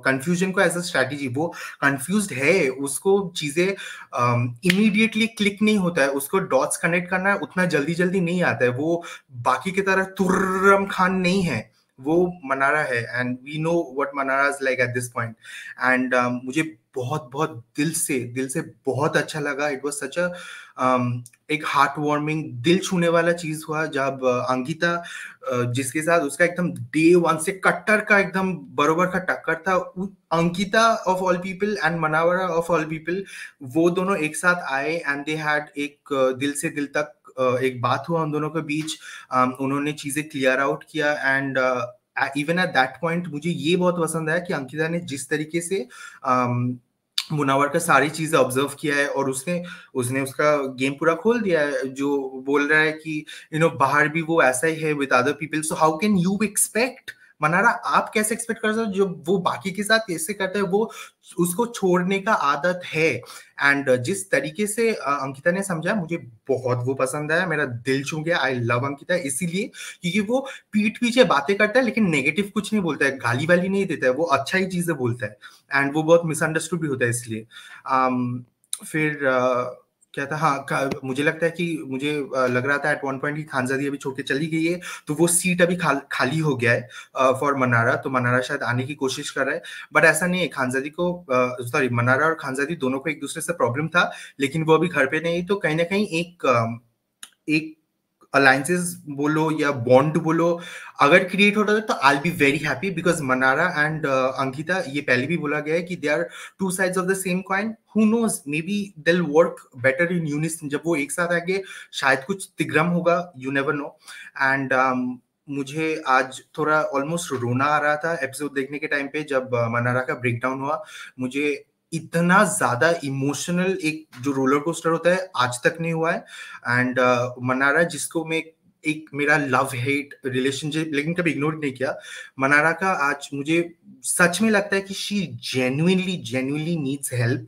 confusion को एज अ स्ट्रैटेजी वो कंफ्यूज है उसको चीजें इमीडिएटली क्लिक नहीं होता है उसको डॉट्स कनेक्ट करना है उतना जल्दी जल्दी नहीं आता है वो बाकी की तरह तुर्रम खान नहीं है वो मनारा है and we know what Mannara is like at this point and मुझे बहुत बहुत दिल से दिल से बहुत अच्छा लगा इट वॉज सच अ एक हार्ट वार्मिंग दिल छूने वाला चीज हुआ जब अंकिता जिसके साथ उसका एकदम डे वन से कट्टर का एकदम बरोबर का टक्कर था Ankita of all people and Mannara of all people वो दोनों एक साथ आए एंड दे हैड एक दिल से दिल तक एक बात हुआ उन दोनों के बीच उन्होंने चीजें क्लियर आउट किया and even at that point मुझे ये बहुत पसंद आया कि अंकिता ने जिस तरीके से um, मुनावर का सारी चीजें ऑब्जर्व किया है और उसने उसने उसका गेम पूरा खोल दिया है जो बोल रहा है कि यू you नो know, बाहर भी वो ऐसा ही है with other people so how can you expect Mannara आप कैसे एक्सपेक्ट कर सकते हो जो वो बाकी के साथ कैसे करता है वो उसको छोड़ने का आदत है एंड जिस तरीके से अंकिता ने समझाया मुझे बहुत वो पसंद आया मेरा दिल छू गया आई लव अंकिता इसीलिए क्योंकि वो पीठ पीछे बातें करता है लेकिन नेगेटिव कुछ नहीं बोलता है गाली वाली नहीं देता है वो अच्छा ही चीजें बोलता है एंड वो बहुत मिसअंडरस्टूड भी होता है इसलिए um, फिर uh, क्या था हाँ मुझे लगता है कि मुझे लग रहा था एट वन पॉइंट की खानजादी अभी छोड़ के चली गई है तो वो सीट अभी खा, खाली हो गया है फॉर मनारा तो मनारा शायद आने की कोशिश कर रहा है बट ऐसा नहीं है खानजादी को सॉरी मनारा और खानजादी दोनों को एक दूसरे से प्रॉब्लम था लेकिन वो अभी घर पे नहीं तो कहीं ना कहीं एक एक अलायंसेस बोलो या बॉन्ड बोलो अगर क्रिएट होता है तो I be very happy because Mannara and Ankita ये पहले भी बोला गया है कि they are two sides of the same coin who knows may be they'll work better in unison जब वो एक साथ आएंगे शायद कुछ तिग्रम होगा यू नेवर नो एंड मुझे आज थोड़ा ऑलमोस्ट रोना आ रहा था एपिसोड देखने के टाइम पे जब मनारा uh, का ब्रेकडाउन हुआ मुझे इतना ज्यादा इमोशनल एक जो रोलर कोस्टर होता है आज तक नहीं हुआ है एंड uh, मनारा जिसको मैं एक मेरा लव हेट रिलेशनशिप लेकिन कभी इग्नोर नहीं किया मनारा का आज मुझे सच में लगता है कि she genuinely genuinely needs help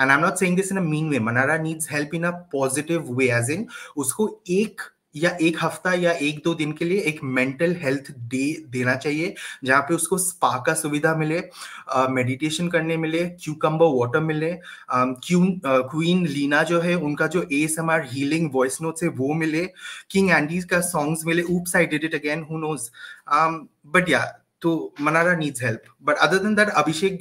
and I am not saying this in a mean way Mannara needs help in a positive way as in उसको एक या एक हफ्ता या एक दो दिन के लिए एक मेंटल हेल्थ डे देना चाहिए जहाँ पे उसको स्पा का सुविधा मिले मेडिटेशन करने मिले क्यूकम्बर वाटर मिले क्यू क्वीन लीना जो है उनका जो A S healing voice note है वो मिले किंग एंडीज का सॉन्ग्स मिले oops I did it again who knows but या तो Mannara needs help but other than that Abhishek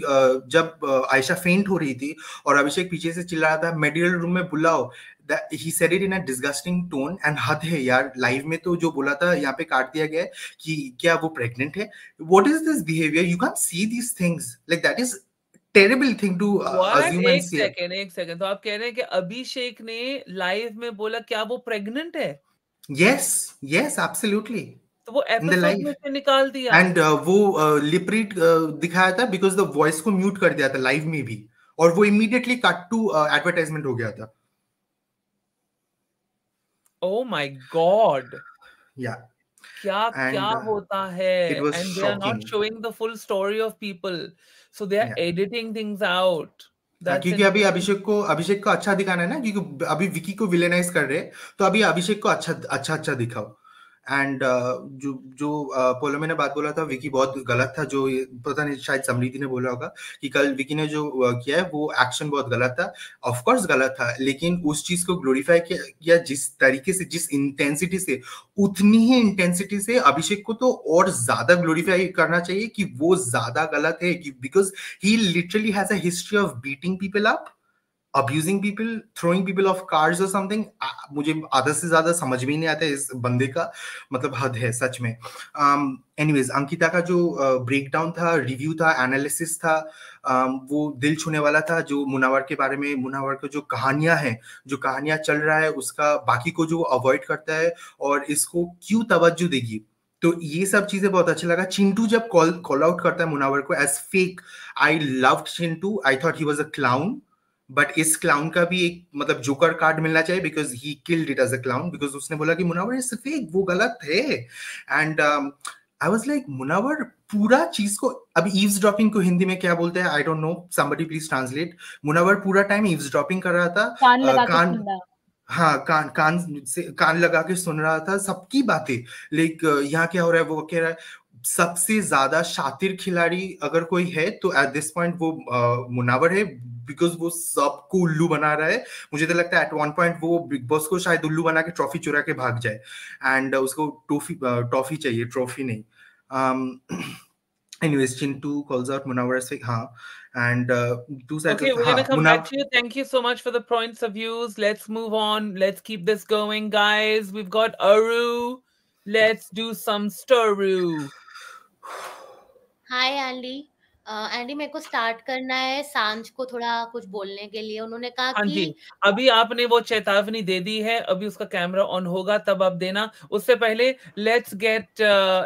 जब आयशा फेंट हो रही थी और अभिषेक पीछे से चिल्ला रहा था मेडिकल रूम में बुलाओ he said it in a disgusting tone and हद है यार लाइव में तो जो बोला था यहाँ पे काट दिया गया है कि क्या वो प्रेग्नेंट है what is this behaviour you can see these things like that is terrible thing to assume and say एक सेकंड एक सेकंड तो आप कह रहे हैं कि अभिषेक ने लाइव में बोला क्या वो प्रेग्नेंट है यस यस एब्सोल्युटली तो वो एपिसोड में से निकाल दिया एंड uh, वो uh, uh, दिखाया था बिकॉज द वॉइस को म्यूट कर दिया था लाइव में भी और वो इमीडिएटली कट टू एडवर्टाइजमेंट हो गया था oh my god yeah क्या and, क्या uh, होता है and shocking. they are not showing the full story of people so they are yeah. editing things out That's क्योंकि अभी अभिषेक को अभिषेक को अच्छा दिखाना है ना क्योंकि अभी विकी को विलेनाइज कर रहे हैं तो अभी अभिषेक को अच्छा अच्छा अच्छा दिखाओ एंड uh, जो जो पोलो में ने बात बोला था विकी बहुत गलत था जो पता नहीं शायद समृद्धि ने बोला होगा कि कल विकी ने जो uh, किया है वो एक्शन बहुत गलत था ऑफ कोर्स गलत था लेकिन उस चीज को ग्लोरीफाई किया जिस तरीके से जिस इंटेंसिटी से उतनी ही इंटेंसिटी से अभिषेक को तो और ज्यादा ग्लोरीफाई करना चाहिए कि वो ज्यादा गलत है because he literally has a history of beating people up abusing people throwing people off card और समथिंग मुझे आधा से ज्यादा समझ में नहीं आता इस बंदे का मतलब हद है सच में एनीवेज um, अंकिता का जो ब्रेक uh, डाउन था रिव्यू था एनालिसिस था um, वो दिल छूने वाला था जो मुनावर के बारे में मुनावर का जो कहानियां हैं जो कहानियां चल रहा है उसका बाकी को जो अवॉइड करता है और इसको क्यों तवज्जो देगी तो ये सब चीजें बहुत अच्छा लगा चिंटू जब कॉल कॉल आउट करता है मुनावर को as fake I love Chintu I thought he was a clown but इस क्लाउन का भी एक मतलब जोकर कार्ड मिलना चाहिए because he killed it as a clown because उसने बोला कि मुनावर इज फेक वो गलत है and I was like Munawar पूरा चीज को अब ईव्स ड्रॉपिंग को हिंदी में क्या बोलते हैं I don't know somebody please translate Munawar पूरा टाइम ईव्स ड्रॉपिंग कर रहा था कान कान, हाँ कान कान से कान लगा के सुन रहा था सबकी बातें लाइक यहाँ क्या हो रहा है वो कह रहा है सबसे ज्यादा शातिर खिलाड़ी अगर कोई है तो एट दिस पॉइंट वो uh, मुनावर है बिकॉज वो सबको उल्लू बना रहा है मुझे तो लगता है एट वन पॉइंट वो बिग बॉस को शायद उल्लू बना के ट्रॉफी चुरा के भाग जाए एंड uh, उसको ट्रॉफी ट्रॉफी uh, चाहिए ट्रॉफी नहीं anyways Chintu calls out Munawar से हाँ and uh, two cycles. Okay, we're gonna come Muna- back to you. Thank you so much for the points of views. Let's move on. Let's keep this going, guys. We've got Aru. Let's do some Staru. Hi Andy Andy मेरे को start करना है सांझ को थोड़ा कुछ बोलने के लिए उन्होंने कहा हाँ कि अभी आपने वो चेतावनी दे दी है अभी उसका कैमरा ऑन होगा तब आप देना उससे पहले let's get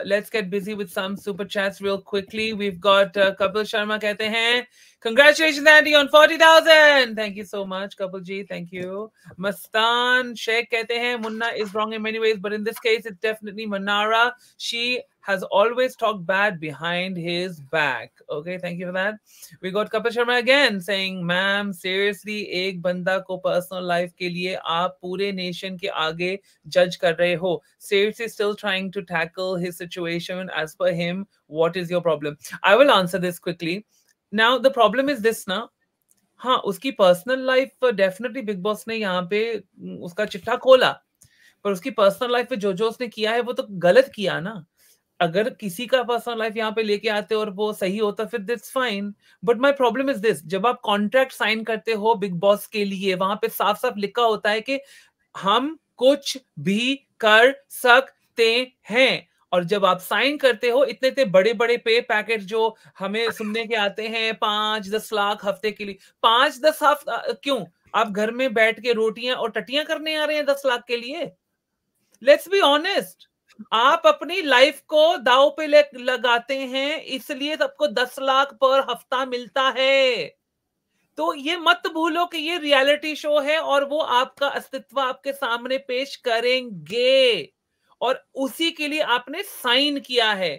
let's get busy with some super chats real quickly we have got Kapil Sharma कहते हैं congratulation Andy on forty thousand thank you so much Kapil ji thank you Mastan Shaikh कहते हैं Munna is wrong in many ways but in this case it's definitely Mannara she has always talked bad behind his back. Okay, thank you for that. We got Kapil Sharma again saying, "Ma'am, seriously, एक बंदा को personal life के लिए आप पूरे nation के आगे judge कर रहे हो. Seriously, still trying to tackle his situation. As per him, what is your problem? I will answer this quickly. Now, the problem is this na? हाँ उसकी personal life definitely Bigg boss ने यहाँ पे उसका चिट्ठा खोला पर उसकी पर्सनल लाइफ पे जो जो उसने किया है वो तो गलत किया ना अगर किसी का पर्सनल लाइफ यहाँ पे लेके आते और वो सही होता फिर that's fine but my problem is this जब आप कॉन्ट्रैक्ट साइन करते हो बिग बॉस के लिए वहां पे साफ साफ लिखा होता है कि हम कुछ भी कर सकते हैं और जब आप साइन करते हो इतने इतने बड़े बड़े पे पैकेट जो हमें सुनने के आते हैं पांच दस लाख हफ्ते के लिए पांच दस हफ्ता क्यों आप घर में बैठ के रोटियां और टटियां करने आ रहे हैं दस लाख के लिए लेट्स बी ऑनेस्ट आप अपनी लाइफ को दाव पे ले लगाते हैं इसलिए सबको दस लाख पर हफ्ता मिलता है तो ये मत भूलो कि ये रियलिटी शो है और वो आपका अस्तित्व आपके सामने पेश करेंगे और उसी के लिए आपने साइन किया है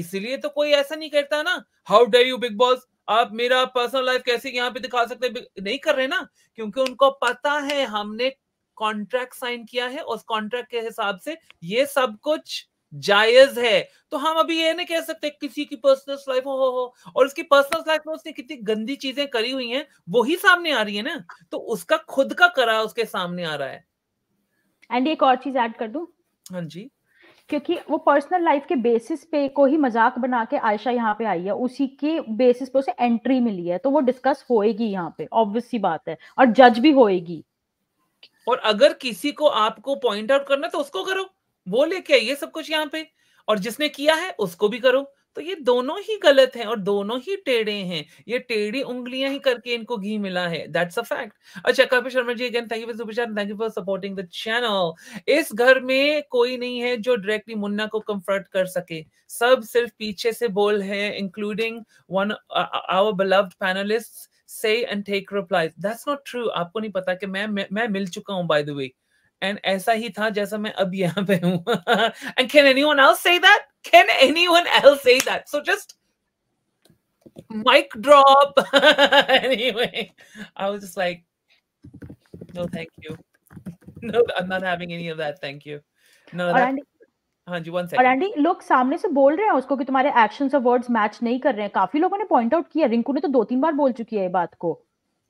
इसलिए तो कोई ऐसा नहीं करता ना how dare you Bigg Boss आप मेरा पर्सनल लाइफ कैसे यहाँ पे दिखा सकते नहीं कर रहे ना क्योंकि उनको पता है हमने कॉन्ट्रैक्ट साइन किया है और कॉन्ट्रैक्ट के हिसाब से ये सब कुछ जायज है तो हम अभी ये नहीं कह सकते किसी की पर्सनल लाइफ हो, हो और उसकी पर्सनल लाइफ में उसने कितनी गंदी चीजें करी हुई हैं वो ही सामने आ रही है ना तो उसका खुद का करा उसके सामने आ रहा है एंड एक और चीज ऐड कर दू हाँ जी क्योंकि वो पर्सनल लाइफ के बेसिस पे को ही मजाक बना के आयशा यहाँ पे आई है उसी के बेसिस पे उसे एंट्री मिली है तो वो डिस्कस होएगी यहाँ पे ऑब्वियस सी बात है और जज भी होएगी और अगर किसी को आपको पॉइंट आउट करना है तो उसको करो वो लेके आइए सब कुछ यहाँ पे और जिसने किया है उसको भी करो तो ये दोनों ही गलत हैं और दोनों ही टेढ़े हैं ये टेढ़ी उंगलियां ही करके इनको घी मिला है दैट्स अ फैक्ट अच्छा Kapil Sharma ji again thank you for thank you for supporting the channel इस घर में कोई नहीं है जो डायरेक्टली मुन्ना को कंफर्ट कर सके सब सिर्फ पीछे से बोल है including one our beloved panellist say and take replies. That's not true. आपको नहीं पता कि मैं मैं, मिल चुका हूँ by the way. And ऐसा ही था जैसा मैं अब यहाँ पे हूँ. [LAUGHS] and can anyone else say that? Can anyone else say that? So just mic drop. [LAUGHS] anyway, I was just like, no, thank you. No, I'm not having any of that. Thank you. No, that. हाँ जी one और Andy लोग सामने से बोल रहे हैं उसको कि तुम्हारे और वर्ड्स मैच नहीं कर रहे हैं काफी लोगों ने पॉइंट आउट किया रिंकू ने तो दो तीन बार बोल चुकी है ये बात को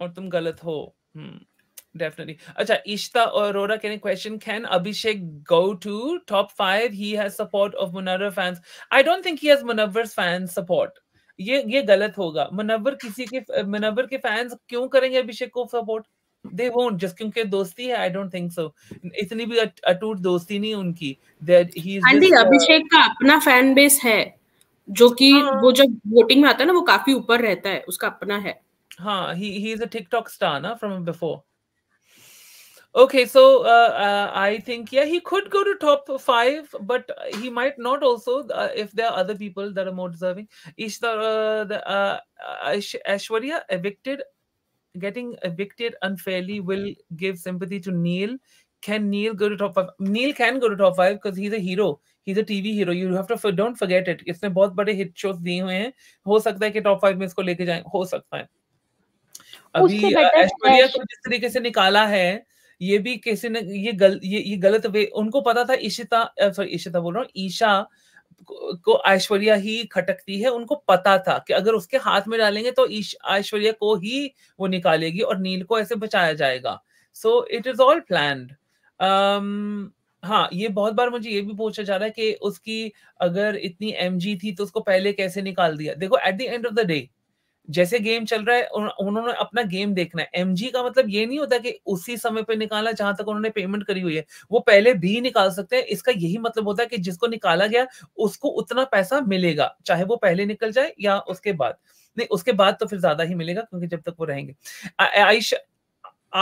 और तुम गलत हो डेफिनेटली हम्म, अच्छा Ishita Arora can question can Abhishek go to top five he has support of Munawar fans I don't think he has Munawar support ये ये गलत होगा मुनव्वर किसी के मुनव्वर के फैंस क्यों करेंगे अभिषेक को सपोर्ट दे वोंट जस्ट क्योंकि दोस्ती है आई डोंट थिंक सो इतनी भी अटूट दोस्ती नहीं उनकी दैट ही इज अभिषेक का अपना फैन बेस है जो कि हाँ, वो जब वोटिंग में आता है ना वो काफी ऊपर रहता है उसका अपना है हाँ he he is a TikTok star ना from before okay so uh, uh, i think yeah he could go to top five but he might not also uh, if there are other people that are more deserving Ishtar, the, ashwarya evicted getting evicted unfairly will give sympathy to Neil. Can Neil go to top five? Neil can go to top five because he's a hero. He's a TV hero. You have to for, don't forget it. इसने बहुत बड़े hit shows दिए हुए हैं हो सकता है कि top five में इसको लेके जाए हो सकता है अभी ऐश्वर्या को जिस तरीके से निकाला है ये भी किसी ने ये गल ये, ये गलत वे उनको पता था इशिता सॉरी इशिता बोल रहा हूँ ईशा को ऐश्वर्या ही खटकती है उनको पता था कि अगर उसके हाथ में डालेंगे तो ऐश्वर्या को ही वो निकालेगी और नील को ऐसे बचाया जाएगा so it is all plan हाँ ये बहुत बार मुझे ये भी पूछा जा रहा है कि उसकी अगर इतनी एम थी तो उसको पहले कैसे निकाल दिया देखो at the end of the day जैसे गेम चल रहा है उन्होंने अपना गेम देखना है एमजी का मतलब ये नहीं होता कि उसी समय पे निकाला जहां तक उन्होंने पेमेंट करी हुई है वो पहले भी निकाल सकते हैं इसका यही मतलब होता है कि जिसको निकाला गया उसको उतना पैसा मिलेगा चाहे वो पहले निकल जाए या उसके बाद नहीं उसके बाद तो फिर ज्यादा ही मिलेगा क्योंकि जब तक वो रहेंगे आयश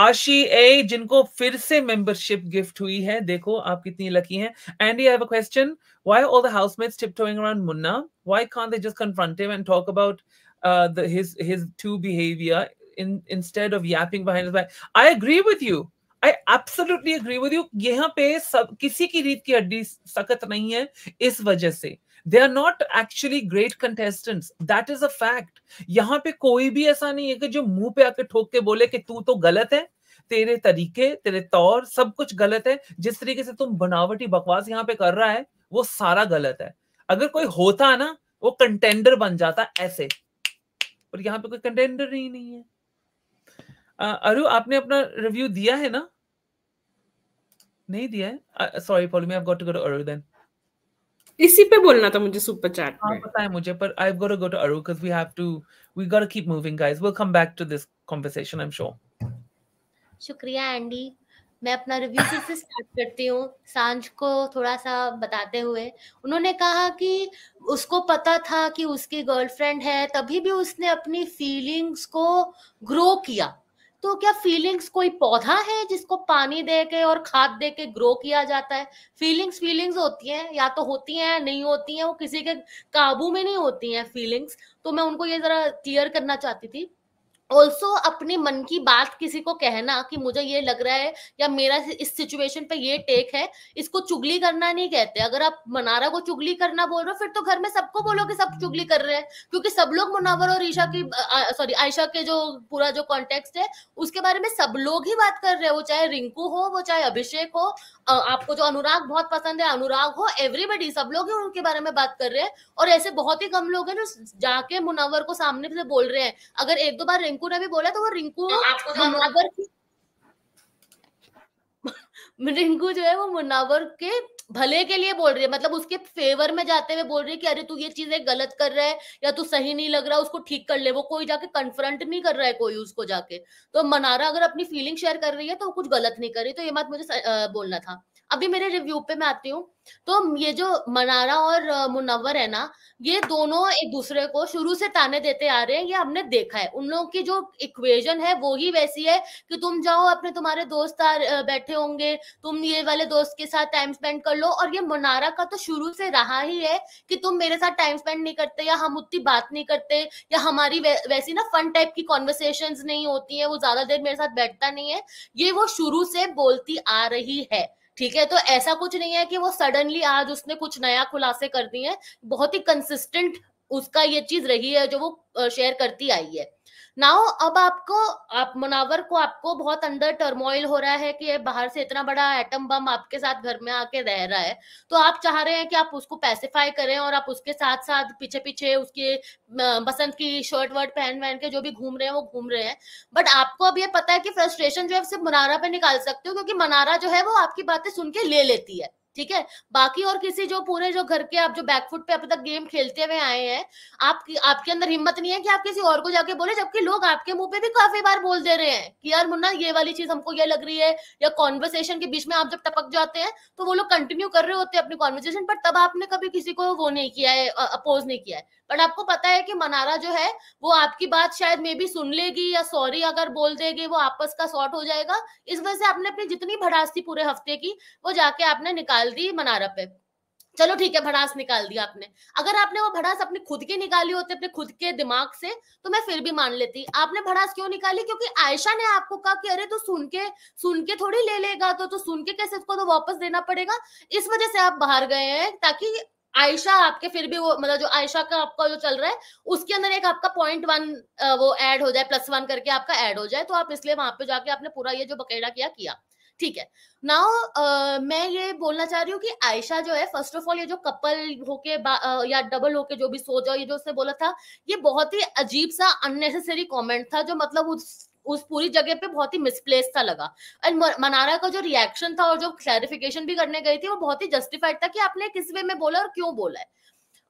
आशी ए जिनको फिर से मेंबरशिप गिफ्ट हुई है देखो आप कितनी लकी हैं and I have a question why all the housemates tiptoeing around Munna why can't they just confront him and talk about uh, the, his his two behavior in instead of yapping behind his back. I agree with you. i absolutely agree with you यहाँ पे सब किसी की रीत की हड्डी सख्त नहीं है इस वजह से they are not actually great contestants that is a fact यहाँ पे कोई भी ऐसा नहीं है कि जो मुंह पे आके ठोक के बोले कि तू तो गलत है तेरे तरीके तेरे तौर सब कुछ गलत है जिस तरीके से तुम बनावटी बकवास यहाँ पे कर रहा है वो सारा गलत है अगर कोई होता ना वो कंटेंडर बन जाता ऐसे और यहाँ पे कोई कंटेंडर ही नहीं नहीं है अरु आपने अपना रिव्यू दिया है ना नहीं दिया है sorry follow me I got to go to Aru then इसी पे बोलना था मुझे सुपर चैट हां पता है मुझे पर I got to go to Aru because we have to we got to keep moving guys we will come back to this conversation I am sure शुक्रिया एंडी मैं अपना रिव्यू फिर से स्टार्ट करती हूँ सांझ को थोड़ा सा बताते हुए उन्होंने कहा कि उसको पता था कि उसकी गर्लफ्रेंड है तभी भी उसने अपनी फीलिंग्स को ग्रो किया तो क्या फीलिंग्स कोई पौधा है जिसको पानी दे के और खाद दे के ग्रो किया जाता है फीलिंग्स फीलिंग्स होती हैं या तो होती हैं नहीं होती हैं वो किसी के काबू में नहीं होती हैं फीलिंग्स तो मैं उनको ये जरा क्लियर करना चाहती थी ऑल्सो अपने मन की बात किसी को कहना कि मुझे ये लग रहा है या मेरा इस सिचुएशन पे ये टेक है इसको चुगली करना नहीं कहते अगर आप मनारा को चुगली करना बोल रहे हो फिर तो घर में सबको बोलो कि सब चुगली कर रहे हैं क्योंकि सब लोग मुनावर और ईशा की सॉरी आयशा के जो पूरा जो कॉन्टेक्स्ट है उसके बारे में सब लोग ही बात कर रहे हैं वो चाहे रिंकू हो वो चाहे अभिषेक हो आपको जो अनुराग बहुत पसंद है अनुराग हो एवरीबडी सब लोग उनके बारे में बात कर रहे हैं और ऐसे बहुत ही कम लोग हैं जो जाके मुनावर को सामने से बोल रहे हैं अगर एक दो बार रिंकू ने भी बोला तो वो रिंकू तो मुनावर की [LAUGHS] रिंकू जो है वो मुनावर के भले के लिए बोल रही है मतलब उसके फेवर में जाते हुए बोल रही है कि अरे तू ये चीजें गलत कर रहा है या तू सही नहीं लग रहा उसको ठीक कर ले वो कोई जाके कन्फ्रंट नहीं कर रहा है कोई उसको जाके तो मनारा अगर अपनी फीलिंग शेयर कर रही है तो वो कुछ गलत नहीं कर रही तो ये बात मुझे बोलना था अभी मेरे रिव्यू पे मैं आती हूँ तो ये जो मनारा और मुनवर है ना ये दोनों एक दूसरे को शुरू से ताने देते आ रहे हैं ये हमने देखा है उन लोगों की जो इक्वेशन है वो ही वैसी है कि तुम जाओ अपने तुम्हारे दोस्त बैठे होंगे तुम ये वाले दोस्त के साथ टाइम स्पेंड कर लो और ये मनारा का तो शुरू से रहा ही है कि तुम मेरे साथ टाइम स्पेंड नहीं करते या हम उतनी बात नहीं करते या हमारी वै, वैसी ना फन टाइप की कॉन्वर्सेशन नहीं होती है वो ज्यादा देर मेरे साथ बैठता नहीं है ये वो शुरू से बोलती आ रही है ठीक है तो ऐसा कुछ नहीं है कि वो सडनली आज उसने कुछ नया खुलासे कर दिए हैं बहुत ही कंसिस्टेंट उसका ये चीज रही है जो वो शेयर करती आई है नाउ अब आपको आप मुनावर को आपको बहुत अंदर टर्मोइल हो रहा है कि ये बाहर से इतना बड़ा एटम बम आपके साथ घर में आके रह रहा है तो आप चाह रहे हैं कि आप उसको पैसिफाई करें और आप उसके साथ साथ पीछे पीछे उसके बसंत की शर्ट वर्ट पहन वहन के जो भी घूम रहे हैं वो घूम रहे हैं बट आपको अब ये पता है कि फ्रस्ट्रेशन जो है सिर्फ मनारा पे निकाल सकते हो क्योंकि मनारा जो है वो आपकी बातें सुन के ले लेती है ठीक है बाकी और किसी जो पूरे जो घर के आप जो बैकफुट पे अभी तक गेम खेलते हुए आए हैं आप आपके अंदर हिम्मत नहीं है कि आप किसी और को जाके बोले जबकि लोग आपके मुंह पे भी काफी बार बोल दे रहे हैं कि यार मुन्ना ये वाली चीज हमको ये लग रही है या कॉन्वर्सेशन के बीच में आप जब टपक जाते हैं तो वो लोग कंटिन्यू कर रहे होते हैं अपनी कॉन्वर्सेशन पर तब आपने कभी किसी को वो नहीं किया है अपोज नहीं किया है बट आपको पता है कि मनारा जो है वो आपकी बात शायद मे भी सुन लेगी या सॉरी अगर बोल देगी वो आपस का सॉर्ट हो जाएगा इस वजह से आपने अपनी जितनी भड़ास थी पूरे हफ्ते की वो जाके आपने निकाल दी मनारा पे चलो ठीक है भड़ास निकाल दिया आपने अगर आपने वो भड़ास अपने खुद की निकाली होती अपने खुद के दिमाग से तो मैं फिर भी मान लेती आपने भड़ास क्यों निकाली क्योंकि आयशा ने आपको कहा कि अरे तो सुन के सुन के थोड़ी ले लेगा तो तो सुन के कैसे इसको तो वापस देना पड़ेगा इस वजह से आप बाहर गए हैं ताकि आयशा आपके फिर भी वो मतलब जो आयशा का आपका जो चल रहा है उसके अंदर एक आपका पॉइंट वन वो ऐड हो जाए प्लस वन करके आपका ऐड हो जाए तो आप इसलिए वहां पे जाके आपने पूरा ये जो बकेड़ा किया किया ठीक है नाउ uh, मैं ये बोलना चाह रही हूँ कि आयशा जो है फर्स्ट ऑफ ऑल ये जो कपल होके या डबल होके जो भी सो जाओ ये जो उसने बोला था ये बहुत ही अजीब सा अननेसेसरी कमेंट था जो मतलब उस उस पूरी जगह पे बहुत ही मिसप्लेस था लगा एंड मनारा का जो रिएक्शन था और जो क्लैरिफिकेशन भी करने गई थी वो बहुत ही जस्टिफाइड था कि आपने किस वे में बोला और क्यों बोला है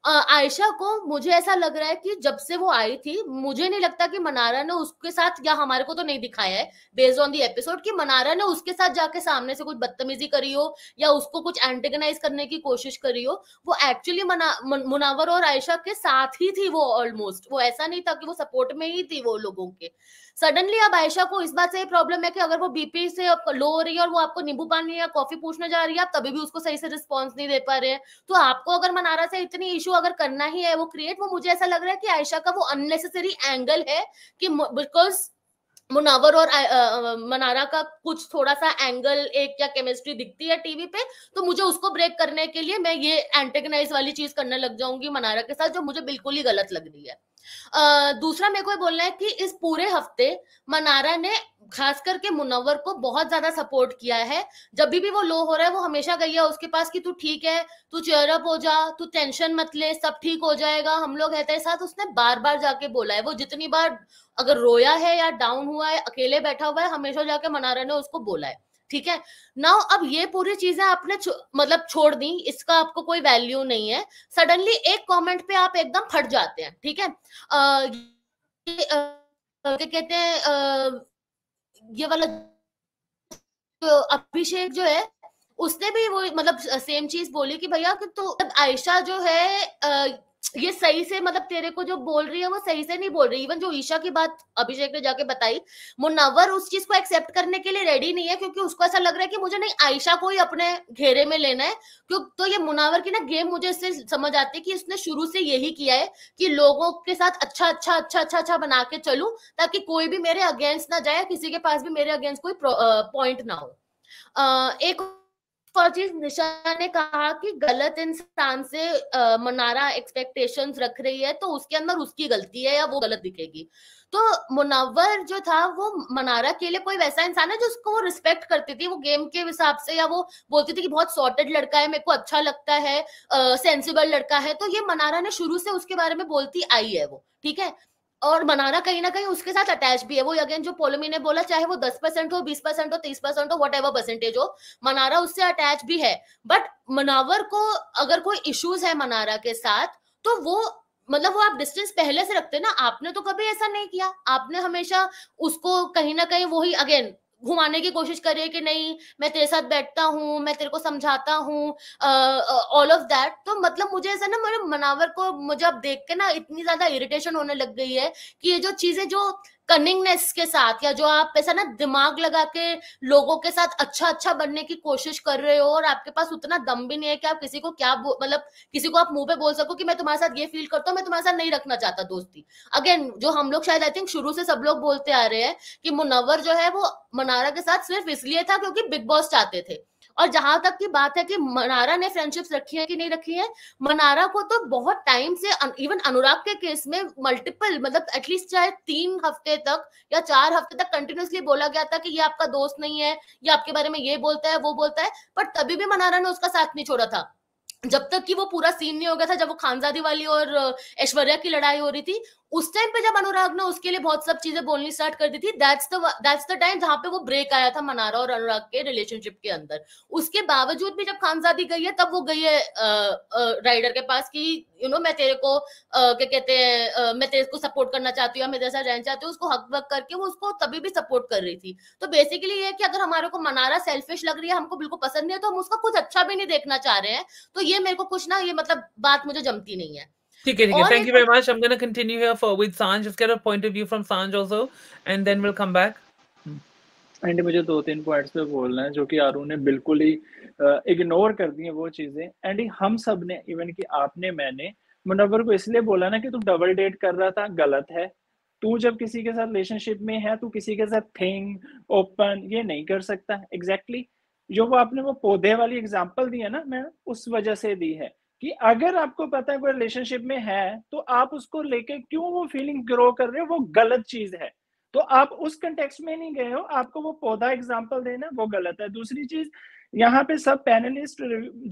आयशा को मुझे ऐसा लग रहा है कि जब से वो आई थी मुझे नहीं लगता कि मनारा ने उसके साथ या हमारे को तो नहीं दिखाया है बेस्ड ऑन दी एपिसोड कि मनारा ने उसके साथ जाके सामने से कुछ बदतमीजी करी हो या उसको कुछ एंटेगनाइज करने की कोशिश करी हो वो एक्चुअली मना मुनावर और आयशा के साथ ही थी वो ऑलमोस्ट वो ऐसा नहीं था कि वो सपोर्ट में ही थी वो लोगों के सडनली अब आयशा को इस बात से प्रॉब्लम है कि अगर वो बीपी से लो हो रही है और वो आपको नींबू पानी या कॉफी पूछने जा रही है आप तभी भी उसको सही से रिस्पॉन्स नहीं दे पा रहे हैं तो आपको अगर मनारा से इतनी इशू अगर करना ही है वो क्रिएट वो मुझे ऐसा लग रहा है कि आयशा का वो अननेसेसरी एंगल है कि बिकॉज मुनावर और आ, आ, मनारा का कुछ थोड़ा सा एंगल एक या केमिस्ट्री दिखती है टीवी पे तो मुझे उसको ब्रेक करने के लिए मैं ये एंटेगनाइज वाली चीज करने लग जाऊंगी मनारा के साथ जो मुझे बिल्कुल ही गलत लग रही है दूसरा मेरे को बोलना है कि इस पूरे हफ्ते मनारा ने खास करके मुनवर को बहुत ज्यादा सपोर्ट किया है जब भी, भी वो लो हो रहा है वो हमेशा गई है उसके पास कि तू ठीक है तू चेयरअप हो जा तू टेंशन मत ले सब ठीक हो जाएगा हम लोग रहते हैं साथ उसने बार बार जाके बोला है वो जितनी बार अगर रोया है या डाउन हुआ है अकेले बैठा हुआ है हमेशा जाके मनारा ने उसको बोला है ठीक है नाउ अब ये पूरी चीजें आपने छो, मतलब छोड़ दी इसका आपको कोई वैल्यू नहीं है सडनली एक कमेंट पे आप एकदम फट जाते हैं ठीक है अः क्या कहते हैं ये वाला तो अभिषेक जो है उसने भी वो मतलब सेम चीज बोली कि भैया तो आयशा जो है ये सही से मतलब तेरे को जो बोल रही है वो सही से नहीं बोल रही इवन जो ईशा की बात अभिषेक ने जाके बताई मुनावर उस चीज को एक्सेप्ट करने के लिए रेडी नहीं है क्योंकि उसको ऐसा लग रहा है कि मुझे नहीं आयशा को ही अपने घेरे में लेना है क्यों तो ये मुनावर की ना गेम मुझे इससे समझ आती है कि इसने शुरू से यही किया है कि लोगों के साथ अच्छा अच्छा अच्छा अच्छा अच्छा बना के चलू ताकि कोई भी मेरे अगेंस्ट ना जाए किसी के पास भी मेरे अगेंस्ट कोई पॉइंट ना हो एक चीज निशा ने कहा कि गलत इंसान से मुनारा एक्सपेक्टेशन रख रही है तो उसके अंदर उसकी गलती है या वो गलत दिखेगी तो मुनावर जो था वो मनारा के लिए कोई वैसा इंसान है जो उसको रिस्पेक्ट करती थी वो गेम के हिसाब से या वो बोलती थी कि बहुत सॉर्टेड लड़का है मेरे को अच्छा लगता है सेंसिबल लड़का है तो ये मनारा ने शुरू से उसके बारे में बोलती आई है वो ठीक है और बनाना कहीं ना कहीं उसके साथ अटैच भी है वो अगेन जो पोलोमी ने बोला चाहे वो दस परसेंट हो बीस परसेंट हो तीस परसेंट हो वट एवर परसेंटेज हो मनारा उससे अटैच भी है बट मनावर को अगर कोई इश्यूज है मनारा के साथ तो वो मतलब वो आप डिस्टेंस पहले से रखते ना आपने तो कभी ऐसा नहीं किया आपने हमेशा उसको कहीं ना कहीं वही अगेन घुमाने की कोशिश कर रही है कि नहीं मैं तेरे साथ बैठता हूँ मैं तेरे को समझाता हूँ ऑल ऑफ दैट तो मतलब मुझे ऐसा ना मेरे मनावर को मुझे अब देख के ना इतनी ज्यादा इरिटेशन होने लग गई है कि ये जो चीजें जो कनिंगनेस के साथ या जो आप ऐसा ना दिमाग लगा के लोगों के साथ अच्छा अच्छा बनने की कोशिश कर रहे हो और आपके पास उतना दम भी नहीं है कि आप किसी को क्या मतलब किसी को आप मुंह पे बोल सको कि मैं तुम्हारे साथ ये फील करता हूँ मैं तुम्हारे साथ नहीं रखना चाहता दोस्ती अगेन जो हम लोग शायद आई थिंक शुरू से सब लोग बोलते आ रहे हैं कि मुनवर जो है वो मनारा के साथ सिर्फ इसलिए था क्योंकि बिग बॉस चाहते थे और जहां तक की बात है कि मनारा ने फ्रेंडशिप्स रखी है कि नहीं रखी है मनारा को तो बहुत टाइम से इवन अनुराग के केस में मल्टीपल मतलब एटलीस्ट चाहे तीन हफ्ते तक या चार हफ्ते तक कंटिन्यूसली बोला गया था कि ये आपका दोस्त नहीं है ये आपके बारे में ये बोलता है वो बोलता है पर तभी भी मनारा ने उसका साथ नहीं छोड़ा था जब तक कि वो पूरा सीन नहीं हो गया था जब वो खानजादी वाली और ऐश्वर्या की लड़ाई हो रही थी उस टाइम पे जब अनुराग ने उसके लिए बहुत सब चीजें बोलनी स्टार्ट कर दी थी दैट्स दैट्स द टाइम जहां पे वो ब्रेक आया था मनारा और अनुराग के रिलेशनशिप के अंदर उसके बावजूद भी जब खानजादी गई है तब वो गई है राइडर के पास कि यू नो मैं तेरे को क्या कहते हैं मैं तेरे को सपोर्ट करना चाहती हूँ मैं जैसा रहना चाहती हूँ उसको हक वक करके वो उसको तभी भी सपोर्ट कर रही थी तो बेसिकली ये कि अगर हमारे को मनारा सेल्फिश लग रही है हमको बिल्कुल पसंद नहीं है तो हम उसका कुछ अच्छा भी नहीं देखना चाह रहे हैं तो ये मेरे को कुछ ना ये मतलब बात मुझे जमती नहीं है ठीक है ठीक है thank you very much I am gonna continue here for with Saanjh just get a point of view from Saanjh also and then will come back and मुझे दो तीन पॉइंट्स पे बोलना है जो कि आरू ने बिल्कुल ही इग्नोर कर दिए वो चीज़ें एंड हम सब ने इवन कि आपने मैंने मुनवर को इसलिए बोला ना कि तू डबल डेट कर रहा था गलत है तू जब किसी के साथ रिलेशनशिप में है तू किसी के साथ थिंग ओपन ये नहीं कर सकता एग्जैक्टली exactly. जो वो आपने वो पौधे वाली एग्जाम्पल दी है ना मैं उस वजह से दी है कि अगर आपको पता है कोई रिलेशनशिप में है तो आप उसको लेके क्यों वो फीलिंग ग्रो कर रहे हो वो गलत चीज है तो आप उस कंटेक्स्ट में नहीं गए हो आपको वो पौधा एग्जाम्पल देना वो गलत है दूसरी चीज यहाँ पे सब पैनलिस्ट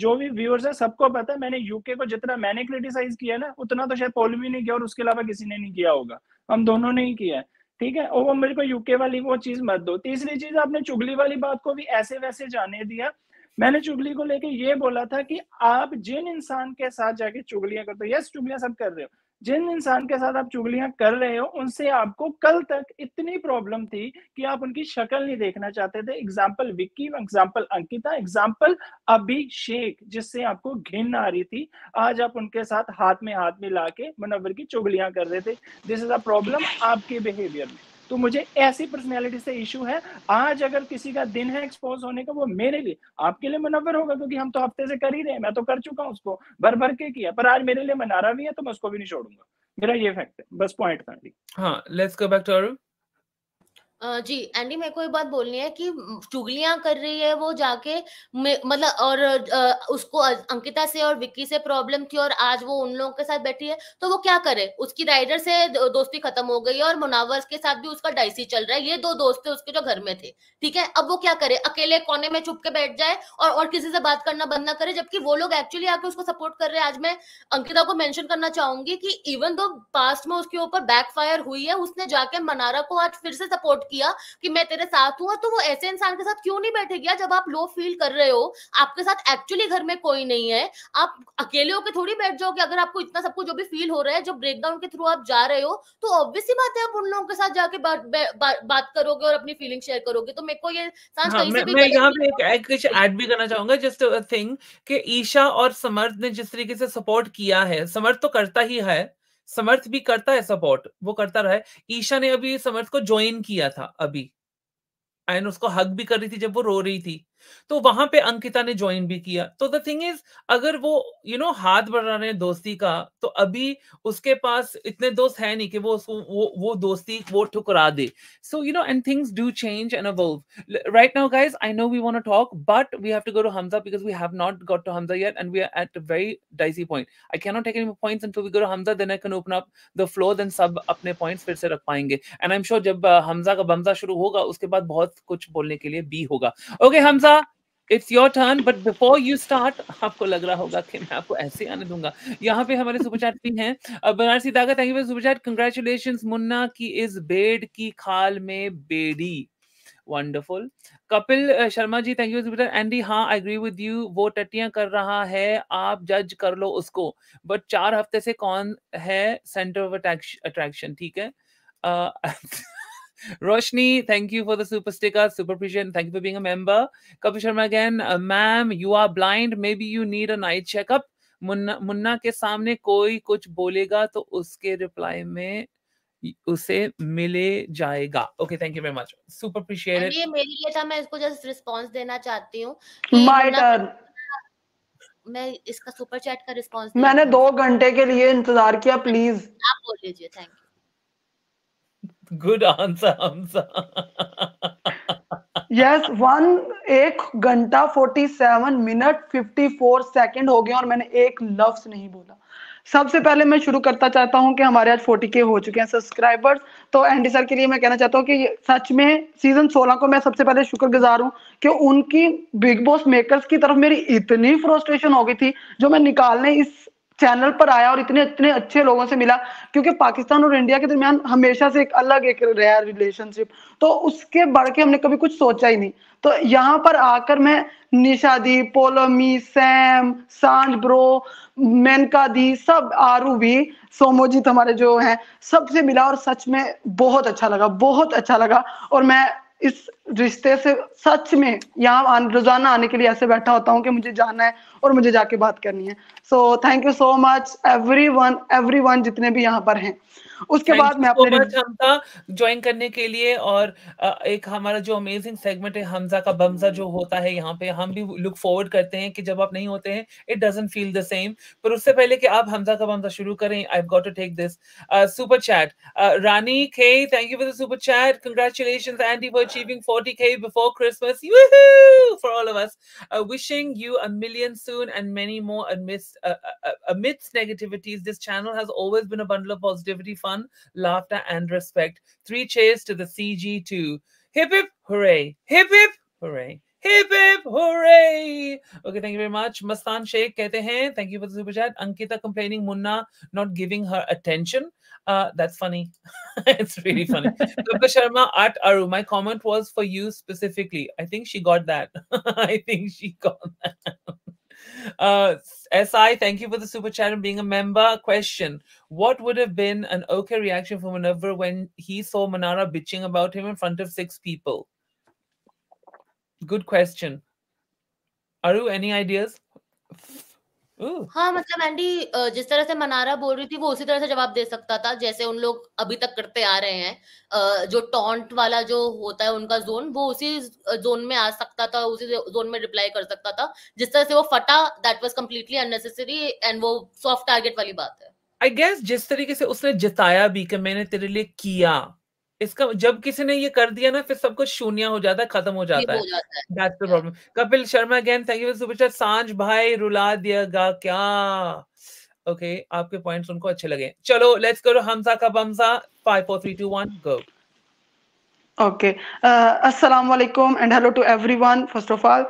जो भी व्यूअर्स है सबको पता है मैंने यूके को जितना मैंने क्रिटिसाइज किया ना उतना तो शायद पोल भी नहीं किया और उसके अलावा किसी ने नहीं किया होगा हम दोनों ने ही किया है ठीक है और वो मेरे को यूके वाली वो चीज मत दो तीसरी चीज आपने चुगली वाली बात को भी ऐसे वैसे जाने दिया मैंने चुगली को लेके ये बोला था कि आप जिन इंसान के साथ जाके चुगलियां करते हो यस चुगलियां सब कर रहे हो जिन इंसान के साथ आप चुगलियां कर रहे हो उनसे आपको कल तक इतनी प्रॉब्लम थी कि आप उनकी शक्ल नहीं देखना चाहते थे example Vicky example Ankita example Abhishek जिससे आपको घिन आ रही थी आज आप उनके साथ हाथ में हाथ मिला के मुनवर की चुगलियां कर रहे थे दिस इज अ प्रॉब्लम आपके बिहेवियर में तो मुझे ऐसी पर्सनैलिटी से इशू है आज अगर किसी का दिन है एक्सपोज होने का वो मेरे लिए आपके लिए मुनवर होगा क्योंकि हम तो हफ्ते से कर ही रहे हैं मैं तो कर चुका हूँ उसको भर भर के किया पर आज मेरे लिए मनारा भी है तो मैं उसको भी नहीं छोड़ूंगा मेरा ये फैक्ट है बस पॉइंट था हाँ let's go back to Arun ji, Andy मेरे को ये बात बोलनी है कि चुगलियां कर रही है वो जाके मतलब और उसको अंकिता से और विक्की से प्रॉब्लम थी और आज वो उन लोगों के साथ बैठी है, तो वो क्या करे? उसकी राइडर से दोस्ती खत्म हो गई है और मुनावर के साथ भी उसका डाइसी चल रहा है। ये दो दोस्त थे उसके जो घर में थे, ठीक है? अब वो क्या करे? अकेले कोने में छुप के बैठ जाए और और किसी से बात करना बंद ना करे जबकि वो लोग एक्चुअली आके उसको सपोर्ट कर रहे हैं। आज मैं अंकिता को मेंशन करना चाहूंगी कि इवन दो पास्ट में उसके ऊपर बैकफायर हुई है, उसने जाके मनारा को आज फिर से सपोर्ट किया कि मैं तेरे साथ हूँ तो वो ऐसे इंसान के साथ क्यों नहीं बैठेगी जब आप लो फील कर रहे हो आपके साथ एक्चुअली घर में कोई नहीं है आप अकेले होकर थोड़ी बैठ जाओगे अगर आपको इतना सबको जो भी फील हो रहा है जो ब्रेकडाउन के थ्रू आप जा रहे हो तो ऑब्वियसली बात है आप उन लोगों के साथ जाके बात बात करोगे और अपनी फीलिंग शेयर करोगे तो मेरे को ये सांस हाँ, मैं, मैं यहाँ पे एक ऐड भी करना चाहूंगा जस्ट थिंग कि ईशा और समर्थ ने जिस तरीके से सपोर्ट किया है समर्थ तो करता ही है समर्थ भी करता है सपोर्ट वो करता रहा है ईशा ने अभी समर्थ को ज्वाइन किया था अभी एंड उसको हक भी कर रही थी जब वो रो रही थी तो वहां पे अंकिता ने ज्वाइन भी किया तो द थिंग इज अगर वो यू you नो know, हाथ बढ़ा रहे हैं दोस्ती का तो अभी उसके पास इतने दोस्त है नहीं कि वो उसको वो वो दोस्ती वो ठुकरा दे so you know and things do change and evolve right now guys I know we want talk but we have to go to Hamza because we have not got to Hamza yet and we are at a very dicey point I can not take any points and we go to Hamza then I can open up the flow then सब अपने points फिर से रख पाएंगे and I am sure जब हमजा का बमजा शुरू होगा उसके बाद बहुत कुछ बोलने के लिए बी होगा okay okay, Hamza it's your turn but before you start आपको लग रहा होगा कि मैं आपको ऐसे आने दूंगा यहाँ पे हमारे सुपरचैट भी हैं Banarasi Daga thank you super chat congratulation Munna की इस बेड की खाल में बेड़ी wonderful Kapil Sharma ji thank you super chat Andy हाँ आई एग्री विद यू वो टटियां कर रहा है आप जज कर लो उसको बट चार हफ्ते से कौन है सेंटर ऑफ अट्रैक्शन ठीक है uh, [LAUGHS] Roshni, thank you for the super sticker, super appreciate. Thank you for being a member. Kapil Sharma again, uh, ma'am, you are blind. Maybe you need a night checkup. Munna Munna के सामने कोई कुछ बोलेगा तो उसके reply में उसे मिले जाएगा okay thank you very much super appreciated ये मेरे लिए था मैं इसको जस्ट रिस्पांस देना चाहती हूँ माय टर्न मैं इसका सुपर चैट का रिस्पांस मैंने दो घंटे के लिए इंतजार किया प्लीज आप बोल लीजिए thank you good answer answer yes one एक घंटा forty seven minute fifty four second हो गया और मैंने एक लफ्स नहीं बोला सबसे पहले मैं शुरू करता चाहता हूं कि हमारे आज 40 के हो चुके हैं सब्सक्राइबर्स तो एंडी सर के लिए मैं कहना चाहता हूं कि सच में सीजन 16 को मैं सबसे पहले शुक्रगुजार हूं कि उनकी बिग बॉस मेकर्स की तरफ मेरी इतनी फ्रस्ट्रेशन हो गई थी जो मैं निकालने इस चैनल पर आया और इतने इतने अच्छे लोगों से मिला क्योंकि पाकिस्तान और इंडिया के दरमियान हमेशा से एक अलग एक रेयर रिलेशनशिप तो उसके बढ़ के हमने कभी कुछ सोचा ही नहीं तो यहाँ पर आकर मैं निशादी पोलमी सैम सांझ ब्रो मेनका दी सब आरू भी सोमोजीत हमारे जो हैं सबसे मिला और सच में बहुत अच्छा लगा बहुत अच्छा लगा और मैं इस रिश्ते से सच में यहाँ रोजाना आने के लिए ऐसे बैठा होता हूँ कि मुझे जाना है और मुझे जाके बात करनी है so thank you so much everyone everyone जितने भी यहाँ पर हैं उसके बाद मैं अपने ज्वाइन करने के लिए और एक हमारा जो अमेजिंग सेगमेंट है हमजा का बमजा जो होता है यहाँ पे हम भी लुक फॉरवर्ड करते हैं कि जब आप नहीं होते हैं it doesn't feel the same पर उससे पहले कि आप हमजा का बमजा शुरू करें I got to take this super chat Rani खे thank you for the super chat congratulation Andy for achieving forty K before Christmas for all of us wishing you a million soon and many more amidst negativities this channel has always been a bundle of positivity fun, laughter, and respect. Three cheers to the CG2. Hip hip hooray! Hip hip hooray! Hip hip hooray! Okay, thank you very much. Mastan Sheikh kehte hain, thank you for the super chat. Ankita complaining Munna not giving her attention. Uh, that's funny. [LAUGHS] it's really funny. [LAUGHS] Dr. Sharma at Aru, my comment was for you specifically. I think she got that. [LAUGHS] I think she got that. Uh, SI, thank you for the super chat and being a member. Question What would have been an okay reaction from Manavra when he saw Manara bitching about him in front of six people? Good question. Aru, any ideas? हाँ मतलब Andy जिस तरह से मनारा बोल रही थी वो उसी तरह से जवाब दे सकता था जैसे उन लोग अभी तक करते आ रहे हैं जो टॉन्ट वाला जो होता है उनका जोन वो उसी जोन में आ सकता था उसी जोन में रिप्लाई कर सकता था जिस तरह से वो फटा that was completely unnecessary and वो सॉफ्ट टारगेट वाली बात है आई गेस जिस तरीके से उसने जताया भी कि मैंने तेरे लिए किया इसका जब किसी ने ये कर दिया ना फिर सब कुछ शून्य हो जाता है खत्म हो जाता है that's the problem Kapil Sharma again thank you super chat Saanjh भाई रुला दिएगा क्या ओके okay, आपके पॉइंट्स उनको अच्छे लगे चलो लेट्स करो हमसा का बमसा 5 4 3 2 1 गो ओके अस्सलाम वालेकुम and hello to everyone first of all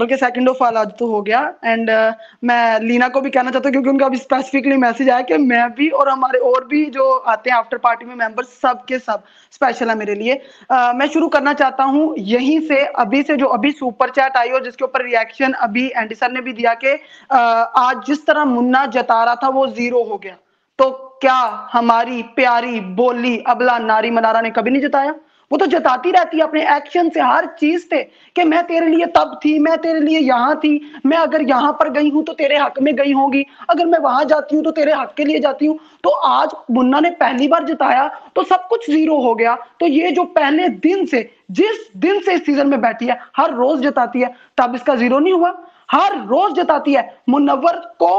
बल्कि सेकंड ऑफ ऑल आज तो हो गया एंड uh, मैं लीना को भी कहना चाहता हूँ क्योंकि उनका अभी स्पेसिफिकली मैसेज आया कि मैं भी और हमारे और भी जो आते हैं आफ्टर पार्टी में मेंबर सब के सब स्पेशल है मेरे लिए uh, मैं शुरू करना चाहता हूँ यहीं से अभी से जो अभी सुपर चैट आई और जिसके ऊपर रिएक्शन अभी एंडी सर ने भी दिया कि uh, आज जिस तरह मुन्ना जता रहा था वो जीरो हो गया तो क्या हमारी प्यारी बोली अबला नारी मनारा ने कभी नहीं जताया वो तो जताती रहती है अपने एक्शन से हर चीज से कि मैं तेरे लिए तब थी मैं तेरे लिए यहाँ थी मैं अगर यहाँ पर गई हूँ तो तेरे हक में गई होगी अगर मैं वहां जाती हूँ तो तेरे हक के लिए जाती हूँ तो आज मुन्ना ने पहली बार जताया तो सब कुछ जीरो हो गया तो ये जो पहले दिन से जिस दिन से इस सीजन में बैठी है हर रोज जताती है तब इसका जीरो नहीं हुआ हर रोज जताती है मुनवर को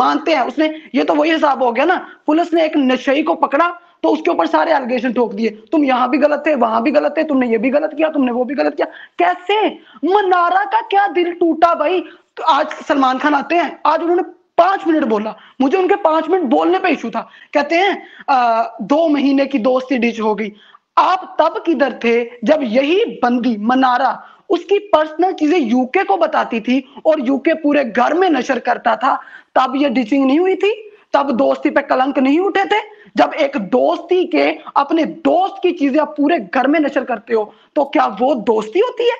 मानते हैं उसने ये तो वही हिसाब हो गया ना पुलिस ने एक नशई को पकड़ा तो उसके ऊपर सारे एलिगेशन ठोक दिए तुम यहाँ भी गलत थे वहां भी गलत थे तुमने ये भी गलत किया तुमने वो भी गलत किया कैसे मनारा का क्या दिल टूटा भाई तो आज सलमान खान आते हैं आज उन्होंने पांच मिनट बोला मुझे उनके पांच मिनट बोलने पे इशू था कहते हैं आ, दो महीने की दोस्ती डिच हो गई आप तब किधर थे जब यही बंदी मनारा उसकी पर्सनल चीजें यूके को बताती थी और यूके पूरे घर में नशर करता था तब ये डिचिंग नहीं हुई थी तब दोस्ती पे कलंक नहीं उठे थे जब एक दोस्ती के अपने दोस्त की चीजें आप पूरे घर में नशर करते हो तो क्या वो दोस्ती होती है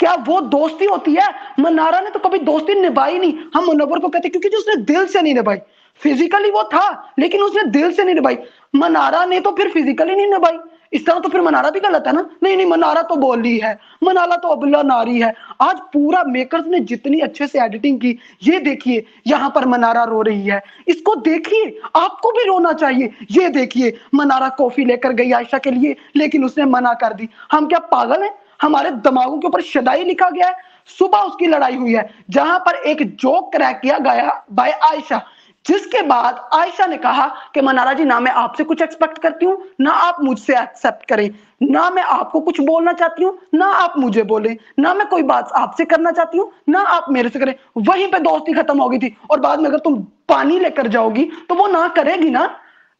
क्या वो दोस्ती होती है मनारा ने तो कभी दोस्ती निभाई नहीं हम मुनवर को कहते क्योंकि उसने दिल से नहीं निभाई फिजिकली वो था लेकिन उसने दिल से नहीं निभाई मनारा ने तो फिर फिजिकली नहीं निभाई इस तरह तो फिर मनारा भी गलत है ना नहीं नहीं मनारा तो बोली है मनाला तो अबुल्ला नारी है आज पूरा मेकर्स ने जितनी अच्छे से एडिटिंग की ये देखिए यहाँ पर मनारा रो रही है इसको देखिए आपको भी रोना चाहिए ये देखिए मनारा कॉफी लेकर गई आयशा के लिए लेकिन उसने मना कर दी हम क्या पागल है हमारे दिमागों के ऊपर शदाई लिखा गया है सुबह उसकी लड़ाई हुई है जहां पर एक जोक क्रैक किया गया बाय आयशा जिसके बाद आयशा ने कहा कि मनारा जी ना मैं आपसे कुछ एक्सपेक्ट करती हूँ ना आप मुझसे एक्सेप्ट करें ना मैं आपको कुछ बोलना चाहती हूँ ना आप मुझे बोले ना मैं कोई बात आपसे करना चाहती हूँ ना आप मेरे से करें वहीं पे दोस्ती खत्म हो गई थी और बाद में अगर तुम पानी लेकर जाओगी तो वो ना करेगी ना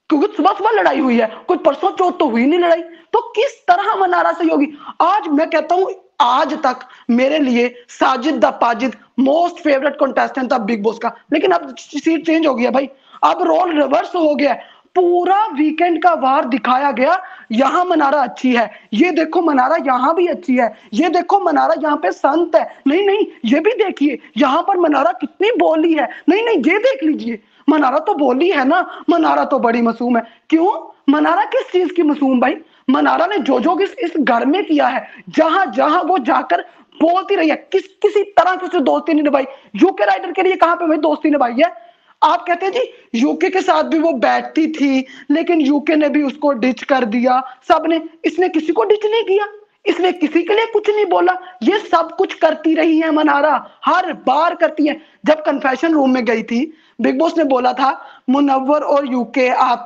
क्योंकि सुबह सुबह लड़ाई हुई है कोई परसों चोट तो हुई नहीं लड़ाई तो किस तरह मनारा से होगी आज मैं कहता हूँ आज तक मेरे लिए साजिद द पाजिद मोस्ट फेवरेट कंटेस्टेंट था बिग बॉस का लेकिन अब सीट चेंज हो गया भाई अब रोल रिवर्स हो गया पूरा वीकेंड का वार दिखाया गया यहाँ मनारा अच्छी है ये देखो मनारा यहाँ भी अच्छी है ये देखो मनारा यहाँ पे संत है नहीं नहीं ये भी देखिए यहाँ पर मनारा कितनी बोली है नहीं नहीं ये देख लीजिए मनारा तो बोली है ना मनारा तो बड़ी मासूम है क्यों मनारा किस चीज की मासूम भाई मनारा ने जो जो इस घर में किया है जहां जहां वो जाकर बोलती रही है किस किसी तरह की उसने दोस्ती नहीं निभाई यूके राइडर के लिए कहां पे भाई दोस्ती निभाई है आप कहते हैं जी यूके के साथ भी वो बैठती थी लेकिन यूके ने भी उसको डिच कर दिया सबने इसने किसी को डिच नहीं किया इसने किसी के लिए कुछ नहीं बोला ये सब कुछ करती रही है मनारा हर बार करती है जब कन्फेशन रूम में गई थी बिग बॉस ने बोला था मुनवर और यूके आप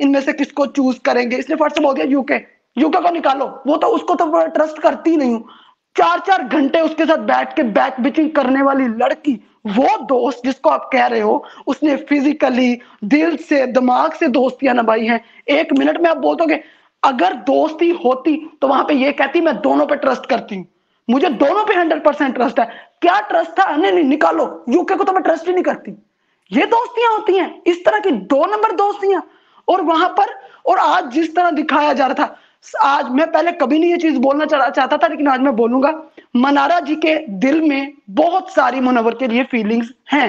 इनमें से किसको चूज करेंगे इसने फर्स्ट से बोल दिया यूके यूके को निकालो वो तो उसको तो ट्रस्ट करती नहीं हूँ चार चार घंटे उसके साथ बैठ के बैक बिचिंग करने वाली लड़की वो दोस्त जिसको आप कह रहे हो उसने फिजिकली दिल से दिमाग से दोस्तियां नभाई हैं एक मिनट में आप बोल दोगे अगर दोस्ती होती तो वहां पे ये कहती मैं दोनों पे ट्रस्ट करती हूँ मुझे दोनों पे हंड्रेड परसेंट ट्रस्ट है क्या ट्रस्ट था नहीं, नहीं निकालो यूके को तो मैं ट्रस्ट ही नहीं करती ये दोस्तियां होती हैं इस तरह की दो नंबर दोस्तियां और वहां पर और आज जिस तरह दिखाया जा रहा था आज मैं पहले कभी नहीं ये चीज बोलना चाहता था लेकिन आज मैं बोलूंगा मनारा जी के दिल में बहुत सारी मुनवर के लिए फीलिंग्स हैं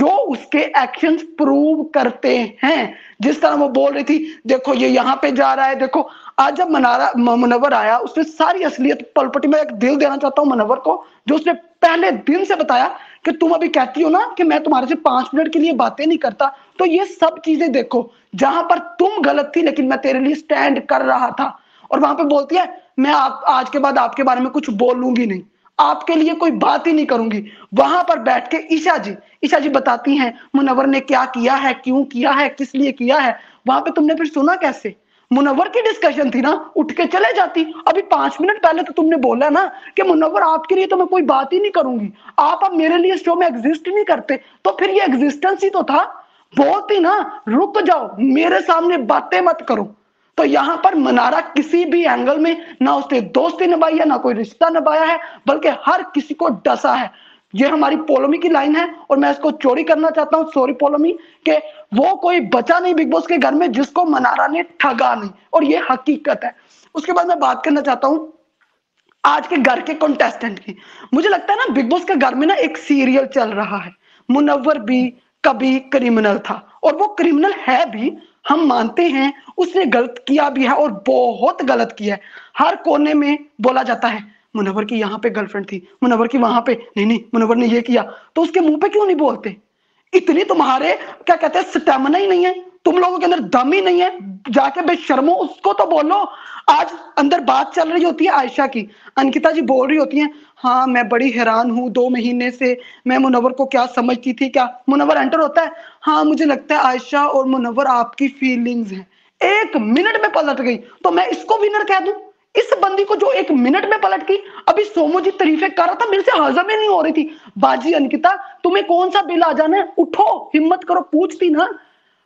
जो उसके एक्शंस प्रूव करते हैं जिस तरह वो बोल रही थी देखो ये यहाँ पे जा रहा है देखो आज जब मनारा मुनवर आया उसने सारी असलियत पलपटी में एक दिल देना चाहता हूँ मनोवर को जो उसने पहले दिन से बताया कि तुम अभी कहती हो ना कि मैं तुम्हारे से पांच मिनट के लिए बातें नहीं करता तो ये सब चीजें देखो जहां पर तुम गलत थी लेकिन मैं तेरे लिए स्टैंड कर रहा था और वहां पे बोलती है मैं आप आज के बाद आपके बारे में कुछ बोलूंगी नहीं आपके लिए कोई बात ही नहीं करूंगी वहां पर बैठ के ईशा जी ईशा जी बताती हैं मुनवर ने क्या किया है क्यों किया है किस लिए किया है वहां पे तुमने फिर सुना कैसे मुनवर की डिस्कशन थी ना उठ के चले जाती अभी पांच मिनट पहले तो तुमने बोला ना कि मुनवर आपके लिए तो मैं कोई बात ही नहीं करूंगी आप अब मेरे लिए शो में एग्जिस्ट नहीं करते तो फिर ये एग्जिस्टेंस ही तो था बहुत ही ना रुक जाओ मेरे सामने बातें मत करो तो यहां पर मनारा किसी भी एंगल में ना उसने दोस्ती निभाई है ना कोई रिश्ता निभाया है बल्कि हर किसी को डसा है ये हमारी पोलोमी की लाइन है और मैं इसको चोरी करना चाहता हूँ सॉरी पोलोमी के वो कोई बचा नहीं बिग बॉस के घर में जिसको मनारा ने ठगा नहीं और ये हकीकत है उसके बाद मैं बात करना चाहता हूँ आज के घर के कंटेस्टेंट की मुझे लगता है ना बिग बॉस के घर में ना एक सीरियल चल रहा है मुनवर भी कभी क्रिमिनल था और वो क्रिमिनल है भी हम मानते हैं उसने गलत किया भी है और बहुत गलत किया है हर कोने में बोला जाता है मुनवर की यहाँ पे गर्लफ्रेंड थी मुनवर की वहां पे नहीं नहीं मुनवर ने ये किया तो उसके मुंह पे क्यों नहीं बोलते इतनी तुम्हारे क्या कहते हैं स्टेमिना ही नहीं है तुम लोगों के अंदर दम ही नहीं है जाके बेशर्मो उसको तो बोलो आज अंदर बात चल रही होती है आयशा की अंकिता जी बोल रही होती हैं हाँ मैं बड़ी हैरान हूँ दो महीने से मैं मुनवर को क्या समझती थी क्या मुनवर एंटर होता है हाँ मुझे लगता है आयशा और मुनवर आपकी फीलिंग्स हैं एक मिनट में पलट गई तो मैं इसको विनर कह दूं इस बंदी को जो एक मिनट में पलट की अभी सोमो जी तरीफे कर रहा था मेरे से हजम ही नहीं हो रही थी बाजी अंकिता तुम्हें कौन सा बिल आ जाना है उठो हिम्मत करो पूछती ना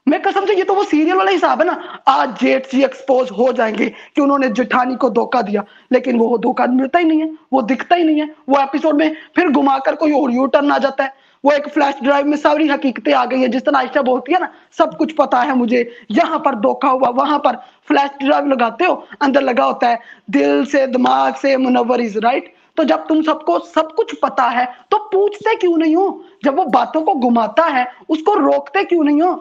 मैं कसम से ये तो वो सीरियल वाला हिसाब है ना आज जेठ जी एक्सपोज हो जाएंगे कि उन्होंने जिठानी को धोखा दिया लेकिन वो धोखा मिलता ही नहीं है वो दिखता ही नहीं है वो एपिसोड में फिर घुमाकर कोई और यू टर्न आ जाता है वो एक फ्लैश ड्राइव में सारी हकीकतें आ गई है जिस तरह आयशा बोलती है ना सब कुछ पता है मुझे यहाँ पर धोखा हुआ वहां पर फ्लैश ड्राइव लगाते हो अंदर लगा होता है दिल से दिमाग से मुनवर इज राइट तो जब तुम सबको सब कुछ पता है तो पूछते क्यों नहीं हो जब वो बातों को घुमाता है उसको रोकते क्यों नहीं हो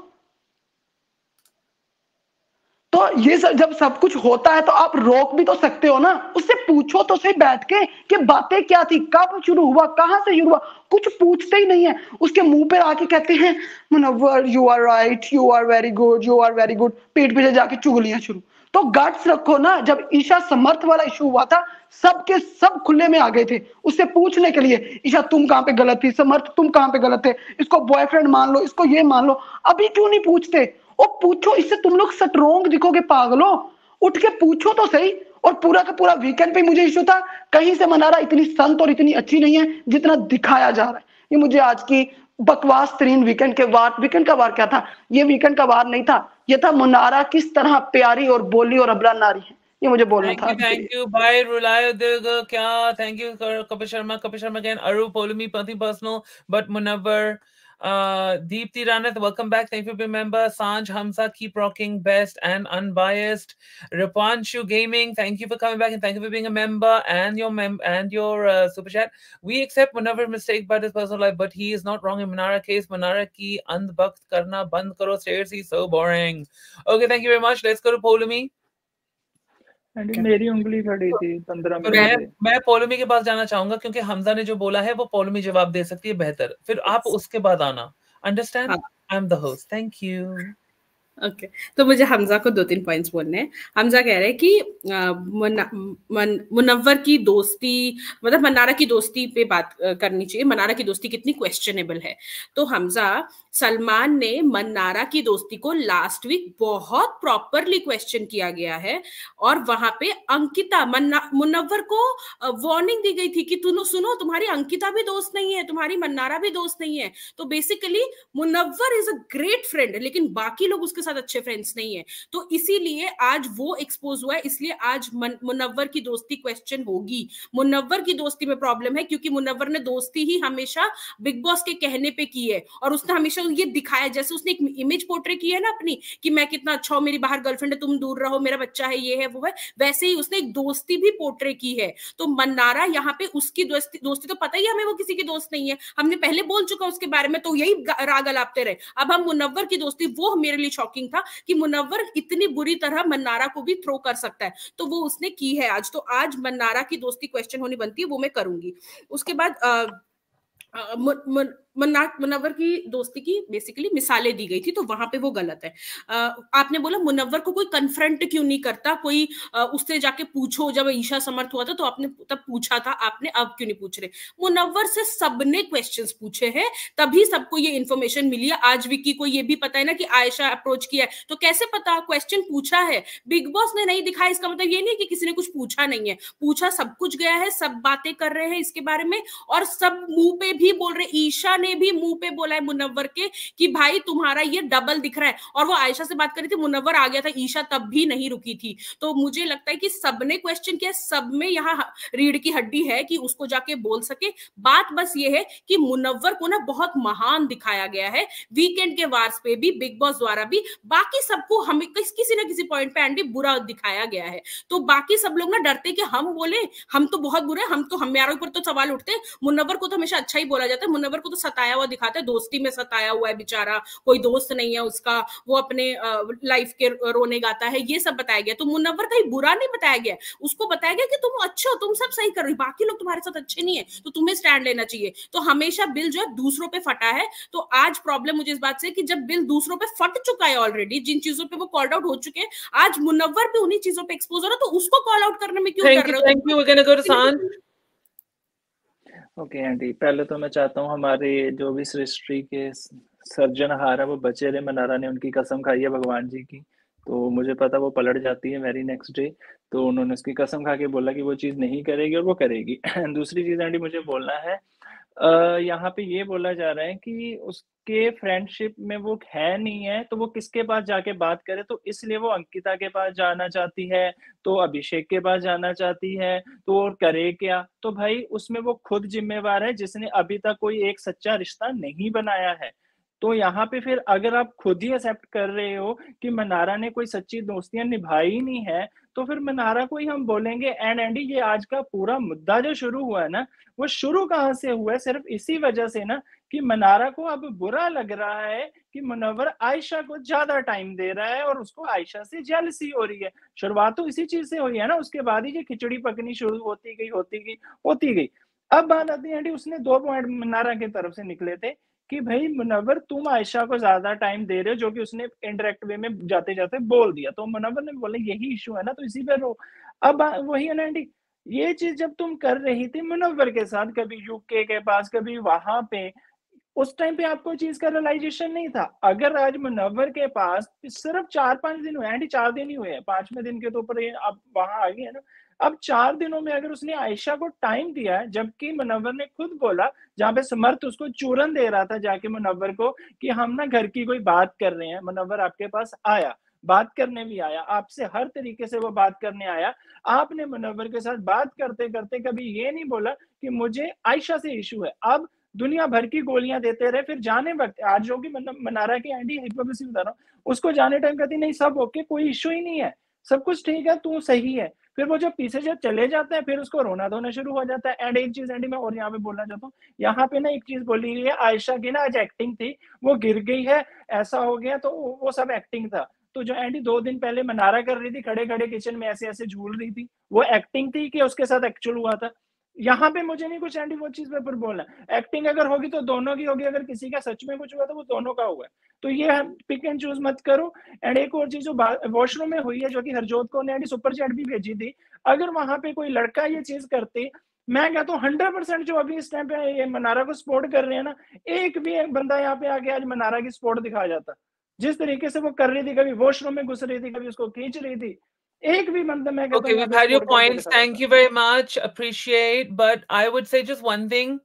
तो ये सब जब सब कुछ होता है तो आप रोक भी तो सकते हो ना उससे पूछो तो सही बैठ के कि बातें क्या थी कब शुरू हुआ कहां से शुरू हुआ कुछ पूछते ही नहीं है उसके मुंह पर आके कहते हैं Munawar you are right you are very good you are very good पेट पीछे जाके चुगलियां शुरू तो गट्स रखो ना जब ईशा समर्थ वाला इशू हुआ था सबके सब खुले में आ गए थे उससे पूछने के लिए ईशा तुम कहाँ पे गलत थी समर्थ तुम कहाँ पे गलत थे इसको बॉयफ्रेंड मान लो इसको ये मान लो अभी क्यों नहीं पूछते ओ पूछो इससे तुम लोग स्ट्रोंग दिखोगे पागलो उठ के पूछो तो सही और पूरा का पूरा वीकेंड पे मुझे इश्यू था कहीं से मना रहा इतनी संत और इतनी अच्छी नहीं है जितना दिखाया जा रहा है ये मुझे आज की बकवास तरीन वीकेंड के वार वीकेंड का वार क्या था ये वीकेंड का वार नहीं था ये था मुनारा किस तरह प्यारी और बोली और अबला नारी है ये मुझे बोलना था थैंक यू भाई रुलायो दिग क्या thank you Kapil Sharma Kapil Sharma again Aru Paulomi personal but Munawar Uh, Deepthi Ranath, welcome back. Thank you for being member. Sanj Hamza, keep rocking best and unbiased. Ripanshu Gaming, thank you for coming back and thank you for being a member and your mem and your uh, super chat. We accept whenever mistake by this personal life, but he is not wrong in Manara case. Manara ki andbakt karna band karo. Seriously, so boring. Okay, thank you very much. Let's go to Polumi. मेरी उंगली खड़ी थी तो मैं मैं पोलमी के पास जाना चाहूंगा क्योंकि हमजा ने जो बोला है वो पोलमी जवाब दे सकती है बेहतर फिर आप उसके बाद आना understand I am the host thank you okay तो मुझे हमजा को दो तीन पॉइंट्स बोलने हैं हमजा कह रहे हैं कि मुनवर की दोस्ती मतलब मनारा की दोस्ती पे बात करनी चाहिए मनारा की दोस्ती कितनी क्वेश्चनेबल है तो हमजा सलमान ने मन्नारा की दोस्ती को लास्ट वीक बहुत प्रॉपरली क्वेश्चन किया गया है और वहां पे अंकिता मुनवर को वार्निंग दी गई थी कि तुम सुनो तुम्हारी अंकिता भी दोस्त नहीं है तुम्हारी मन्नारा भी दोस्त नहीं है तो basically Munawar is a great friend लेकिन बाकी लोग उसके साथ अच्छे फ्रेंड्स नहीं है तो इसीलिए आज वो एक्सपोज हुआ है इसलिए आज मुनवर की दोस्ती क्वेश्चन होगी मुन्वर की दोस्ती में प्रॉब्लम है क्योंकि मुन्वर ने दोस्ती ही हमेशा बिग बॉस के कहने पे की है और उसने हमेशा ये दिखाया जैसे उसने एक इमेज पोर्ट्रे की है ना अपनी कि मैं कितना अच्छा हूँ मेरी बाहर गर्लफ्रेंड है तुम दूर रहो मेरा बच्चा है ये है वो है वैसे ही उसने एक दोस्ती भी पोर्ट्रे की है तो मन्नारा यहाँ पे उसकी दोस्ती दोस्ती तो पता ही हमें वो किसी की दोस्त नहीं है हमने पहले बोल चुका उसके बारे में तो यही राग अलापते रहे अब हम मुनव्वर की दोस्ती वो मेरे लिए शॉकिंग था कि मुनव्वर इतनी बुरी तरह मन्नारा को भी थ्रो कर सकता है तो वो उसने की है आज तो आज मन्नारा की दोस्ती क्वेश्चन होनी बनती है वो मैं करूंगी उसके बाद आ, मुनवर की दोस्ती की बेसिकली मिसालें दी गई थी तो वहां पे वो गलत है आपने बोला मुनव्वर को कोई कन्फ्रंट क्यों नहीं करता कोई उससे जाके पूछो जब ईशा समर्थ हुआ था तो आपने तब पूछा था आपने अब क्यों नहीं पूछ रहे मुनवर से सबने क्वेश्चन पूछे हैं तभी सबको ये इन्फॉर्मेशन मिली है आज विक्की को ये भी पता है ना कि आयशा अप्रोच किया है तो कैसे पता क्वेश्चन पूछा है बिग बॉस ने नहीं दिखाया इसका मतलब ये नहीं कि किसी ने कुछ पूछा नहीं है पूछा सब कुछ गया है सब बातें कर रहे हैं इसके बारे में और सब मुंह पे भी बोल रहे ईशा ने उन्होंने भी मुंह पे बोला है मुनव्वर के कि भाई तुम्हारा ये डबल दिख रहा है और वो आयशा से बात कर रही थी मुनव्वर आ गया था ईशा तब भी नहीं रुकी थी तो मुझे लगता है कि सबने क्वेश्चन किया सब में यहाँ रीढ़ की हड्डी है कि उसको जाके बोल सके बात बस ये है कि मुनव्वर को ना बहुत महान दिखाया गया है वीकेंड के वार्स पे भी बिग बॉस द्वारा भी बाकी सबको हमें किसी ना किसी पॉइंट पे एंडी बुरा दिखाया गया है तो बाकी सब लोग ना डरते कि हम बोले हम तो बहुत बुरे हम तो हमारे ऊपर तो सवाल उठते मुनव्वर को तो हमेशा अच्छा ही बोला जाता है मुनव्वर को तो सताया हुआ दिखाते है दोस्ती में सताया हुआ है बेचारा कोई दोस्त नहीं है उसका वो अपने लाइफ के रोने गाता है ये सब बताया गया तो मुनवर कहीं बुरा नहीं बताया गया उसको बताया गया कि तुम अच्छे हो तुम सब सही कर रहे हो बाकी लोग तुम्हारे साथ अच्छे नहीं है तो तुम्हें स्टैंड लेना चाहिए तो हमेशा बिल जो है दूसरों पर फटा है तो आज प्रॉब्लम मुझे इस बात से कि जब बिल दूसरों पर फट चुका है ऑलरेडी जिन चीजों पर वो कॉल्ड आउट हो चुके हैं आज मुनवर भी उन्हीं चीजों पर एक्सपोज हो रहा तो उसको कॉल आउट करने में क्यों कर रहे हो ओके आंटी पहले तो मैं चाहता हूँ हमारे जो भी सृष्टि के सर्जन हार है वो बचे रहे मनारा ने उनकी कसम खाई है भगवान जी की तो मुझे पता वो पलट जाती है वेरी नेक्स्ट डे तो उन्होंने उसकी कसम खा के बोला कि वो चीज़ नहीं करेगी और वो करेगी [CLEARS THROAT] दूसरी चीज़ आंटी मुझे बोलना है यहाँ पे ये बोला जा रहा है कि उसके फ्रेंडशिप में वो है नहीं है तो वो किसके पास जाके बात करे तो इसलिए वो अंकिता के पास जाना चाहती है तो अभिषेक के पास जाना चाहती है तो और करे क्या तो भाई उसमें वो खुद जिम्मेवार है जिसने अभी तक कोई एक सच्चा रिश्ता नहीं बनाया है तो यहाँ पे फिर अगर आप खुद ही एक्सेप्ट कर रहे हो कि मनारा ने कोई सच्ची दोस्तियां निभाई नहीं है तो फिर मनारा को ही हम बोलेंगे एंड एंडी ये आज का पूरा मुद्दा जो शुरू हुआ है ना वो शुरू कहाँ से हुआ है सिर्फ इसी वजह से ना कि मनारा को अब बुरा लग रहा है कि मुनवर आयशा को ज्यादा टाइम दे रहा है और उसको आयशा से जेलसी हो रही है शुरुआत तो इसी चीज से हुई है ना उसके बाद ही ये खिचड़ी पकनी शुरू होती गई होती गई होती गई अब बात आती है एंडी उसने दो पॉइंट मनारा की तरफ से निकले थे कि भाई मुनवर तुम आयशा को ज्यादा टाइम दे रहे हो जो कि उसने इंडायरेक्ट वे में जाते जाते बोल दिया तो मुनवर ने बोला यही इशू है ना तो इसी पर रो अब वही है ना आंटी ये चीज जब तुम कर रही थी मुनवर के साथ कभी यूके के पास कभी वहां पे उस टाइम पे आपको चीज का रियलाइजेशन नहीं था अगर आज मुनवर के पास सिर्फ चार पांच दिन हुए एंटी चार दिन ही हुए हैं पांचवें दिन के तो ऊपर आप वहां आ गए ना अब चार दिनों में अगर उसने आयशा को टाइम दिया है जबकि मुनवर ने खुद बोला जहाँ पे समर्थ उसको चूरन दे रहा था जाके मुनवर को कि हम ना घर की कोई बात कर रहे हैं मुनवर आपके पास आया बात करने भी आया आपसे हर तरीके से वो बात करने आया आपने मुनवर के साथ बात करते करते कभी ये नहीं बोला कि मुझे आयशा से इशू है अब दुनिया भर की गोलियां देते रहे फिर जाने वक्त आज जो कि मनारा की एंटी हिपोक्रेसी बता रहा हूँ उसको जाने टाइम कहती नहीं सब ओके कोई इशू ही नहीं है सब कुछ ठीक है तू सही है फिर वो जब पीछे से चले जाते हैं फिर उसको रोना धोना शुरू हो जाता है एंड एक चीज एंडी मैं और यहाँ पे बोलना चाहता हूँ यहाँ पे ना एक चीज बोली गई है आयशा की ना आज एक्टिंग थी वो गिर गई है ऐसा हो गया तो वो सब एक्टिंग था तो जो एंडी दो दिन पहले मनारा कर रही थी खड़े खड़े किचन में ऐसे ऐसे झूल रही थी वो एक्टिंग थी कि उसके साथ एक्चुअल हुआ था यहाँ पे मुझे नहीं कुछ एंटी वो चीज पेपर बोलना एक्टिंग अगर होगी तो दोनों की होगी अगर किसी का सच में कुछ हुआ तो वो दोनों का हुआ तो ये पिक एंड चूज मत करो एंड एक और चीज जो वॉशरूम में हुई है जो कि हरजोत को ने सुपर चैट भी भेजी थी अगर वहां पे कोई लड़का ये चीज करते मैं कहता हूँ हंड्रेड परसेंट जो अभी इस टाइम पे ये मनारा को सपोर्ट कर रहे हैं ना एक भी एक बंदा यहाँ पे आके आज मनारा की सपोर्ट दिखाया जाता जिस तरीके से वो कर रही थी कभी वॉशरूम में घुस रही थी कभी उसको खींच रही थी एक भी बंदा में okay we have your points thank you very much appreciate but I would say just one thing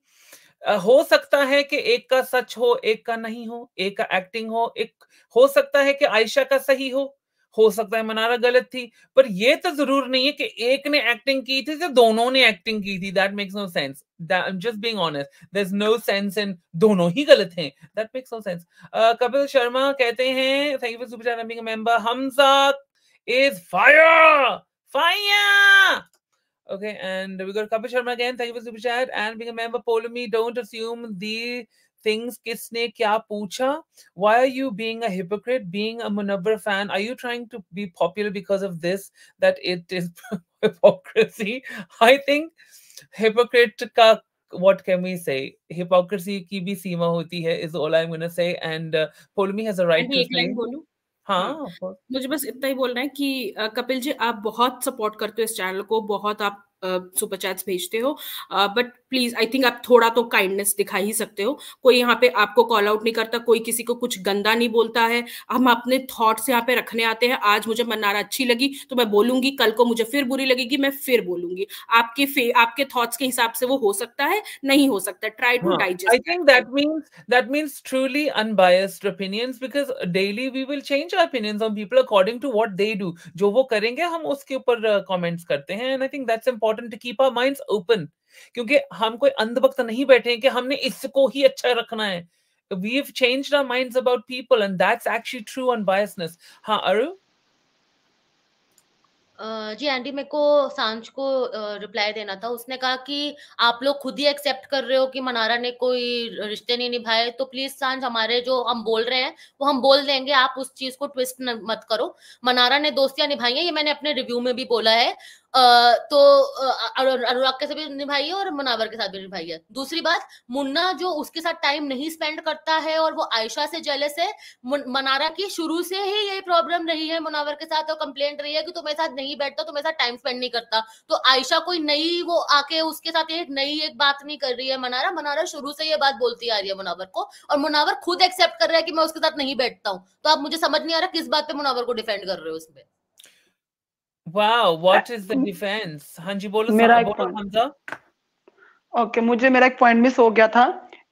हो सकता है कि एक का सच हो एक का नहीं हो एक का एक्टिंग हो एक हो सकता है कि आयशा का सही हो हो सकता है मनारा गलत थी पर ये तो जरूर नहीं है कि एक ने एक्टिंग की थी या तो दोनों ने एक्टिंग की थी that makes no sense just being honest there is no sense in दोनों ही गलत हैं that makes no sense Kapil Sharma कहते हैं thank you for super chat being member Hamza is fire! Fire! Okay, and we got Kapil Sharma again. Thank you for super chat and being a member. Follow me. Don't assume the things. Kisne kya pucha? Why are you being a hypocrite? Being a Munawwar fan, are you trying to be popular because of this? That it is [LAUGHS] hypocrisy. I think hypocrite ka what can we say? Hypocrisy ki bhi seema hoti hai is all I'm gonna say. And uh, has a right and to say. Bolu. हाँ, हाँ मुझे बस इतना ही बोलना है कि कपिल जी आप बहुत सपोर्ट करते हो इस चैनल को बहुत आप सुपर चैट्स भेजते हो बट प्लीज आई थिंक आप थोड़ा तो काइंडनेस दिखा ही सकते हो कोई यहाँ पे आपको कॉल आउट नहीं करता कोई किसी को कुछ गंदा नहीं बोलता है हम अपने थॉट्स यहाँ पे रखने आते हैं आज मुझे मनारा अच्छी लगी तो मैं बोलूंगी कल को मुझे फिर बुरी लगेगी मैं फिर बोलूंगी आपके फे, आपके थॉट्स के हिसाब से वो हो सकता है नहीं हो सकता try to digest I think that means that means truly unbiased opinions because daily we will change our opinions on people according to what they do जो वो करेंगे हम उसके ऊपर कमेंट्स uh, करते हैं and I think that's important to keep our minds open क्योंकि हम कोई अंधभक्त नहीं बैठे हैं कि हमने इसको ही अच्छा रखना है we have changed our minds about people and that's actually true on biasness हां अरु जी आंटी मेरे को सांझ को रिप्लाई देना था उसने कहा कि आप लोग खुद ही एक्सेप्ट कर रहे हो कि मनारा ने कोई रिश्ते नहीं निभाए तो प्लीज सांझ हमारे जो हम बोल रहे हैं वो हम बोल देंगे आप उस चीज को ट्विस्ट मत करो मनारा ने दोस्तियां निभाई हैं ये मैंने अपने रिव्यू में भी बोला है तो अनुराग के साथ भी निभाई है और मुनावर के साथ भी निभाई है दूसरी बात मुन्ना जो उसके साथ टाइम नहीं स्पेंड करता है और वो आयशा से जेलस है मनारा की शुरू से ही यही प्रॉब्लम रही है मुनावर के साथ और कंप्लेंट रही है कि तुम्हारे साथ नहीं बैठता तुम्हारे साथ टाइम स्पेंड नहीं करता तो आयशा कोई नई वो आके उसके साथ एक नई एक बात नहीं कर रही है मनारा मनारा शुरू से ये बात बोलती आ रही है मुनावर को और मुनावर खुद एक्सेप्ट कर रहा है कि मैं उसके साथ नहीं बैठता हूँ तो आप मुझे समझ नहीं आ रहा किस बात पे मुनावर को डिफेंड कर रहे हो उसमें wow what is the defence हां जी बोलो मेरा एक बोलो हमजा ओके okay, मुझे मेरा एक पॉइंट मिस हो गया था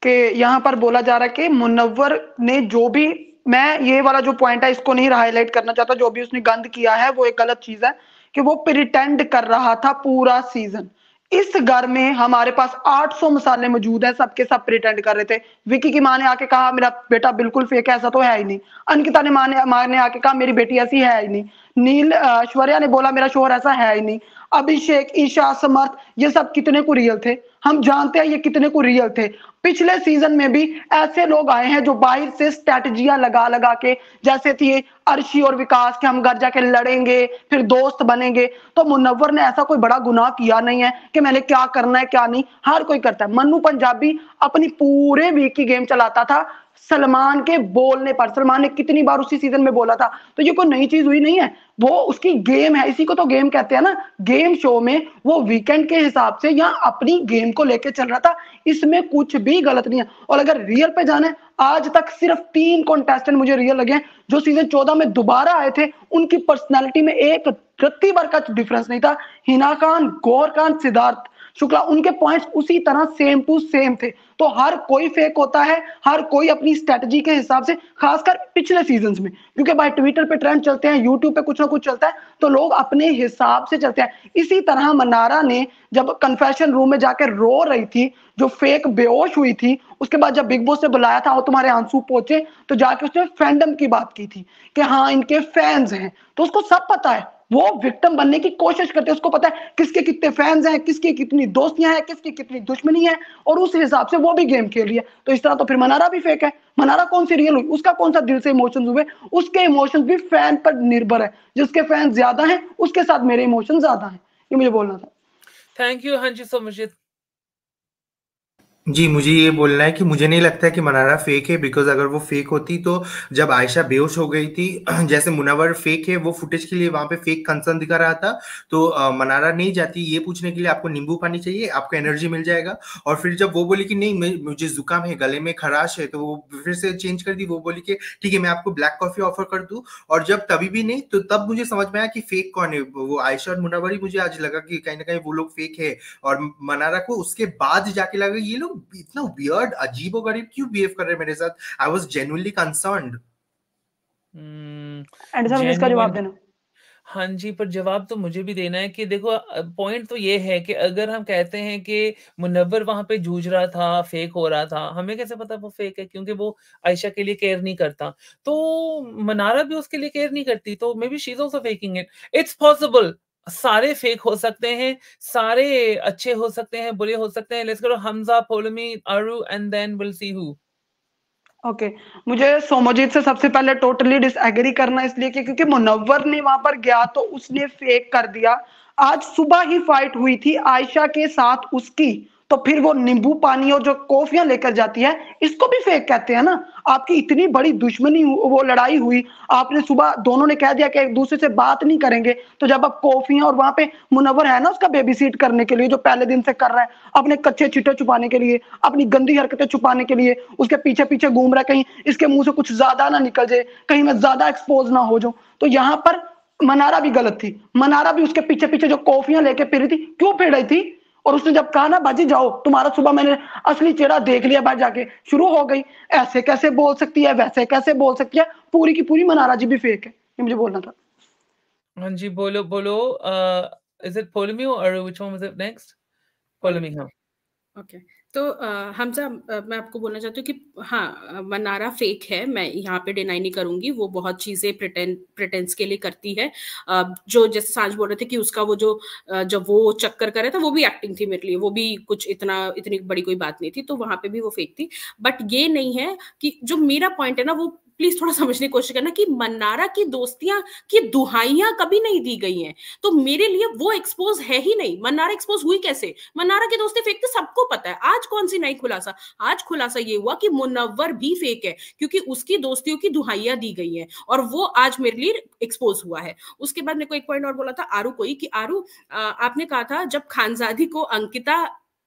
कि यहाँ पर बोला जा रहा है कि मुनव्वर ने जो भी मैं ये वाला जो पॉइंट है इसको नहीं हाईलाइट करना चाहता जो भी उसने गंद किया है वो एक गलत चीज है कि वो प्रिटेंड कर रहा था पूरा सीजन इस घर में हमारे पास 800 मसाले मौजूद हैं सबके सब प्रिटेंड कर रहे थे विकी की माँ ने आके कहा मेरा बेटा बिल्कुल फेक है ऐसा तो है ही नहीं अंकिता ने माँ ने माँ ने आके कहा मेरी बेटी ऐसी है ही नहीं नील ऐश्वर्या ने बोला मेरा शोहर ऐसा है ही नहीं अभिषेक ईशा समर्थ ये सब कितने को रियल थे हम जानते हैं ये कितने को रियल थे पिछले सीजन में भी ऐसे लोग आए हैं जो बाहर से स्ट्रेटजियां लगा लगा के जैसे थी अर्शी और विकास के हम घर जाके लड़ेंगे फिर दोस्त बनेंगे तो मुनव्वर ने ऐसा कोई बड़ा गुनाह किया नहीं है कि मैंने क्या करना है क्या नहीं हर कोई करता है मनु पंजाबी अपनी पूरे वीक की गेम चलाता था सलमान के बोलने पर सलमान ने कितनी बार उसी सीजन में बोला था तो ये कोई नई चीज हुई नहीं है वो उसकी गेम है इसी को तो गेम कहते हैं ना गेम शो में वो वीकेंड के हिसाब से या अपनी गेम को लेके चल रहा था इसमें कुछ भी गलत नहीं है और अगर रियल पे जाने आज तक सिर्फ तीन कॉन्टेस्टेंट मुझे रियल लगे हैं जो सीजन चौदह में दोबारा आए थे उनकी पर्सनैलिटी में एक रत्ती भर का डिफरेंस नहीं था हिना खान गौर खान सिद्धार्थ शुक्ला उनके पॉइंट्स उसी तरह सेम टू सेम थे तो हर कोई फेक होता है हर कोई अपनी स्ट्रेटजी के हिसाब से खासकर पिछले सीजन में क्योंकि भाई ट्विटर पे ट्रेंड चलते हैं यूट्यूब पे कुछ ना कुछ चलता है तो लोग अपने हिसाब से चलते हैं इसी तरह मनारा ने जब कन्फेशन रूम में जाकर रो रही थी जो फेक बेहोश हुई थी उसके बाद जब बिग बॉस ने बुलाया था और तुम्हारे आंसू पहुंचे तो जाके उसने फैंडम की बात की थी कि हाँ इनके फैंस हैं तो उसको सब पता है वो विक्टिम बनने की कोशिश करते हैं उसको पता है किसके कितने फैंस हैं किसकी कितनी दोस्तियां हैं किसकी कितनी दुश्मनी है और उस हिसाब से वो भी गेम खेल रही है तो इस तरह तो फिर मनारा भी फेक है मनारा कौन सी रियल हुई उसका कौन सा दिल से इमोशंस हुए उसके इमोशंस भी फैन पर निर्भर है जिसके फैन ज्यादा हैं उसके साथ मेरे इमोशन ज्यादा हैं ये मुझे बोलना था थैंक यू हाँ जी सो मुझे जी, मुझे ये बोलना है कि मुझे नहीं लगता है कि मनारा फेक है बिकॉज़ अगर वो फेक होती तो जब आयशा बेहोश हो गई थी [CLEARS THROAT] जैसे मुनावर फेक है वो फुटेज के लिए वहाँ पे फेक कंसर्न दिखा रहा था तो मनारा नहीं जाती ये पूछने के लिए आपको नींबू पानी चाहिए आपको एनर्जी मिल जाएगा और फिर जब वो बोली कि नहीं मुझे जुकाम है गले में खराश है तो वो फिर से चेंज कर दी वो बोली कि ठीक है मैं आपको ब्लैक कॉफी ऑफर कर दू और जब तभी भी नहीं तो तब मुझे समझ में आया कि फेक कौन है वो आयशा और मुनावर ही मुझे आज लगा कि कहीं ना कहीं वो लोग फेक है और मनारा को उसके बाद जाके लगा ये लोग इतना वियर्ड अजीबो गरीब क्यों बिहेव कर रहे मेरे साथ I was genuinely concern and जवाब देना हाँ जी पर जवाब तो मुझे भी देना है कि देखो पॉइंट तो ये है कि अगर हम कहते हैं कि मुनव्वर वहां पे जूझ रहा था फेक हो रहा था हमें कैसे पता वो फेक है क्योंकि वो आयशा के लिए केयर नहीं करता तो मनारा भी उसके लिए केयर नहीं करती तो maybe she's also faking it it's possible सारे फेक हो सकते हैं सारे अच्छे हो सकते हैं बुरे हो सकते हैं लेट्स करो Hamza Paulomi Aru and then will see who okay okay. मुझे सोमोजीत से सबसे पहले टोटली डिसएग्री करना इसलिए कि क्योंकि मुनव्वर ने वहां पर गया तो उसने फेक कर दिया आज सुबह ही फाइट हुई थी आयशा के साथ उसकी तो फिर वो नींबू पानी और जो कॉफियां लेकर जाती है इसको भी फेक कहते हैं ना आपकी इतनी बड़ी दुश्मनी वो लड़ाई हुई आपने सुबह दोनों ने कह दिया कि एक दूसरे से बात नहीं करेंगे तो जब आप कॉफियां और वहां पे मुनवर है ना उसका बेबी सीट करने के लिए जो पहले दिन से कर रहा है अपने कच्चे चिट्टे छुपाने के लिए अपनी गंदी हरकतें छुपाने के लिए उसके पीछे पीछे घूम रहा है कहीं इसके मुंह से कुछ ज्यादा ना निकल जाए कहीं मैं ज्यादा एक्सपोज ना हो जाऊं तो यहाँ पर मनारा भी गलत थी मनारा भी उसके पीछे पीछे जो कॉफियां लेके पी रही थी क्यों फिर रही थी और उसने जब कहा ना बाजी जाओ तुम्हारा सुबह मैंने असली चेहरा देख लिया बाहर जाके शुरू हो गई ऐसे कैसे बोल सकती है वैसे कैसे बोल सकती है पूरी की पूरी मनारा जी भी फेक है ये मुझे बोलना था हाँ जी बोलो बोलो इज इट पोलमी और which one was it next Paulomi हां ओके तो हमज़ा मैं आपको बोलना चाहती हूँ कि हाँ, मनारा फेक है, मैं यहाँ पे डिनाई नहीं करूंगी वो बहुत चीज़ें प्रिटें, प्रिटेंस के लिए करती है। जो जैसे सांझ बोल रहे थे कि उसका वो जो जब वो चक्कर कर रहा था, वो भी एक्टिंग थी मेरे लिए, वो भी कुछ इतना इतनी बड़ी कोई बात नहीं थी, तो वहां पे भी वो फेक थी। बट ये नहीं है कि जो मेरा पॉइंट है ना, वो प्लीज थोड़ा समझने की कोशिश करना कि मन्नारा की दोस्तियां की दुहाइयां कभी नहीं दी गई हैं तो मेरे लिए वो एक्सपोज है ही नहीं मन्नारा एक्सपोज हुई कैसे मन्नारा की दोस्ती फेक थी सबको पता है आज कौन सी नई खुलासा आज खुलासा ये हुआ कि मुनवर भी फेक है क्योंकि उसकी दोस्तियों की दुहाइयां दी गई है और वो आज मेरे लिए एक्सपोज हुआ है उसके बाद मेरे को एक पॉइंट और बोला था आरू कोई कि आरू आपने कहा था जब खानजादी को अंकिता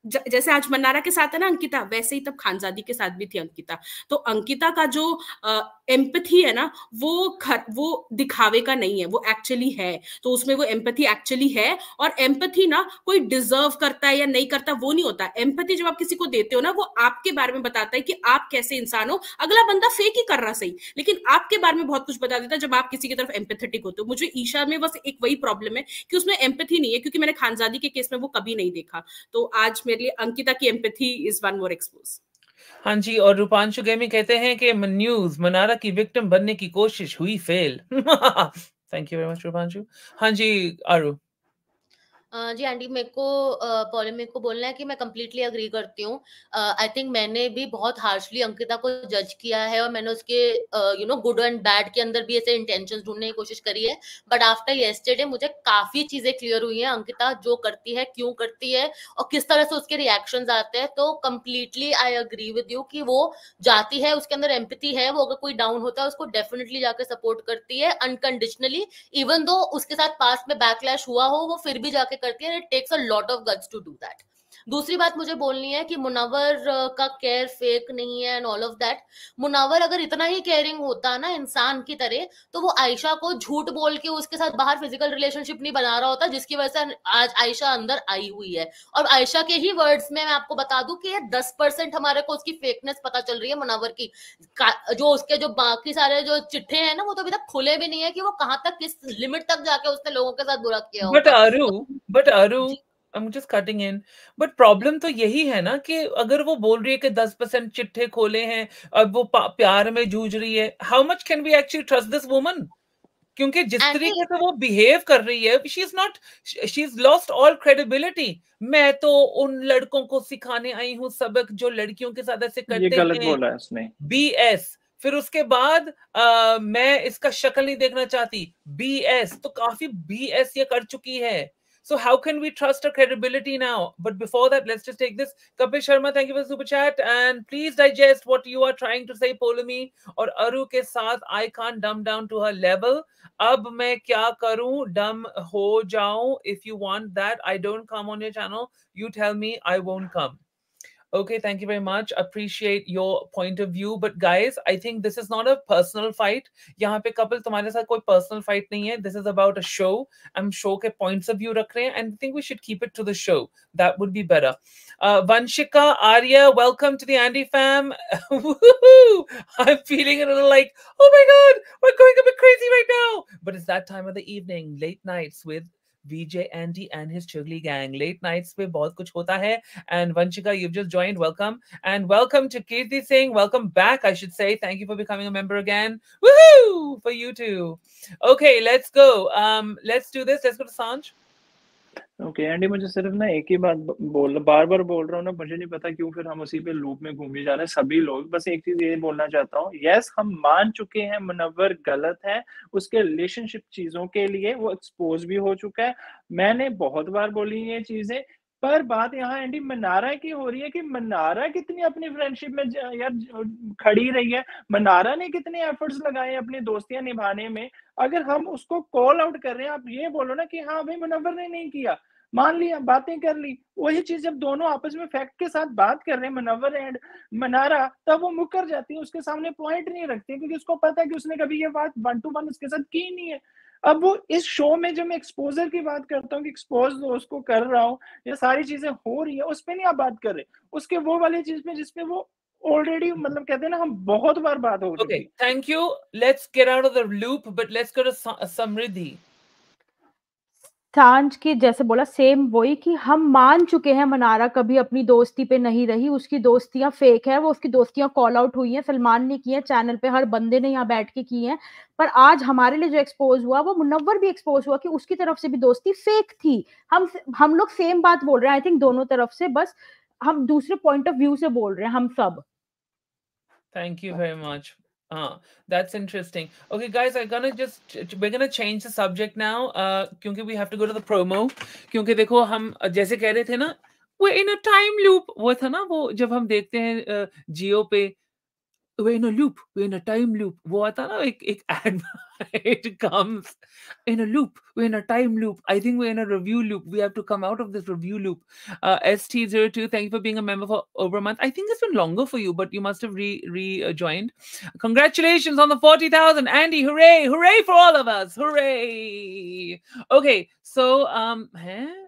जैसे आज मन्नारा के साथ है ना अंकिता वैसे ही तब खानजादी के साथ भी थी अंकिता तो अंकिता का जो एम्पथी है ना वो खर, वो दिखावे का नहीं है वो एक्चुअली है तो उसमें वो एम्पथी एक्चुअली है और एम्पथी ना कोई डिजर्व करता है या नहीं करता वो नहीं होता एम्पथी जब आप किसी को देते हो ना वो आपके बारे में बताता है कि आप कैसे इंसान हो अगला बंदा फेक ही कर रहा सही लेकिन आपके बारे में बहुत कुछ बता देता है जब आप किसी की तरफ एम्पेथेटिक होते हो मुझे ईशा में बस एक वही प्रॉब्लम है कि उसमें एम्पथी नहीं है क्योंकि मैंने खानजादी के केस में वो कभी नहीं देखा तो आज मेरे मेरे लिए अंकिता की empathy is one more expose हाँ जी और रूपांशु गेमी कहते हैं कि न्यूज मनारा की विक्टिम बनने की कोशिश हुई fail thank you very much Rupanshu हाँ जी आरू जी आंटी मेरे को अ, मेरे को बोलना है कि मैं कम्प्लीटली अग्री करती हूँ आई थिंक मैंने भी बहुत हार्शली अंकिता को जज किया है और मैंने उसके you know good and bad के अंदर भी ऐसे इंटेंशन ढूंढने की कोशिश करी है बट आफ्टर येस्टरडे मुझे काफी चीजें क्लियर हुई हैं अंकिता जो करती है क्यों करती है और किस तरह से उसके रिएक्शन आते हैं तो completely I agree with you कि वो जाती है उसके अंदर एम्पति है वो अगर कोई डाउन होता है उसको डेफिनेटली जाकर सपोर्ट करती है अनकंडीशनली इवन दो उसके साथ पास में बैकलैश हुआ हो वो फिर भी जाके it takes a lot of guts to do that दूसरी बात मुझे बोलनी है कि मुनावर का केयर फेक नहीं है and all of that Munawar अगर इतना ही केयरिंग होता ना इंसान की तरह तो वो आयशा को झूठ बोल के उसके साथ बाहर फिजिकल रिलेशनशिप नहीं बना रहा होता जिसकी वजह से आज आयशा अंदर आई हुई है और आयशा के ही वर्ड्स में मैं आपको बता दूं कि ये दस परसेंट हमारे को उसकी फेकनेस पता चल रही है मुनावर की जो उसके जो बाकी सारे जो चिट्ठे हैं ना वो तो अभी तक खुले भी नहीं है कि वो कहाँ तक किस लिमिट तक जाके उसने लोगों के साथ बुरा किया but Aru but Aru I am just cutting in but problem तो यही है ना कि अगर वो बोल रही है कि दस परसेंट चिट्ठे खोले हैं और वो प्यार में जूझ रही है how much can be actually trust this woman क्योंकि जिस तरीके से वो बिहेव कर रही है she is not she is lost all credibility मैं तो उन लड़कों को सिखाने आई हूँ सबक जो लड़कियों के साथ ऐसे करते हैं बी एस फिर उसके बाद आ, मैं इसका शक्ल नहीं देखना चाहती बी एस तो काफी बी एस ये कर चुकी है So how can we trust her credibility now? But before that, let's just take this. Kapil Sharma, thank you for the super chat. And please digest what you are trying to say, Polumi or Aru ke saath. I can't dumb down to her level. Ab main kya karu? Dumb ho jao. If you want that, I don't come on your channel. You tell me, I won't come. Okay, thank you very much. Appreciate your point of view. But guys, I think this is not a personal fight. यहाँ पे कपिल तुम्हारे साथ कोई personal fight नहीं This is about a show. I'm show के points of view रख and I think we should keep it to the show. That would be better. Uh, Vanshika Arya, welcome to the Andy fam. [LAUGHS] Woohoo! I'm feeling a little like, oh my god, we're going a bit crazy right now. But it's that time of the evening, late nights with VJ Andy and his Chugli gang. Late nights पे बहुत कुछ होता है. And Vanchika, you've just joined. Welcome. And welcome to Kirti Singh. Welcome back, I should say. Thank you for becoming a member again. Woohoo! For you too. Okay, let's go. Um, let's do this. Let's go to Sanj. Okay Andy मुझे सिर्फ ना एक ही बात बोल बार बार बोल रहा हूँ ना मुझे नहीं पता क्यों फिर हम उसी पे लूप में घूमे जा रहे हैं सभी लोग बस एक चीज ये बोलना चाहता हूँ यस हम मान चुके हैं मुनवर गलत है उसके रिलेशनशिप चीजों के लिए वो एक्सपोज भी हो चुका है मैंने बहुत बार बोली ये चीजें पर बात यहाँ एंडी मनारा की हो रही है कि मनारा कितनी अपनी फ्रेंडशिप में यार खड़ी रही है मनारा ने कितने एफर्ट्स लगाए अपनी दोस्तियां निभाने में अगर हम उसको कॉल आउट कर रहे हैं आप ये बोलो ना कि हाँ भाई मुनवर ने नहीं किया मान लिया बातें कर ली वही चीज जब दोनों आपस में फैक्ट के साथ बात कर रहे हैं मनवर एंड मनारा तब वो मुकर जाती है उसके सामने पॉइंट नहीं रखती क्योंकि उसको पता है कि उसने कभी ये बात वन टू वन उसके साथ की नहीं है अब वो इस शो में जब मैं एक्सपोजर की बात करता हूँ कि एक्सपोज तो उसको कर रहा हूँ ये सारी चीजें हो रही है उस पर नहीं आप बात कर रहे उसके वो वाली चीज में जिसपे वो ऑलरेडी मतलब कहते हैं ना हम बहुत बार बात हो चुकी thank you let's get out of the loop but let's get Samriddhi Sanjh की जैसे बोला सेम वही कि हम मान चुके हैं मनारा कभी अपनी दोस्ती पे नहीं रही उसकी दोस्तियां फेक है वो उसकी दोस्तियां कॉल आउट हुई हैं सलमान ने की है चैनल पे हर बंदे ने यहाँ बैठ के की है पर आज हमारे लिए जो एक्सपोज हुआ वो मुनव्वर भी एक्सपोज हुआ कि उसकी तरफ से भी दोस्ती फेक थी हम हम लोग सेम बात बोल रहे हैं आई थिंक दोनों तरफ से बस हम दूसरे पॉइंट ऑफ व्यू से बोल रहे हैं हम सब thank you very much Ah, that's interesting. Okay, guys, I'm gonna just we're gonna change the subject now. Uh, because we have to go to the promo. Because देखो we're in a time loop. वो था ना वो जब we're in a loop we're in a time loop वो आता ना एक एक ad it [LAUGHS] comes in a loop we're in a time loop i think we're in a review loop we have to come out of this review loop uh, st02 thank you for being a member for over a month i think it's been longer for you but you must have re rejoined congratulations on the 40000 andy hooray hooray for all of us hooray okay so um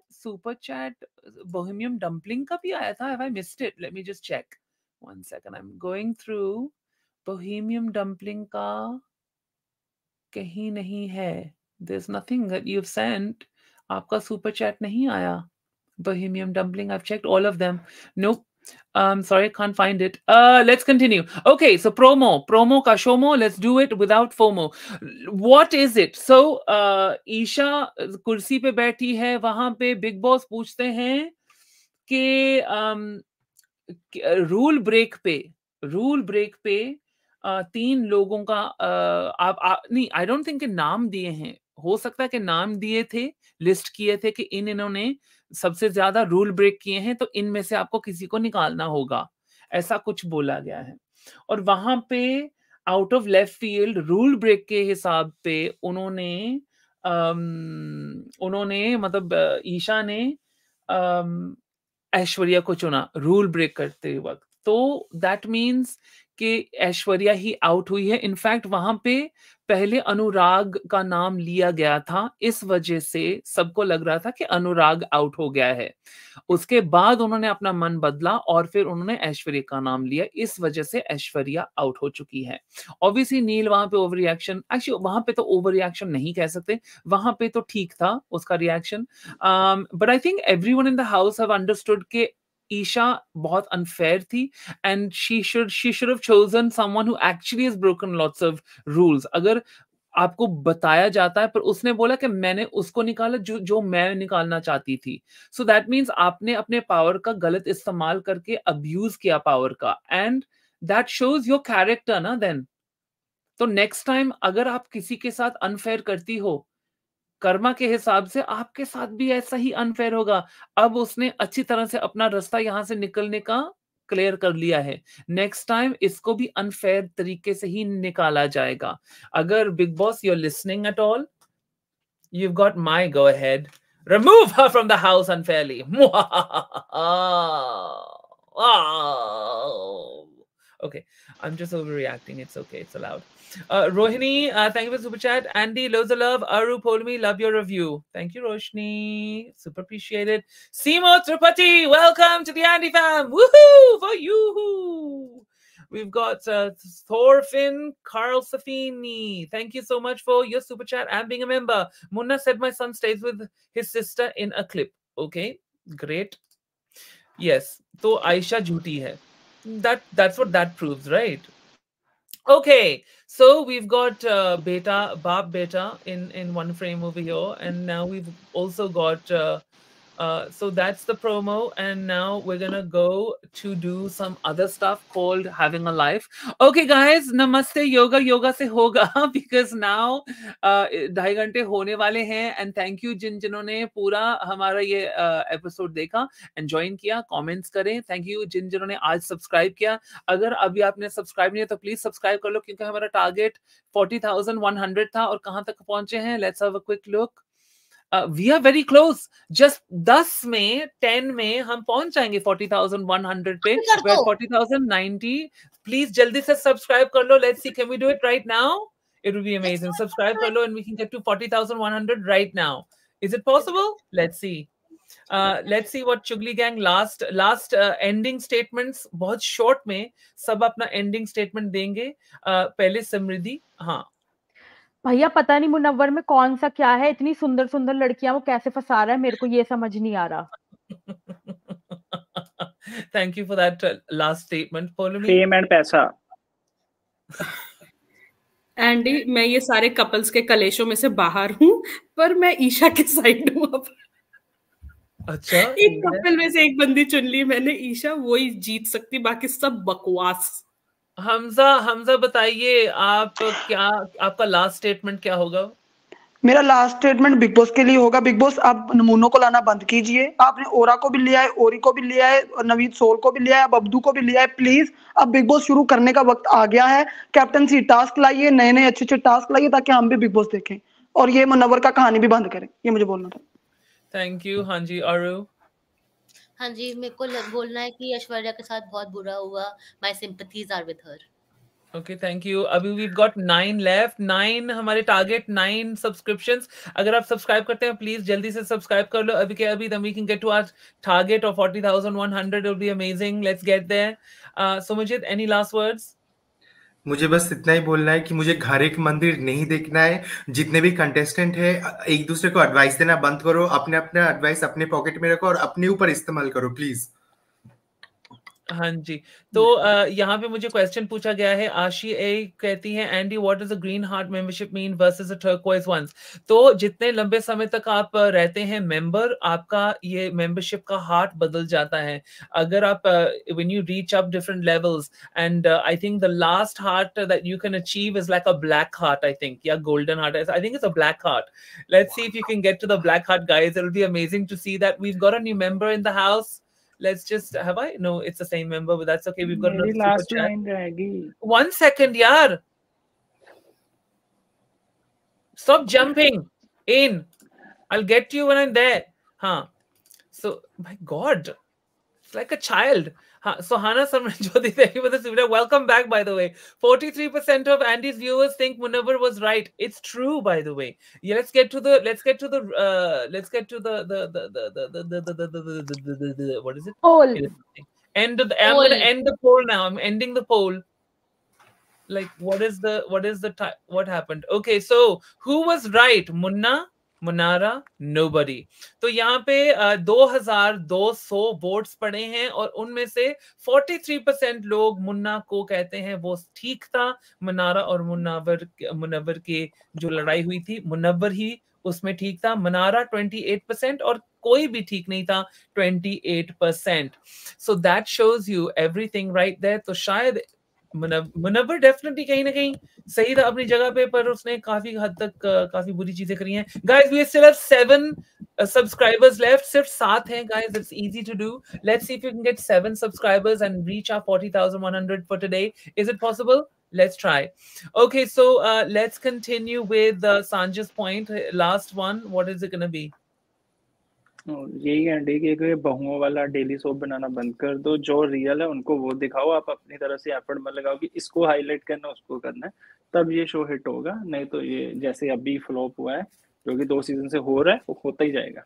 super chat bohemian dumpling ka bhi aaya tha? have i missed it let me just check one second I am going through Bohemian Dumpling का कहीं नहीं है there is nothing you sent आपका super chat नहीं आया Bohemian Dumpling I check all of them no um sorry I can't find it uh let's continue okay so promo promo ka shomo. let's do it without fomo what is it so uh isha kursi pe baithi hai wahan pe big boss poochte hain ke, um, rule break पे rule break पे तीन लोगों का आप नहीं आई don't think नाम दिए हैं हो सकता है कि नाम दिए थे लिस्ट किए थे कि इन इन्होंने सबसे ज्यादा रूल ब्रेक किए हैं तो इनमें से आपको किसी को निकालना होगा ऐसा कुछ बोला गया है और वहां पे out of left field rule break के हिसाब पे उन्होंने उन्होंने मतलब ईशा ने ऐश्वर्या को चुना रूल ब्रेक करते वक्त तो दैट मीन्स कि ऐश्वर्या ही आउट हुई है इनफैक्ट वहां पे पहले अनुराग का नाम लिया गया था इस वजह से सबको लग रहा था कि अनुराग आउट हो गया है उसके बाद उन्होंने अपना मन बदला और फिर उन्होंने ऐश्वर्या का नाम लिया इस वजह से ऐश्वर्या आउट हो चुकी है ऑब्वियसली नील वहां पे ओवर रिएक्शन एक्चुअली वहां पे तो ओवर रिएक्शन नहीं कह सकते वहां पे तो ठीक था उसका reaction but I think every in the house have understood के Isha बहुत unfair थी and she should she should have chosen someone who actually has broken lots of rules अगर आपको बताया जाता है पर उसने बोला कि मैंने उसको निकाला जो जो मैं निकालना चाहती थी सो दैट मीन्स आपने अपने पावर का गलत इस्तेमाल करके अब्यूज किया पावर का and that shows your character ना देन तो नेक्स्ट टाइम अगर आप किसी के साथ अनफेयर करती हो कर्मा के हिसाब से आपके साथ भी ऐसा ही अनफेयर होगा अब उसने अच्छी तरह से अपना रास्ता यहां से निकलने का क्लियर कर लिया है नेक्स्ट टाइम इसको भी अनफेयर तरीके से ही निकाला जाएगा अगर Bigg Boss you're listening at all you got my go ahead remove her from the house unfairly Okay, I'm just overreacting. It's okay. It's allowed. Uh, Rohini, uh, thank you for super chat. Andy, loads of love. Aru Polmi, love your review. Thank you, Roshni. Super appreciated. Simo Tripathi, welcome to the Andy fam. Woohoo for you. We've got uh, Thorfinn Carl Safini. Thank you so much for your super chat and being a member. Munna said my son stays with his sister in a clip. Okay, great. Yes. So Aisha Juti hai that that's what that proves, right? Okay, so we've got uh, beta, Bob beta in in one frame over here, and now we've also got uh, uh, so that's the promo. And now we're going to go to do some other stuff called having a life. Okay, guys. Namaste yoga. Yoga se hoga. [LAUGHS] Because now, uh, dhai ghante hone wale hain. And thank you jin jinhone pura hamara ye uh, episode dekha. And join kiya. Comments kare. Thank you jin jinhone aaj subscribe kia. Agar abhi aapne subscribe nahi to please subscribe karlo. Kyunki hamara target 40,100 tha. Aur kahan tak pahunche hain. Let's have a quick look. We are very close just दस में ten में हम पहुंच जाएंगे forty thousand one hundred पे forty thousand ninety please जल्दी से subscribe कर लो let's see can we do it right now it would be amazing subscribe below and we can get to 40100 right now is it possible let's see uh, let's see what chugli gang last last uh, ending statements बहुत short में सब अपना ending statement देंगे uh, पहले समृद्धि हाँ भैया पता नहीं मुनव्वर में कौन सा क्या है इतनी सुंदर सुंदर लड़कियां वो कैसे फंसा रहा है मेरे को ये समझ नहीं आ रहा thank you for that last statement Paulomi fame and पैसा एंडी मैं ये सारे कपल्स के कलेशों में से बाहर हूँ पर मैं ईशा के साइड हूँ अब अच्छा एक कपल में से एक बंदी चुन ली मैंने ईशा वो ही जीत सकती बाकी सब बकवास हमजा हमजा बताइए आप क्या आपका लास्ट स्टेटमेंट क्या होगा मेरा लास्ट स्टेटमेंट बिग बॉस के लिए होगा बिग बॉस आप नमूनों को लाना बंद कीजिए आपने ओरा को भी लिया है ओरी को भी लिया है नवीद सोल को भी लिया है अब अब्दू को भी लिया है प्लीज अब बिग बॉस शुरू करने का वक्त आ गया है कैप्टन सी टास्क लाइए नए नए अच्छे अच्छे टास्क लाइए ताकि हम भी बिग बॉस देखें और ये मुनवर का कहानी भी बंद करें ये मुझे बोलना था थैंक यू हाँ जी अरुण हाँ जी, मेरे को लग बोलना है कि ऐश्वर्या के साथ बहुत बुरा हुआ। My sympathies are with her. Okay thank you अभी we got nine left nine हमारे टारगेट नाइन सब्सक्रिप्शन अगर आप सब्सक्राइब करते हैं प्लीज जल्दी से सब्सक्राइब कर लो अभी के अभी we can get to our target of forty thousand one hundred be amazing let's get there Sumjit any last words मुझे बस इतना ही बोलना है कि मुझे घर एक मंदिर नहीं देखना है जितने भी कंटेस्टेंट है एक दूसरे को एडवाइस देना बंद करो अपने अपना एडवाइस अपने पॉकेट में रखो और अपने ऊपर इस्तेमाल करो प्लीज हाँ जी तो यहाँ पे मुझे क्वेश्चन पूछा गया है आशी ए कहती है Andy what is a green heart membership mean versus a turquoise ones तो जितने लंबे समय तक आप रहते हैं मेंबर आपका ये मेंबरशिप का हार्ट बदल जाता है अगर आप when you reach up different levels and I think the last heart that you can achieve is like a black heart I think या golden heart I think it's a black heart let's see if you can get to the black heart guys it will be amazing to see that we got a new member in the house let's just have I no, it's the same member, but that's okay. We've got another last super chat. One second, yar. Stop jumping in. I'll get you when I'm there. Huh. So my God, it's like a child. So Hana Samranjoti Devi with a super welcome back, by the way. 43% of Andy's viewers think Munawar was right. It's true, by the way. Yeah, let's get to the let's get to the uh let's get to the the the the the the the, the, what is it? Poll. End of the I'm gonna end the poll now. I'm ending the poll like what is the what is the what happened okay so who was right munna मुनारा nobody तो यहाँ पे दो हजार दो सौ votes पड़े हैं और उनमें से 43 परसेंट लोग मुन्ना को कहते हैं वो ठीक था मुनारा और मुनावर मुनवर के जो लड़ाई हुई थी मुनवर ही उसमें ठीक था मनारा 28 परसेंट और कोई भी ठीक नहीं था 28 percent so that shows you everything right there तो शायद मुनवर डेफिनेटली कहीं ना कहीं सही था अपनी जगह पे पर उसने काफी हद तक काफी बुरी चीजें करी हैं guys we still have seven subscribers left सिर्फ सात हैं guys it's easy to do let's see if you can get seven subscribers and reach our 40100 for today is it possible let's try okay so uh, let's continue with uh, sanjay's point last one what is it going to be यही है कि बहुओं वाला daily soap बनाना बंद कर दो जो real है उनको वो दिखाओ आप अपनी तरफ से एफर्ट मत लगाओ कि इसको हाईलाइट करना उसको करना है तब ये शो हिट होगा नहीं तो ये जैसे अभी फ्लॉप हुआ है जो कि दो सीजन से हो रहा है वो होता ही जाएगा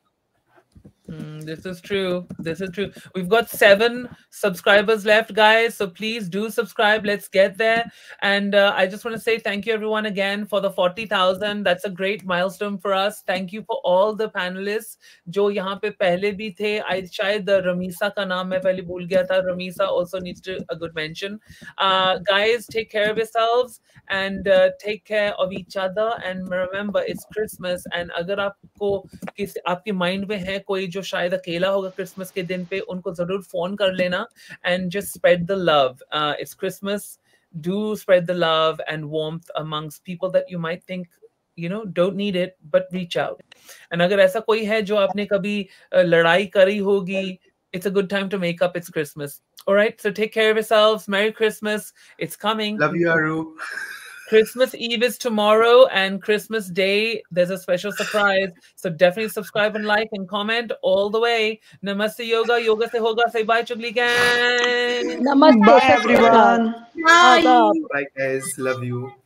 Mm, this is true. This is true. We've got seven subscribers left, guys. So please do subscribe. Let's get there. And uh, I just want to say thank you, everyone, again for the 40,000. That's a great milestone for us. Thank you for all the panelists. Jo yahan pe pehle bhi the. I shayad uh, Ramisa ka naam main pehle bhul gaya tha. Ramisa also needs to a good mention. Uh, guys, take care of yourselves and uh, take care of each other. And remember, it's Christmas. And agar aapko kisi aapke mind mein hai koi jo जो शायद अकेला होगा Christmas के दिन पे उनको जरूर phone कर लेना and just spread the love it's Christmas do spread the love and warmth amongst people that you might think you know don't need it but reach out and agar aisa koi hai jo aapne kabhi uh, ladai kari hogi it's a good time to make up it's christmas all right so take care of yourselves merry christmas it's coming love you aru Christmas Eve is tomorrow, and Christmas Day, there's a special surprise. So definitely subscribe and like and comment all the way. Namaste Yoga. Yoga se hoga. Say bye, Chugli Gang. Namaste. Bye, everyone. Bye. Bye, guys. Love you.